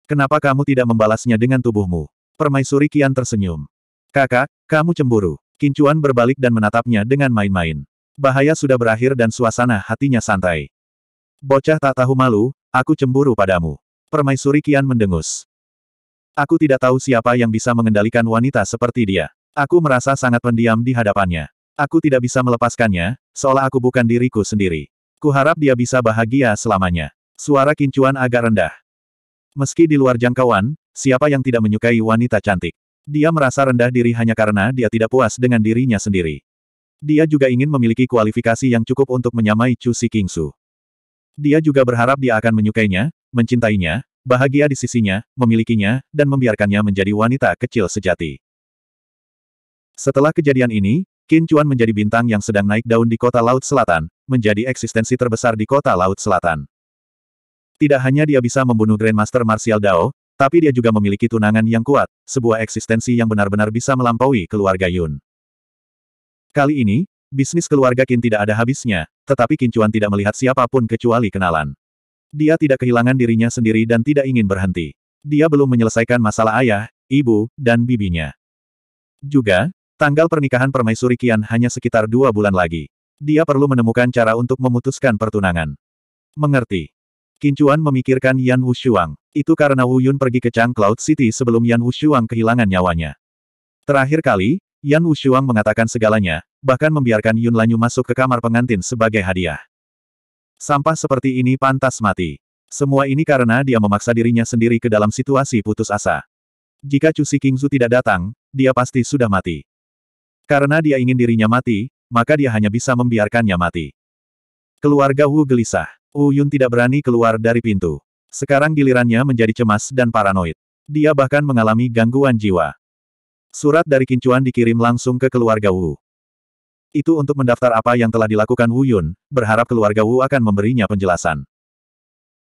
Kenapa kamu tidak membalasnya dengan tubuhmu? Permaisuri Qian tersenyum. Kakak, kamu cemburu. Kincuan berbalik dan menatapnya dengan main-main. Bahaya sudah berakhir dan suasana hatinya santai. Bocah tak tahu malu, aku cemburu padamu. Permaisuri Kian mendengus. Aku tidak tahu siapa yang bisa mengendalikan wanita seperti dia. Aku merasa sangat pendiam di hadapannya. Aku tidak bisa melepaskannya, seolah aku bukan diriku sendiri. Kuharap dia bisa bahagia selamanya. Suara kincuan agak rendah. Meski di luar jangkauan, siapa yang tidak menyukai wanita cantik? Dia merasa rendah diri hanya karena dia tidak puas dengan dirinya sendiri. Dia juga ingin memiliki kualifikasi yang cukup untuk menyamai Chu Si Kingsu. Dia juga berharap dia akan menyukainya, mencintainya, bahagia di sisinya, memilikinya, dan membiarkannya menjadi wanita kecil sejati. Setelah kejadian ini, Qin Chuan menjadi bintang yang sedang naik daun di kota Laut Selatan, menjadi eksistensi terbesar di kota Laut Selatan. Tidak hanya dia bisa membunuh Grandmaster Martial Dao, tapi dia juga memiliki tunangan yang kuat, sebuah eksistensi yang benar-benar bisa melampaui keluarga Yun. Kali ini, bisnis keluarga Qin tidak ada habisnya, tetapi Qin Chuan tidak melihat siapapun kecuali kenalan. Dia tidak kehilangan dirinya sendiri dan tidak ingin berhenti. Dia belum menyelesaikan masalah ayah, ibu, dan bibinya. Juga, tanggal pernikahan permaisuri Qian hanya sekitar dua bulan lagi. Dia perlu menemukan cara untuk memutuskan pertunangan. Mengerti. Kincuan memikirkan Yan Wushuang. Itu karena Wu Yun pergi ke Chang Cloud City sebelum Yan Wushuang kehilangan nyawanya. Terakhir kali, Yan Wushuang mengatakan segalanya, bahkan membiarkan Yun Lanyu masuk ke kamar pengantin sebagai hadiah. Sampah seperti ini pantas mati. Semua ini karena dia memaksa dirinya sendiri ke dalam situasi putus asa. Jika Cusi Kingzu tidak datang, dia pasti sudah mati. Karena dia ingin dirinya mati, maka dia hanya bisa membiarkannya mati. Keluarga Wu gelisah. Wu Yun tidak berani keluar dari pintu. Sekarang gilirannya menjadi cemas dan paranoid. Dia bahkan mengalami gangguan jiwa. Surat dari Kincuan dikirim langsung ke keluarga Wu. Itu untuk mendaftar apa yang telah dilakukan Wu Yun, berharap keluarga Wu akan memberinya penjelasan.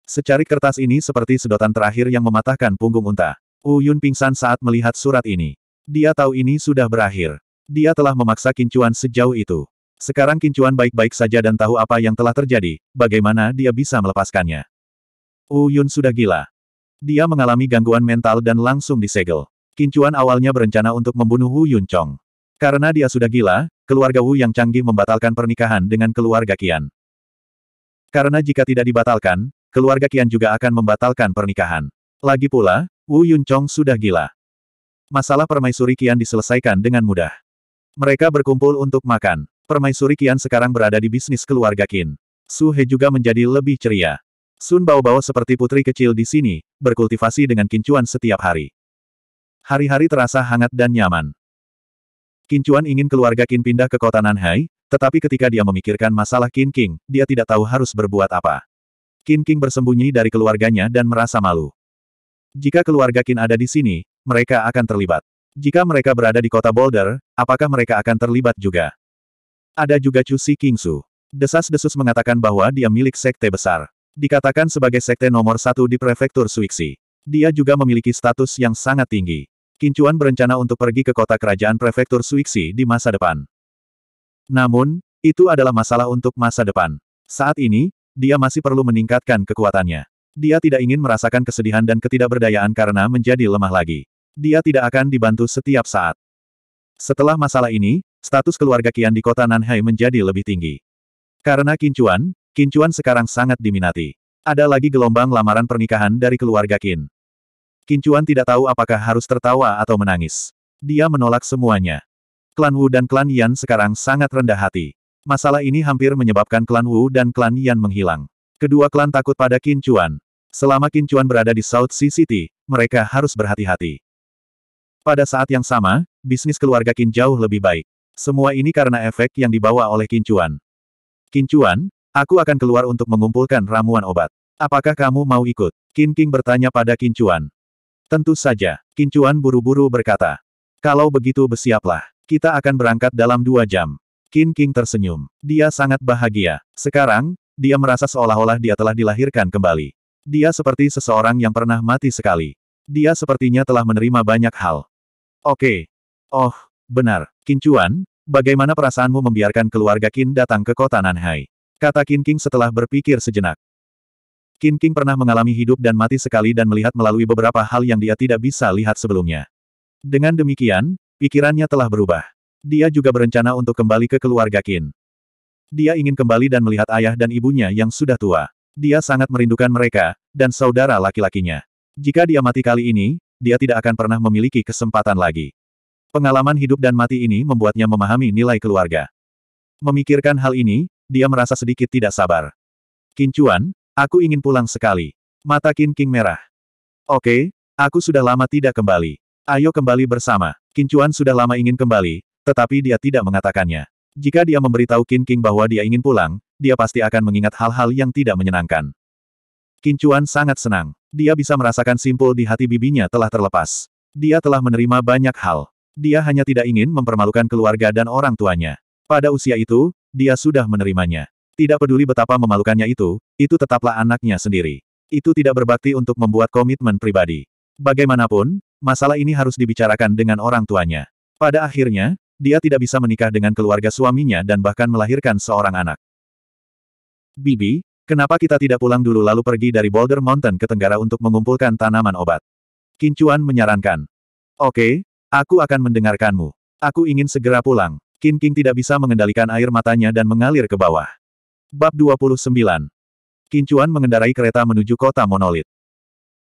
Secari kertas ini seperti sedotan terakhir yang mematahkan punggung unta. Wu Yun pingsan saat melihat surat ini. Dia tahu ini sudah berakhir. Dia telah memaksa Kincuan sejauh itu. Sekarang Kincuan baik-baik saja dan tahu apa yang telah terjadi, bagaimana dia bisa melepaskannya. Uyun sudah gila. Dia mengalami gangguan mental dan langsung disegel. Kincuan awalnya berencana untuk membunuh Wu Yun Chong. Karena dia sudah gila, keluarga Wu yang canggih membatalkan pernikahan dengan keluarga Kian. Karena jika tidak dibatalkan, keluarga Kian juga akan membatalkan pernikahan. Lagi pula, Wu Yun Chong sudah gila. Masalah permaisuri Kian diselesaikan dengan mudah. Mereka berkumpul untuk makan. Permaisuri Kian sekarang berada di bisnis keluarga Qin. Su He juga menjadi lebih ceria. Sun Bao-Bao seperti putri kecil di sini, berkultivasi dengan kincuan setiap hari. Hari-hari terasa hangat dan nyaman. Kincuan ingin keluarga Qin pindah ke kota Nanhai, tetapi ketika dia memikirkan masalah Qin King, dia tidak tahu harus berbuat apa. Qin King bersembunyi dari keluarganya dan merasa malu. Jika keluarga Qin ada di sini, mereka akan terlibat. Jika mereka berada di kota Boulder, apakah mereka akan terlibat juga? Ada juga Chu Si Kingsu. Desas-desus mengatakan bahwa dia milik sekte besar. Dikatakan sebagai sekte nomor satu di prefektur Suiksi. Dia juga memiliki status yang sangat tinggi. Kincuan berencana untuk pergi ke kota kerajaan prefektur Suiksi di masa depan. Namun, itu adalah masalah untuk masa depan. Saat ini, dia masih perlu meningkatkan kekuatannya. Dia tidak ingin merasakan kesedihan dan ketidakberdayaan karena menjadi lemah lagi. Dia tidak akan dibantu setiap saat. Setelah masalah ini, status keluarga Qian di kota Nanhai menjadi lebih tinggi. Karena Kincuan, Kincuan sekarang sangat diminati. Ada lagi gelombang lamaran pernikahan dari keluarga Qin. Kincuan tidak tahu apakah harus tertawa atau menangis. Dia menolak semuanya. Klan Wu dan klan Yan sekarang sangat rendah hati. Masalah ini hampir menyebabkan klan Wu dan klan Yan menghilang. Kedua klan takut pada Kincuan. Selama Kincuan berada di South Sea City, mereka harus berhati-hati. Pada saat yang sama, bisnis keluarga Qin jauh lebih baik. Semua ini karena efek yang dibawa oleh kincuan. Kincuan, aku akan keluar untuk mengumpulkan ramuan obat. Apakah kamu mau ikut? Qin King bertanya pada kincuan. Tentu saja, kincuan buru-buru berkata. Kalau begitu bersiaplah. Kita akan berangkat dalam dua jam. Qin King tersenyum. Dia sangat bahagia. Sekarang, dia merasa seolah-olah dia telah dilahirkan kembali. Dia seperti seseorang yang pernah mati sekali. Dia sepertinya telah menerima banyak hal. Oke. Okay. Oh, benar. Kincuan, bagaimana perasaanmu membiarkan keluarga Qin datang ke kota Nanhai? Kata Qin King setelah berpikir sejenak. Qin King pernah mengalami hidup dan mati sekali dan melihat melalui beberapa hal yang dia tidak bisa lihat sebelumnya. Dengan demikian, pikirannya telah berubah. Dia juga berencana untuk kembali ke keluarga Qin. Dia ingin kembali dan melihat ayah dan ibunya yang sudah tua. Dia sangat merindukan mereka, dan saudara laki-lakinya. Jika dia mati kali ini, dia tidak akan pernah memiliki kesempatan lagi. Pengalaman hidup dan mati ini membuatnya memahami nilai keluarga. Memikirkan hal ini, dia merasa sedikit tidak sabar. Kincuan, aku ingin pulang sekali. Mata Kin King merah. Oke, aku sudah lama tidak kembali. Ayo kembali bersama. Kincuan sudah lama ingin kembali, tetapi dia tidak mengatakannya. Jika dia memberitahu Kin King bahwa dia ingin pulang, dia pasti akan mengingat hal-hal yang tidak menyenangkan. Kincuan sangat senang. Dia bisa merasakan simpul di hati bibinya telah terlepas. Dia telah menerima banyak hal. Dia hanya tidak ingin mempermalukan keluarga dan orang tuanya. Pada usia itu, dia sudah menerimanya. Tidak peduli betapa memalukannya itu, itu tetaplah anaknya sendiri. Itu tidak berbakti untuk membuat komitmen pribadi. Bagaimanapun, masalah ini harus dibicarakan dengan orang tuanya. Pada akhirnya, dia tidak bisa menikah dengan keluarga suaminya dan bahkan melahirkan seorang anak. Bibi, kenapa kita tidak pulang dulu lalu pergi dari Boulder Mountain ke Tenggara untuk mengumpulkan tanaman obat? Kincuan menyarankan. Oke, Aku akan mendengarkanmu. Aku ingin segera pulang. Qin King tidak bisa mengendalikan air matanya dan mengalir ke bawah. Bab 29 Qin Chuan mengendarai kereta menuju kota Monolit.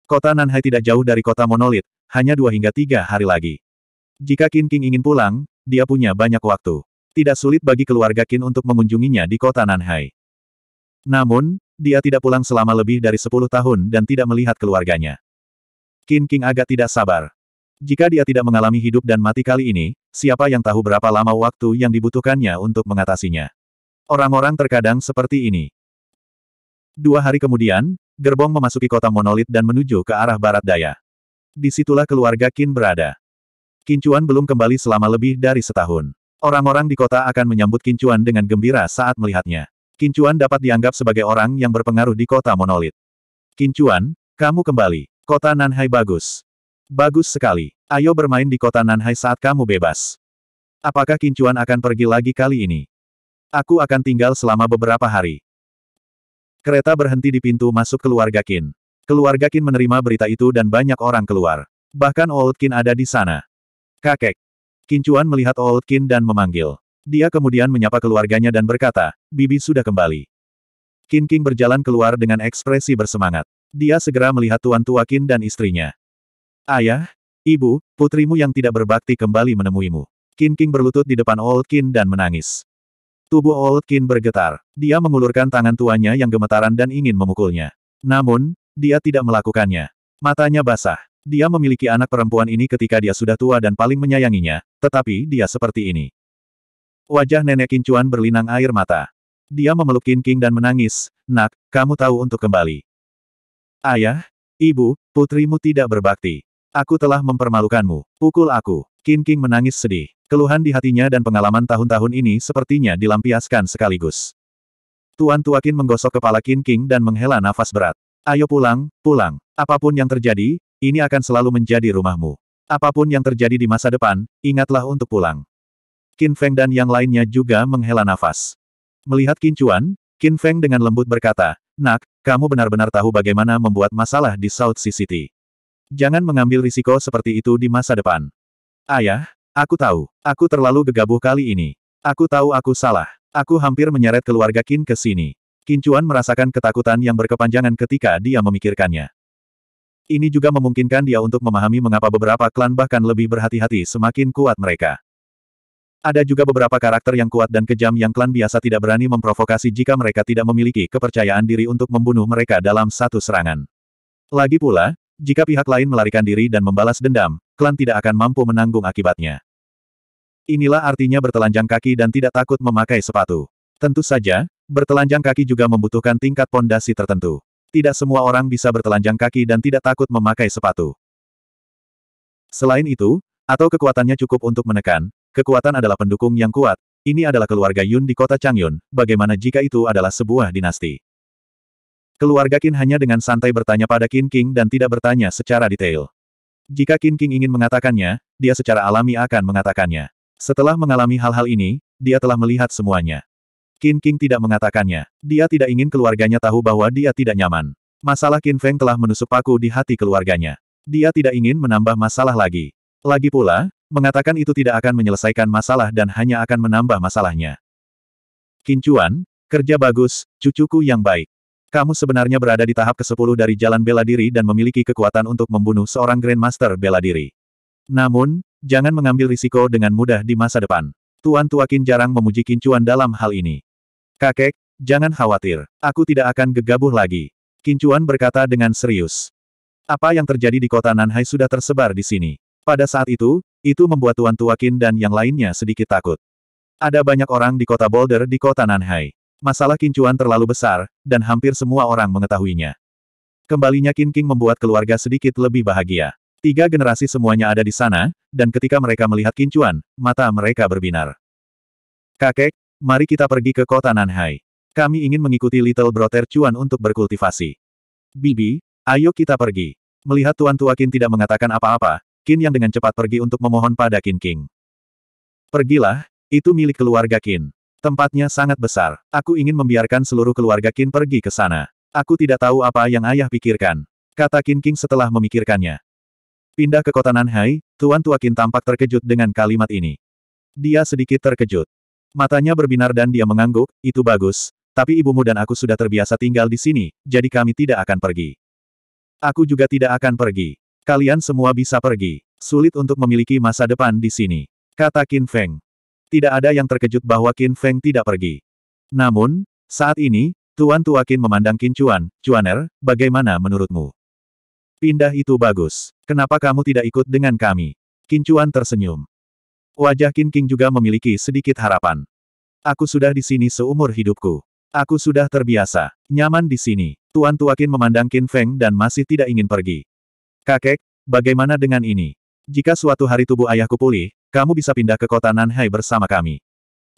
Kota Nanhai tidak jauh dari kota Monolit, hanya dua hingga tiga hari lagi. Jika Qin King ingin pulang, dia punya banyak waktu. Tidak sulit bagi keluarga Qin untuk mengunjunginya di kota Nanhai. Namun, dia tidak pulang selama lebih dari 10 tahun dan tidak melihat keluarganya. Qin King agak tidak sabar. Jika dia tidak mengalami hidup dan mati kali ini, siapa yang tahu berapa lama waktu yang dibutuhkannya untuk mengatasinya. Orang-orang terkadang seperti ini. Dua hari kemudian, gerbong memasuki kota monolit dan menuju ke arah barat daya. Disitulah keluarga Qin berada. Kincuan belum kembali selama lebih dari setahun. Orang-orang di kota akan menyambut Kincuan dengan gembira saat melihatnya. Kincuan dapat dianggap sebagai orang yang berpengaruh di kota monolit. Kincuan, kamu kembali. Kota Nanhai bagus. Bagus sekali. Ayo bermain di kota Nanhai saat kamu bebas. Apakah Kincuan akan pergi lagi kali ini? Aku akan tinggal selama beberapa hari. Kereta berhenti di pintu masuk keluarga Kin. Keluarga Kin menerima berita itu dan banyak orang keluar. Bahkan Old Kin ada di sana. Kakek. Kincuan melihat Old Kin dan memanggil. Dia kemudian menyapa keluarganya dan berkata, Bibi sudah kembali. Kin King berjalan keluar dengan ekspresi bersemangat. Dia segera melihat Tuan Tua Kin dan istrinya. Ayah, ibu, putrimu yang tidak berbakti kembali menemuimu. Qin King berlutut di depan Old Qin dan menangis. Tubuh Old Qin bergetar. Dia mengulurkan tangan tuanya yang gemetaran dan ingin memukulnya. Namun, dia tidak melakukannya. Matanya basah. Dia memiliki anak perempuan ini ketika dia sudah tua dan paling menyayanginya, tetapi dia seperti ini. Wajah nenek Chuan berlinang air mata. Dia memeluk Qin King dan menangis, Nak, kamu tahu untuk kembali. Ayah, ibu, putrimu tidak berbakti. Aku telah mempermalukanmu. Pukul aku. Kin King menangis sedih. Keluhan di hatinya dan pengalaman tahun-tahun ini sepertinya dilampiaskan sekaligus. Tuan Tuakin menggosok kepala Kin King dan menghela nafas berat. Ayo pulang, pulang. Apapun yang terjadi, ini akan selalu menjadi rumahmu. Apapun yang terjadi di masa depan, ingatlah untuk pulang. Qin Feng dan yang lainnya juga menghela nafas. Melihat Qin Chuan, Qin Feng dengan lembut berkata, Nak, kamu benar-benar tahu bagaimana membuat masalah di South Sea City. Jangan mengambil risiko seperti itu di masa depan. Ayah, aku tahu. Aku terlalu gegabah kali ini. Aku tahu aku salah. Aku hampir menyeret keluarga Qin ke sini. Qin Chuan merasakan ketakutan yang berkepanjangan ketika dia memikirkannya. Ini juga memungkinkan dia untuk memahami mengapa beberapa klan bahkan lebih berhati-hati semakin kuat mereka. Ada juga beberapa karakter yang kuat dan kejam yang klan biasa tidak berani memprovokasi jika mereka tidak memiliki kepercayaan diri untuk membunuh mereka dalam satu serangan. Lagi pula, jika pihak lain melarikan diri dan membalas dendam, klan tidak akan mampu menanggung akibatnya. Inilah artinya bertelanjang kaki dan tidak takut memakai sepatu. Tentu saja, bertelanjang kaki juga membutuhkan tingkat pondasi tertentu. Tidak semua orang bisa bertelanjang kaki dan tidak takut memakai sepatu. Selain itu, atau kekuatannya cukup untuk menekan, kekuatan adalah pendukung yang kuat. Ini adalah keluarga Yun di kota Changyun, bagaimana jika itu adalah sebuah dinasti? Keluarga Qin hanya dengan santai bertanya pada Qin King dan tidak bertanya secara detail. Jika Qin King ingin mengatakannya, dia secara alami akan mengatakannya. Setelah mengalami hal-hal ini, dia telah melihat semuanya. Qin King tidak mengatakannya. Dia tidak ingin keluarganya tahu bahwa dia tidak nyaman. Masalah Qin Feng telah menusuk paku di hati keluarganya. Dia tidak ingin menambah masalah lagi. Lagi pula, mengatakan itu tidak akan menyelesaikan masalah dan hanya akan menambah masalahnya. Qin Chuan, kerja bagus, cucuku yang baik. Kamu sebenarnya berada di tahap ke-10 dari jalan bela diri dan memiliki kekuatan untuk membunuh seorang Grandmaster bela diri. Namun, jangan mengambil risiko dengan mudah di masa depan. Tuan Tuakin jarang memuji Kincuan dalam hal ini. Kakek, jangan khawatir. Aku tidak akan gegabah lagi. Kincuan berkata dengan serius. Apa yang terjadi di kota Nanhai sudah tersebar di sini. Pada saat itu, itu membuat Tuan Tuakin dan yang lainnya sedikit takut. Ada banyak orang di kota Boulder di kota Nanhai. Masalah kincuan terlalu besar, dan hampir semua orang mengetahuinya. Kembalinya Qin King membuat keluarga sedikit lebih bahagia. Tiga generasi semuanya ada di sana, dan ketika mereka melihat kincuan, mata mereka berbinar. Kakek, mari kita pergi ke kota Nanhai. Kami ingin mengikuti Little Brother Chuan untuk berkultivasi. Bibi, ayo kita pergi. Melihat Tuan Tua Qin tidak mengatakan apa-apa, Qin yang dengan cepat pergi untuk memohon pada Qin King. Pergilah, itu milik keluarga Qin. Tempatnya sangat besar. Aku ingin membiarkan seluruh keluarga Qin pergi ke sana. Aku tidak tahu apa yang ayah pikirkan. Kata Qin King setelah memikirkannya. Pindah ke kota Nanhai, Tuan Tua Qin tampak terkejut dengan kalimat ini. Dia sedikit terkejut. Matanya berbinar dan dia mengangguk, itu bagus, tapi ibumu dan aku sudah terbiasa tinggal di sini, jadi kami tidak akan pergi. Aku juga tidak akan pergi. Kalian semua bisa pergi. Sulit untuk memiliki masa depan di sini. Kata Qin Feng. Tidak ada yang terkejut bahwa Qin Feng tidak pergi. Namun, saat ini, Tuan Tua Qin memandang Qin Chuan, Chuaner, bagaimana menurutmu? Pindah itu bagus. Kenapa kamu tidak ikut dengan kami? Qin Chuan tersenyum. Wajah Qin King juga memiliki sedikit harapan. Aku sudah di sini seumur hidupku. Aku sudah terbiasa. Nyaman di sini. Tuan Tua Qin memandang Qin Feng dan masih tidak ingin pergi. Kakek, bagaimana dengan ini? Jika suatu hari tubuh ayahku pulih, kamu bisa pindah ke kota Nanhai bersama kami.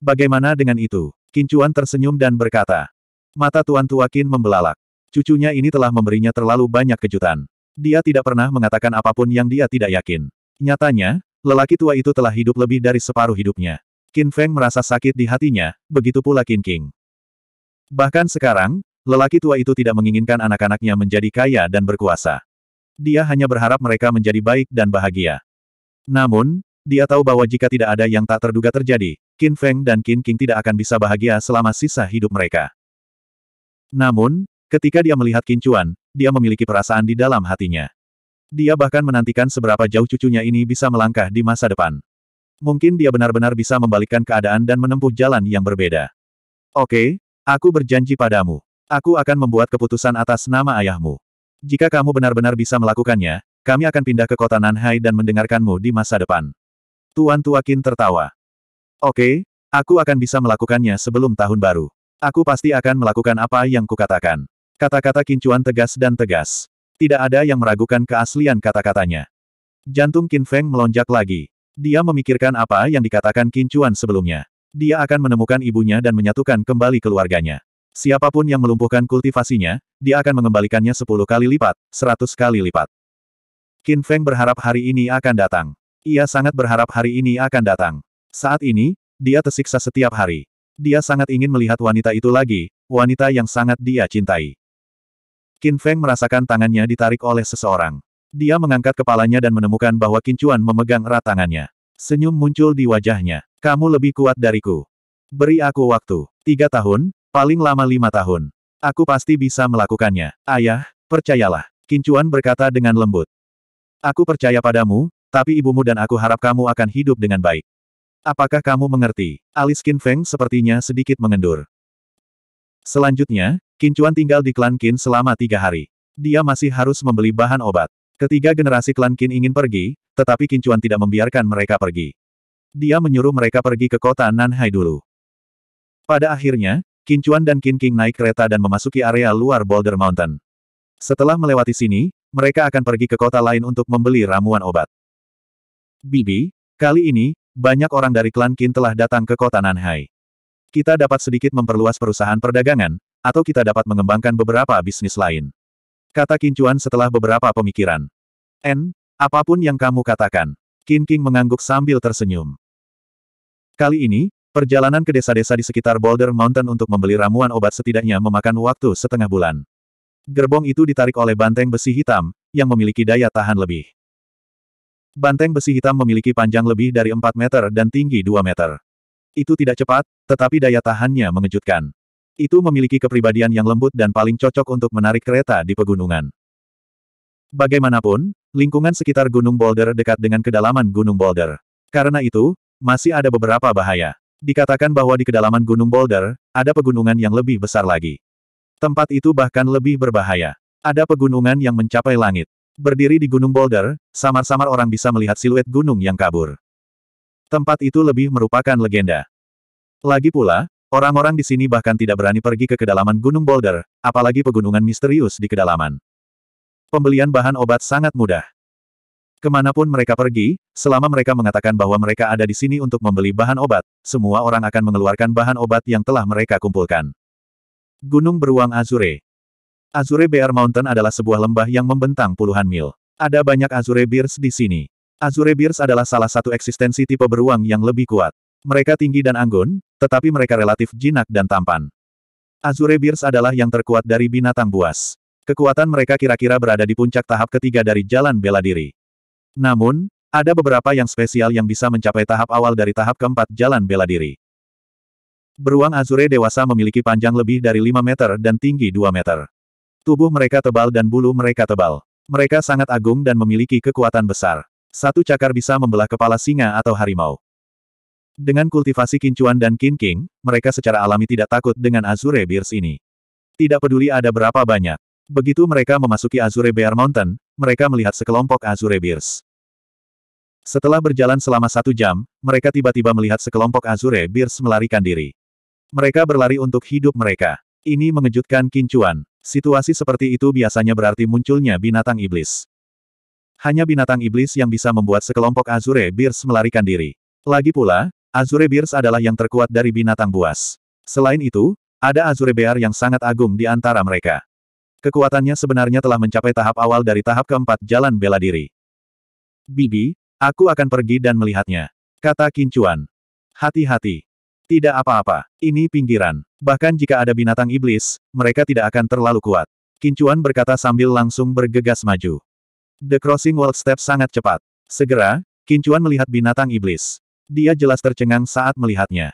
Bagaimana dengan itu? Kincuan tersenyum dan berkata. Mata Tuan Tua Kin membelalak. Cucunya ini telah memberinya terlalu banyak kejutan. Dia tidak pernah mengatakan apapun yang dia tidak yakin. Nyatanya, lelaki tua itu telah hidup lebih dari separuh hidupnya. Kin Feng merasa sakit di hatinya, begitu pula Qin King. Bahkan sekarang, lelaki tua itu tidak menginginkan anak-anaknya menjadi kaya dan berkuasa. Dia hanya berharap mereka menjadi baik dan bahagia. Namun, dia tahu bahwa jika tidak ada yang tak terduga terjadi, Qin Feng dan Qin King tidak akan bisa bahagia selama sisa hidup mereka. Namun, ketika dia melihat Qin Chuan, dia memiliki perasaan di dalam hatinya. Dia bahkan menantikan seberapa jauh cucunya ini bisa melangkah di masa depan. Mungkin dia benar-benar bisa membalikkan keadaan dan menempuh jalan yang berbeda. Oke, aku berjanji padamu. Aku akan membuat keputusan atas nama ayahmu. Jika kamu benar-benar bisa melakukannya, kami akan pindah ke kota Nanhai dan mendengarkanmu di masa depan. Tuan Tuakin tertawa. Oke, aku akan bisa melakukannya sebelum tahun baru. Aku pasti akan melakukan apa yang kukatakan. Kata-kata Kincuan tegas dan tegas. Tidak ada yang meragukan keaslian kata-katanya. Jantung Kin Feng melonjak lagi. Dia memikirkan apa yang dikatakan Kincuan sebelumnya. Dia akan menemukan ibunya dan menyatukan kembali keluarganya. Siapapun yang melumpuhkan kultivasinya, dia akan mengembalikannya sepuluh kali lipat, seratus kali lipat. Qin Feng berharap hari ini akan datang. Ia sangat berharap hari ini akan datang. Saat ini, dia tersiksa setiap hari. Dia sangat ingin melihat wanita itu lagi, wanita yang sangat dia cintai. Qin Feng merasakan tangannya ditarik oleh seseorang. Dia mengangkat kepalanya dan menemukan bahwa Qin Chuan memegang erat tangannya. Senyum muncul di wajahnya. Kamu lebih kuat dariku. Beri aku waktu. Tiga tahun, paling lama lima tahun. Aku pasti bisa melakukannya. Ayah, percayalah. Qin Chuan berkata dengan lembut. Aku percaya padamu, tapi ibumu dan aku harap kamu akan hidup dengan baik. Apakah kamu mengerti? Alis Qin Feng sepertinya sedikit mengendur. Selanjutnya, Qin Chuan tinggal di klan Qin selama tiga hari. Dia masih harus membeli bahan obat. Ketiga generasi klan Qin ingin pergi, tetapi Qin Chuan tidak membiarkan mereka pergi. Dia menyuruh mereka pergi ke kota Nanhai dulu. Pada akhirnya, Qin Chuan dan Qin King naik kereta dan memasuki area luar Boulder Mountain. Setelah melewati sini, mereka akan pergi ke kota lain untuk membeli ramuan obat. Bibi, kali ini, banyak orang dari klan Qin telah datang ke kota Nanhai. Kita dapat sedikit memperluas perusahaan perdagangan, atau kita dapat mengembangkan beberapa bisnis lain. Kata Qin Chuan setelah beberapa pemikiran. N, apapun yang kamu katakan. Qin King mengangguk sambil tersenyum. Kali ini, perjalanan ke desa-desa di sekitar Boulder Mountain untuk membeli ramuan obat setidaknya memakan waktu setengah bulan. Gerbong itu ditarik oleh banteng besi hitam, yang memiliki daya tahan lebih. Banteng besi hitam memiliki panjang lebih dari 4 meter dan tinggi 2 meter. Itu tidak cepat, tetapi daya tahannya mengejutkan. Itu memiliki kepribadian yang lembut dan paling cocok untuk menarik kereta di pegunungan. Bagaimanapun, lingkungan sekitar Gunung Boulder dekat dengan kedalaman Gunung Boulder. Karena itu, masih ada beberapa bahaya. Dikatakan bahwa di kedalaman Gunung Boulder, ada pegunungan yang lebih besar lagi. Tempat itu bahkan lebih berbahaya. Ada pegunungan yang mencapai langit. Berdiri di gunung boulder, samar-samar orang bisa melihat siluet gunung yang kabur. Tempat itu lebih merupakan legenda. Lagi pula, orang-orang di sini bahkan tidak berani pergi ke kedalaman gunung boulder, apalagi pegunungan misterius di kedalaman. Pembelian bahan obat sangat mudah. Kemanapun mereka pergi, selama mereka mengatakan bahwa mereka ada di sini untuk membeli bahan obat, semua orang akan mengeluarkan bahan obat yang telah mereka kumpulkan. Gunung Beruang Azure Azure Bear Mountain adalah sebuah lembah yang membentang puluhan mil. Ada banyak Azure Bears di sini. Azure Bears adalah salah satu eksistensi tipe beruang yang lebih kuat. Mereka tinggi dan anggun, tetapi mereka relatif jinak dan tampan. Azure Bears adalah yang terkuat dari binatang buas. Kekuatan mereka kira-kira berada di puncak tahap ketiga dari jalan bela diri. Namun, ada beberapa yang spesial yang bisa mencapai tahap awal dari tahap keempat jalan bela diri. Beruang Azure dewasa memiliki panjang lebih dari 5 meter dan tinggi 2 meter. Tubuh mereka tebal dan bulu mereka tebal. Mereka sangat agung dan memiliki kekuatan besar. Satu cakar bisa membelah kepala singa atau harimau. Dengan kultivasi kincuan dan kinking, mereka secara alami tidak takut dengan Azure Bears ini. Tidak peduli ada berapa banyak. Begitu mereka memasuki Azure Bear Mountain, mereka melihat sekelompok Azure Bears. Setelah berjalan selama satu jam, mereka tiba-tiba melihat sekelompok Azure Bears melarikan diri. Mereka berlari untuk hidup mereka. Ini mengejutkan Kincuan. Situasi seperti itu biasanya berarti munculnya binatang iblis. Hanya binatang iblis yang bisa membuat sekelompok Azure Bears melarikan diri. Lagi pula, Azure Bears adalah yang terkuat dari binatang buas. Selain itu, ada Azure Bear yang sangat agung di antara mereka. Kekuatannya sebenarnya telah mencapai tahap awal dari tahap keempat jalan bela diri. Bibi, aku akan pergi dan melihatnya. Kata Kincuan. Hati-hati. Tidak apa-apa, ini pinggiran. Bahkan jika ada binatang iblis, mereka tidak akan terlalu kuat. Kincuan berkata sambil langsung bergegas maju. The crossing World step sangat cepat. Segera, Kincuan melihat binatang iblis. Dia jelas tercengang saat melihatnya.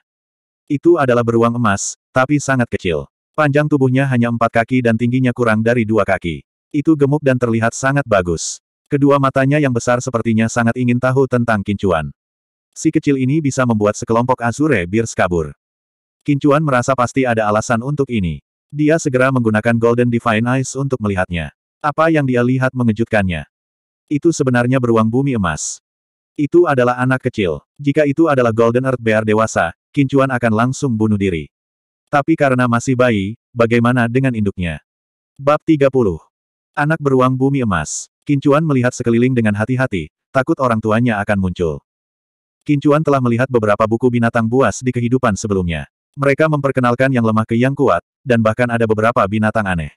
Itu adalah beruang emas, tapi sangat kecil. Panjang tubuhnya hanya empat kaki dan tingginya kurang dari dua kaki. Itu gemuk dan terlihat sangat bagus. Kedua matanya yang besar sepertinya sangat ingin tahu tentang kincuan. Si kecil ini bisa membuat sekelompok Azure Bears kabur. Kincuan merasa pasti ada alasan untuk ini. Dia segera menggunakan Golden Divine Eyes untuk melihatnya. Apa yang dia lihat mengejutkannya. Itu sebenarnya beruang bumi emas. Itu adalah anak kecil. Jika itu adalah Golden Earth Bear dewasa, Kincuan akan langsung bunuh diri. Tapi karena masih bayi, bagaimana dengan induknya? Bab 30. Anak beruang bumi emas. Kincuan melihat sekeliling dengan hati-hati, takut orang tuanya akan muncul. Kincuan telah melihat beberapa buku binatang buas di kehidupan sebelumnya. Mereka memperkenalkan yang lemah ke yang kuat, dan bahkan ada beberapa binatang aneh.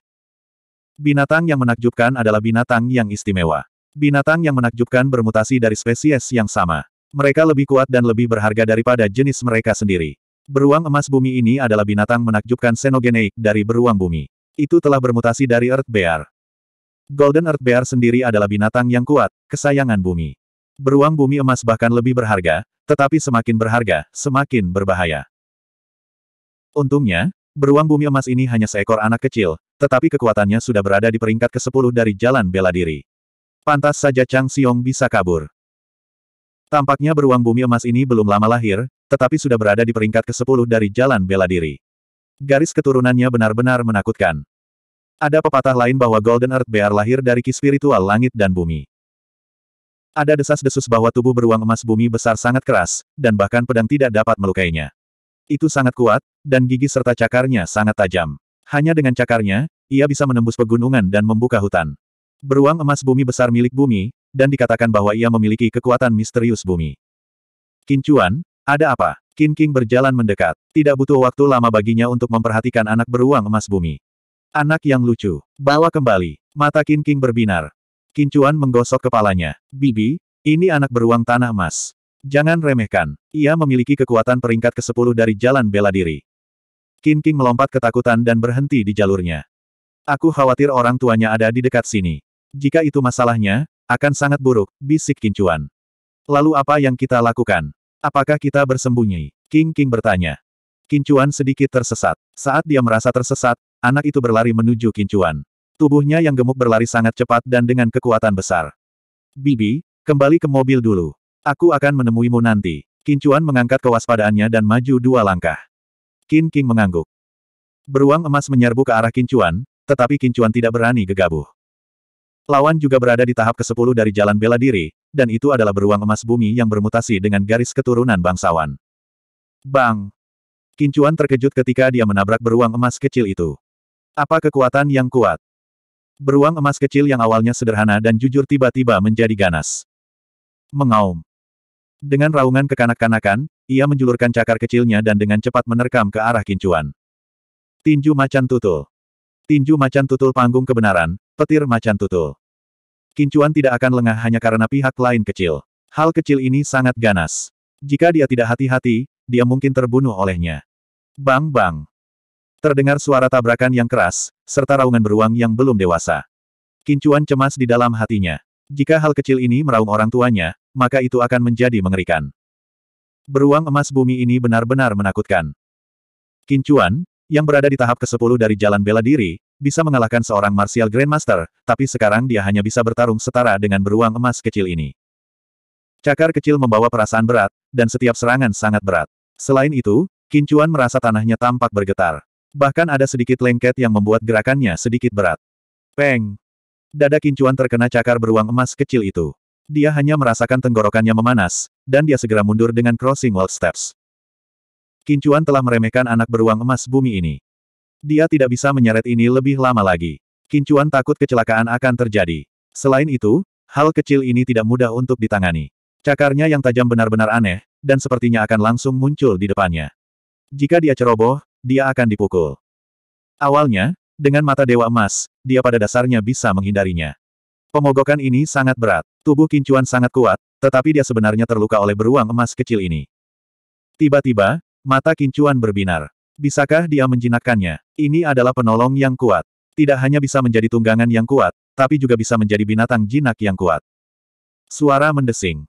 Binatang yang menakjubkan adalah binatang yang istimewa. Binatang yang menakjubkan bermutasi dari spesies yang sama. Mereka lebih kuat dan lebih berharga daripada jenis mereka sendiri. Beruang emas bumi ini adalah binatang menakjubkan senogeneik dari beruang bumi. Itu telah bermutasi dari Earth Bear. Golden Earth Bear sendiri adalah binatang yang kuat, kesayangan bumi. Beruang bumi emas bahkan lebih berharga, tetapi semakin berharga, semakin berbahaya. Untungnya, beruang bumi emas ini hanya seekor anak kecil, tetapi kekuatannya sudah berada di peringkat ke-10 dari jalan bela diri. Pantas saja Chang Xiong bisa kabur. Tampaknya beruang bumi emas ini belum lama lahir, tetapi sudah berada di peringkat ke-10 dari jalan bela diri. Garis keturunannya benar-benar menakutkan. Ada pepatah lain bahwa Golden Earth Bear lahir dari ki spiritual langit dan bumi. Ada desas-desus bahwa tubuh beruang emas bumi besar sangat keras, dan bahkan pedang tidak dapat melukainya. Itu sangat kuat, dan gigi serta cakarnya sangat tajam. Hanya dengan cakarnya, ia bisa menembus pegunungan dan membuka hutan. Beruang emas bumi besar milik bumi, dan dikatakan bahwa ia memiliki kekuatan misterius bumi. Kincuan, ada apa? Kin King berjalan mendekat. Tidak butuh waktu lama baginya untuk memperhatikan anak beruang emas bumi. Anak yang lucu. Bawa kembali. Mata Kin King berbinar. Kincuan menggosok kepalanya. Bibi, ini anak beruang tanah emas. Jangan remehkan. Ia memiliki kekuatan peringkat ke-10 dari jalan bela diri. King, King melompat ketakutan dan berhenti di jalurnya. Aku khawatir orang tuanya ada di dekat sini. Jika itu masalahnya, akan sangat buruk, bisik Kincuan. Lalu apa yang kita lakukan? Apakah kita bersembunyi? King King bertanya. Kincuan sedikit tersesat. Saat dia merasa tersesat, anak itu berlari menuju Kincuan. Tubuhnya yang gemuk berlari sangat cepat dan dengan kekuatan besar. Bibi, kembali ke mobil dulu. Aku akan menemuimu nanti. Kincuan mengangkat kewaspadaannya dan maju dua langkah. Qin King mengangguk. Beruang emas menyerbu ke arah Kincuan, tetapi Kincuan tidak berani gegabah. Lawan juga berada di tahap ke-10 dari jalan bela diri, dan itu adalah beruang emas bumi yang bermutasi dengan garis keturunan bangsawan. Bang! Kincuan terkejut ketika dia menabrak beruang emas kecil itu. Apa kekuatan yang kuat? Beruang emas kecil yang awalnya sederhana dan jujur tiba-tiba menjadi ganas. Mengaum. Dengan raungan kekanak-kanakan, ia menjulurkan cakar kecilnya dan dengan cepat menerkam ke arah kincuan. Tinju macan tutul. Tinju macan tutul panggung kebenaran, petir macan tutul. Kincuan tidak akan lengah hanya karena pihak lain kecil. Hal kecil ini sangat ganas. Jika dia tidak hati-hati, dia mungkin terbunuh olehnya. Bang bang. Terdengar suara tabrakan yang keras, serta raungan beruang yang belum dewasa. Kincuan cemas di dalam hatinya. Jika hal kecil ini meraung orang tuanya, maka itu akan menjadi mengerikan. Beruang emas bumi ini benar-benar menakutkan. Kincuan, yang berada di tahap ke-10 dari jalan bela diri, bisa mengalahkan seorang martial grandmaster, tapi sekarang dia hanya bisa bertarung setara dengan beruang emas kecil ini. Cakar kecil membawa perasaan berat, dan setiap serangan sangat berat. Selain itu, Kincuan merasa tanahnya tampak bergetar. Bahkan ada sedikit lengket yang membuat gerakannya sedikit berat. Peng! Dada kincuan terkena cakar beruang emas kecil itu. Dia hanya merasakan tenggorokannya memanas, dan dia segera mundur dengan crossing wall steps. Kincuan telah meremehkan anak beruang emas bumi ini. Dia tidak bisa menyeret ini lebih lama lagi. Kincuan takut kecelakaan akan terjadi. Selain itu, hal kecil ini tidak mudah untuk ditangani. Cakarnya yang tajam benar-benar aneh, dan sepertinya akan langsung muncul di depannya. Jika dia ceroboh, dia akan dipukul. Awalnya, dengan mata dewa emas, dia pada dasarnya bisa menghindarinya. Pemogokan ini sangat berat, tubuh kincuan sangat kuat, tetapi dia sebenarnya terluka oleh beruang emas kecil ini. Tiba-tiba, mata kincuan berbinar. Bisakah dia menjinakkannya? Ini adalah penolong yang kuat. Tidak hanya bisa menjadi tunggangan yang kuat, tapi juga bisa menjadi binatang jinak yang kuat. Suara mendesing.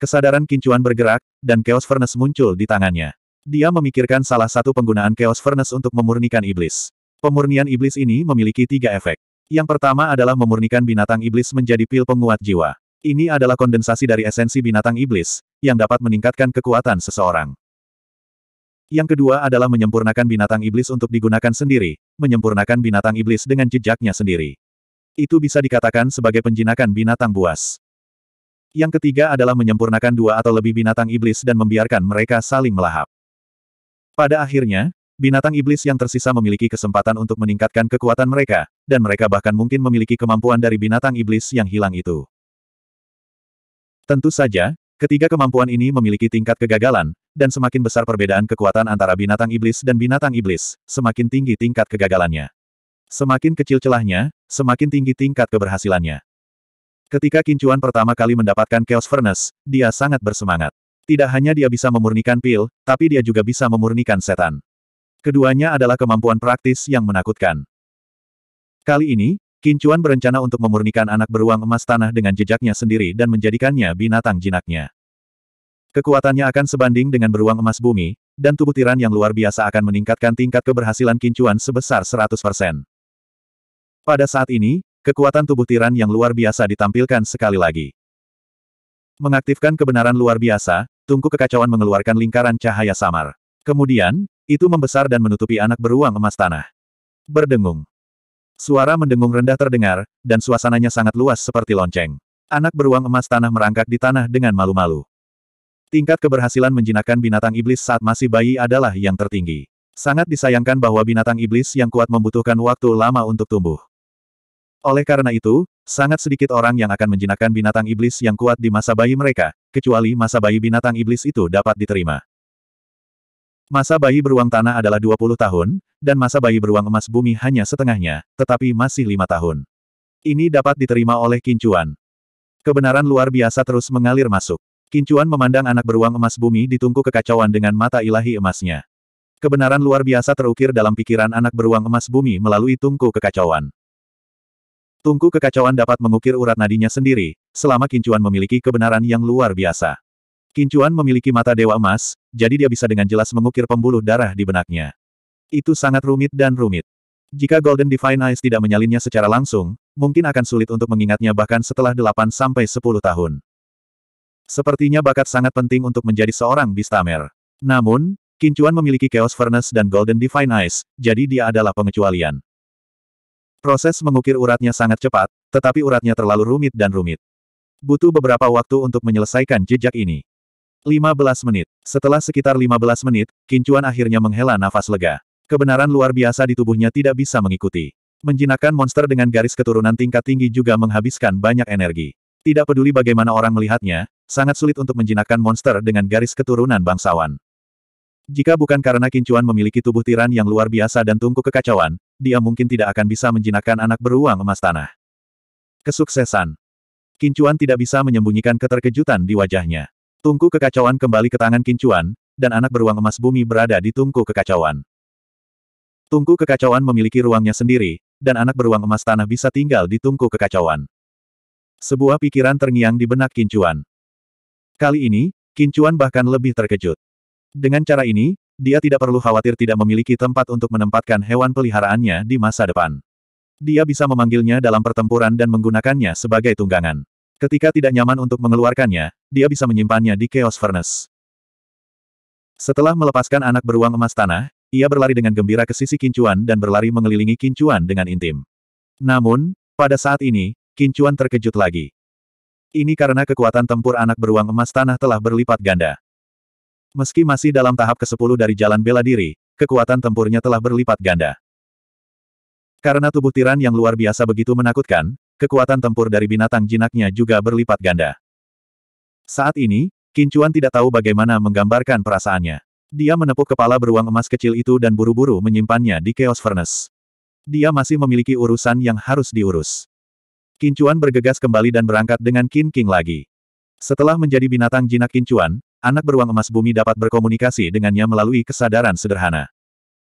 Kesadaran kincuan bergerak, dan chaos furnace muncul di tangannya. Dia memikirkan salah satu penggunaan Chaos Furnace untuk memurnikan iblis. Pemurnian iblis ini memiliki tiga efek. Yang pertama adalah memurnikan binatang iblis menjadi pil penguat jiwa. Ini adalah kondensasi dari esensi binatang iblis, yang dapat meningkatkan kekuatan seseorang. Yang kedua adalah menyempurnakan binatang iblis untuk digunakan sendiri, menyempurnakan binatang iblis dengan jejaknya sendiri. Itu bisa dikatakan sebagai penjinakan binatang buas. Yang ketiga adalah menyempurnakan dua atau lebih binatang iblis dan membiarkan mereka saling melahap. Pada akhirnya, binatang iblis yang tersisa memiliki kesempatan untuk meningkatkan kekuatan mereka, dan mereka bahkan mungkin memiliki kemampuan dari binatang iblis yang hilang itu. Tentu saja, ketiga kemampuan ini memiliki tingkat kegagalan, dan semakin besar perbedaan kekuatan antara binatang iblis dan binatang iblis, semakin tinggi tingkat kegagalannya. Semakin kecil celahnya, semakin tinggi tingkat keberhasilannya. Ketika kincuan pertama kali mendapatkan Chaos Furnace, dia sangat bersemangat. Tidak hanya dia bisa memurnikan pil, tapi dia juga bisa memurnikan setan. Keduanya adalah kemampuan praktis yang menakutkan. Kali ini, Kincuan berencana untuk memurnikan anak beruang emas tanah dengan jejaknya sendiri dan menjadikannya binatang jinaknya. Kekuatannya akan sebanding dengan beruang emas bumi, dan tubuh tiran yang luar biasa akan meningkatkan tingkat keberhasilan Kincuan sebesar 100%. Pada saat ini, kekuatan tubuh tiran yang luar biasa ditampilkan sekali lagi. Mengaktifkan kebenaran luar biasa, Tungku kekacauan mengeluarkan lingkaran cahaya samar. Kemudian, itu membesar dan menutupi anak beruang emas tanah. Berdengung. Suara mendengung rendah terdengar, dan suasananya sangat luas seperti lonceng. Anak beruang emas tanah merangkak di tanah dengan malu-malu. Tingkat keberhasilan menjinakkan binatang iblis saat masih bayi adalah yang tertinggi. Sangat disayangkan bahwa binatang iblis yang kuat membutuhkan waktu lama untuk tumbuh. Oleh karena itu, sangat sedikit orang yang akan menjinakkan binatang iblis yang kuat di masa bayi mereka, kecuali masa bayi binatang iblis itu dapat diterima. Masa bayi beruang tanah adalah 20 tahun, dan masa bayi beruang emas bumi hanya setengahnya, tetapi masih lima tahun. Ini dapat diterima oleh Kincuan. Kebenaran luar biasa terus mengalir masuk. Kincuan memandang anak beruang emas bumi ditunggu kekacauan dengan mata ilahi emasnya. Kebenaran luar biasa terukir dalam pikiran anak beruang emas bumi melalui tungku kekacauan. Tungku kekacauan dapat mengukir urat nadinya sendiri, selama Kincuan memiliki kebenaran yang luar biasa. Kincuan memiliki mata dewa emas, jadi dia bisa dengan jelas mengukir pembuluh darah di benaknya. Itu sangat rumit dan rumit. Jika Golden Divine Eyes tidak menyalinnya secara langsung, mungkin akan sulit untuk mengingatnya bahkan setelah 8-10 tahun. Sepertinya bakat sangat penting untuk menjadi seorang Bistamer. Namun, Kincuan memiliki Chaos Furnace dan Golden Divine Eyes, jadi dia adalah pengecualian. Proses mengukir uratnya sangat cepat, tetapi uratnya terlalu rumit dan rumit. Butuh beberapa waktu untuk menyelesaikan jejak ini. 15 menit. Setelah sekitar 15 menit, Kincuan akhirnya menghela nafas lega. Kebenaran luar biasa di tubuhnya tidak bisa mengikuti. Menjinakkan monster dengan garis keturunan tingkat tinggi juga menghabiskan banyak energi. Tidak peduli bagaimana orang melihatnya, sangat sulit untuk menjinakkan monster dengan garis keturunan bangsawan. Jika bukan karena Kincuan memiliki tubuh tiran yang luar biasa dan tungku kekacauan, dia mungkin tidak akan bisa menjinakkan anak beruang emas tanah. Kesuksesan Kincuan tidak bisa menyembunyikan keterkejutan di wajahnya. Tungku kekacauan kembali ke tangan Kincuan, dan anak beruang emas bumi berada di tungku kekacauan. Tungku kekacauan memiliki ruangnya sendiri, dan anak beruang emas tanah bisa tinggal di tungku kekacauan. Sebuah pikiran terngiang di benak Kincuan. Kali ini, Kincuan bahkan lebih terkejut. Dengan cara ini, dia tidak perlu khawatir tidak memiliki tempat untuk menempatkan hewan peliharaannya di masa depan. Dia bisa memanggilnya dalam pertempuran dan menggunakannya sebagai tunggangan. Ketika tidak nyaman untuk mengeluarkannya, dia bisa menyimpannya di Chaos Furnace. Setelah melepaskan anak beruang emas tanah, ia berlari dengan gembira ke sisi Kincuan dan berlari mengelilingi Kincuan dengan intim. Namun, pada saat ini, Kincuan terkejut lagi. Ini karena kekuatan tempur anak beruang emas tanah telah berlipat ganda. Meski masih dalam tahap ke-10 dari jalan bela diri, kekuatan tempurnya telah berlipat ganda. Karena tubuh tiran yang luar biasa begitu menakutkan, kekuatan tempur dari binatang jinaknya juga berlipat ganda. Saat ini, Kincuan tidak tahu bagaimana menggambarkan perasaannya. Dia menepuk kepala beruang emas kecil itu dan buru-buru menyimpannya di Chaos Furnace. Dia masih memiliki urusan yang harus diurus. Kincuan bergegas kembali dan berangkat dengan Kin King lagi. Setelah menjadi binatang jinak Kincuan, anak beruang emas bumi dapat berkomunikasi dengannya melalui kesadaran sederhana.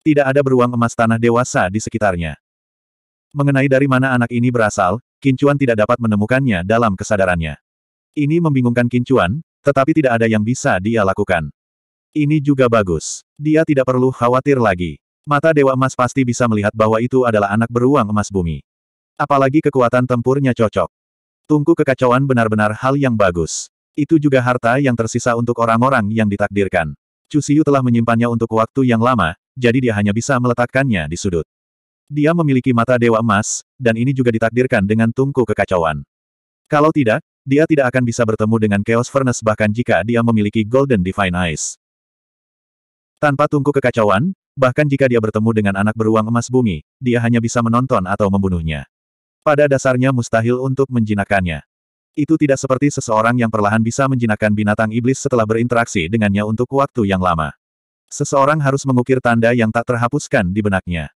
Tidak ada beruang emas tanah dewasa di sekitarnya. Mengenai dari mana anak ini berasal, Kincuan tidak dapat menemukannya dalam kesadarannya. Ini membingungkan Kincuan, tetapi tidak ada yang bisa dia lakukan. Ini juga bagus. Dia tidak perlu khawatir lagi. Mata Dewa Emas pasti bisa melihat bahwa itu adalah anak beruang emas bumi. Apalagi kekuatan tempurnya cocok. Tungku kekacauan benar-benar hal yang bagus. Itu juga harta yang tersisa untuk orang-orang yang ditakdirkan. Cusiu telah menyimpannya untuk waktu yang lama, jadi dia hanya bisa meletakkannya di sudut. Dia memiliki mata dewa emas, dan ini juga ditakdirkan dengan tungku kekacauan. Kalau tidak, dia tidak akan bisa bertemu dengan Chaos Furnace bahkan jika dia memiliki Golden Divine Eyes. Tanpa tungku kekacauan, bahkan jika dia bertemu dengan anak beruang emas bumi, dia hanya bisa menonton atau membunuhnya. Pada dasarnya mustahil untuk menjinakannya. Itu tidak seperti seseorang yang perlahan bisa menjinakkan binatang iblis setelah berinteraksi dengannya untuk waktu yang lama. Seseorang harus mengukir tanda yang tak terhapuskan di benaknya.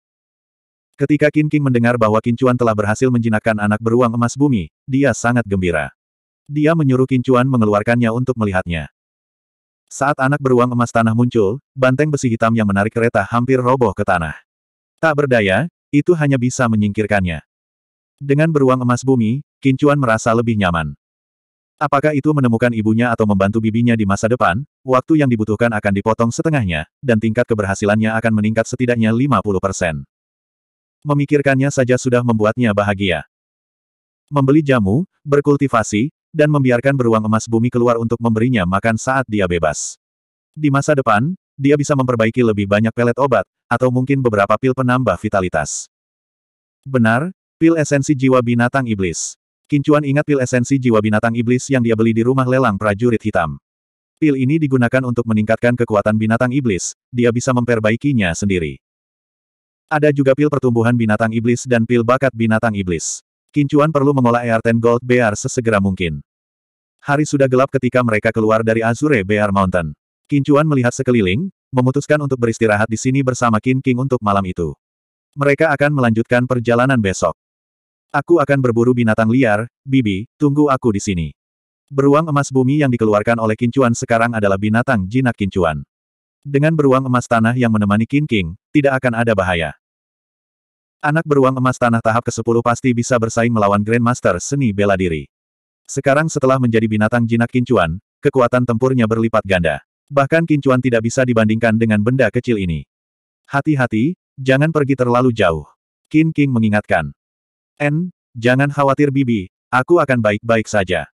Ketika Qin King mendengar bahwa Kincuan telah berhasil menjinakkan anak beruang emas bumi, dia sangat gembira. Dia menyuruh Kincuan mengeluarkannya untuk melihatnya. Saat anak beruang emas tanah muncul, banteng besi hitam yang menarik kereta hampir roboh ke tanah. Tak berdaya, itu hanya bisa menyingkirkannya. Dengan beruang emas bumi, Kincuan merasa lebih nyaman. Apakah itu menemukan ibunya atau membantu bibinya di masa depan, waktu yang dibutuhkan akan dipotong setengahnya, dan tingkat keberhasilannya akan meningkat setidaknya 50%. Memikirkannya saja sudah membuatnya bahagia. Membeli jamu, berkultivasi, dan membiarkan beruang emas bumi keluar untuk memberinya makan saat dia bebas. Di masa depan, dia bisa memperbaiki lebih banyak pelet obat, atau mungkin beberapa pil penambah vitalitas. Benar, pil esensi jiwa binatang iblis. Kincuan ingat pil esensi jiwa binatang iblis yang dia beli di rumah lelang prajurit hitam. Pil ini digunakan untuk meningkatkan kekuatan binatang iblis, dia bisa memperbaikinya sendiri. Ada juga pil pertumbuhan binatang iblis dan pil bakat binatang iblis. Kincuan perlu mengolah Earthen Gold Bear sesegera mungkin. Hari sudah gelap ketika mereka keluar dari Azure Bear Mountain. Kincuan melihat sekeliling, memutuskan untuk beristirahat di sini bersama Kin King untuk malam itu. Mereka akan melanjutkan perjalanan besok. Aku akan berburu binatang liar, Bibi, tunggu aku di sini. Beruang emas bumi yang dikeluarkan oleh Kincuan sekarang adalah binatang jinak Kincuan. Dengan beruang emas tanah yang menemani King King, tidak akan ada bahaya. Anak beruang emas tanah tahap ke-10 pasti bisa bersaing melawan Grandmaster seni bela diri. Sekarang setelah menjadi binatang jinak Kincuan, kekuatan tempurnya berlipat ganda. Bahkan Kincuan tidak bisa dibandingkan dengan benda kecil ini. Hati-hati, jangan pergi terlalu jauh. King King mengingatkan. N, jangan khawatir Bibi, aku akan baik-baik saja.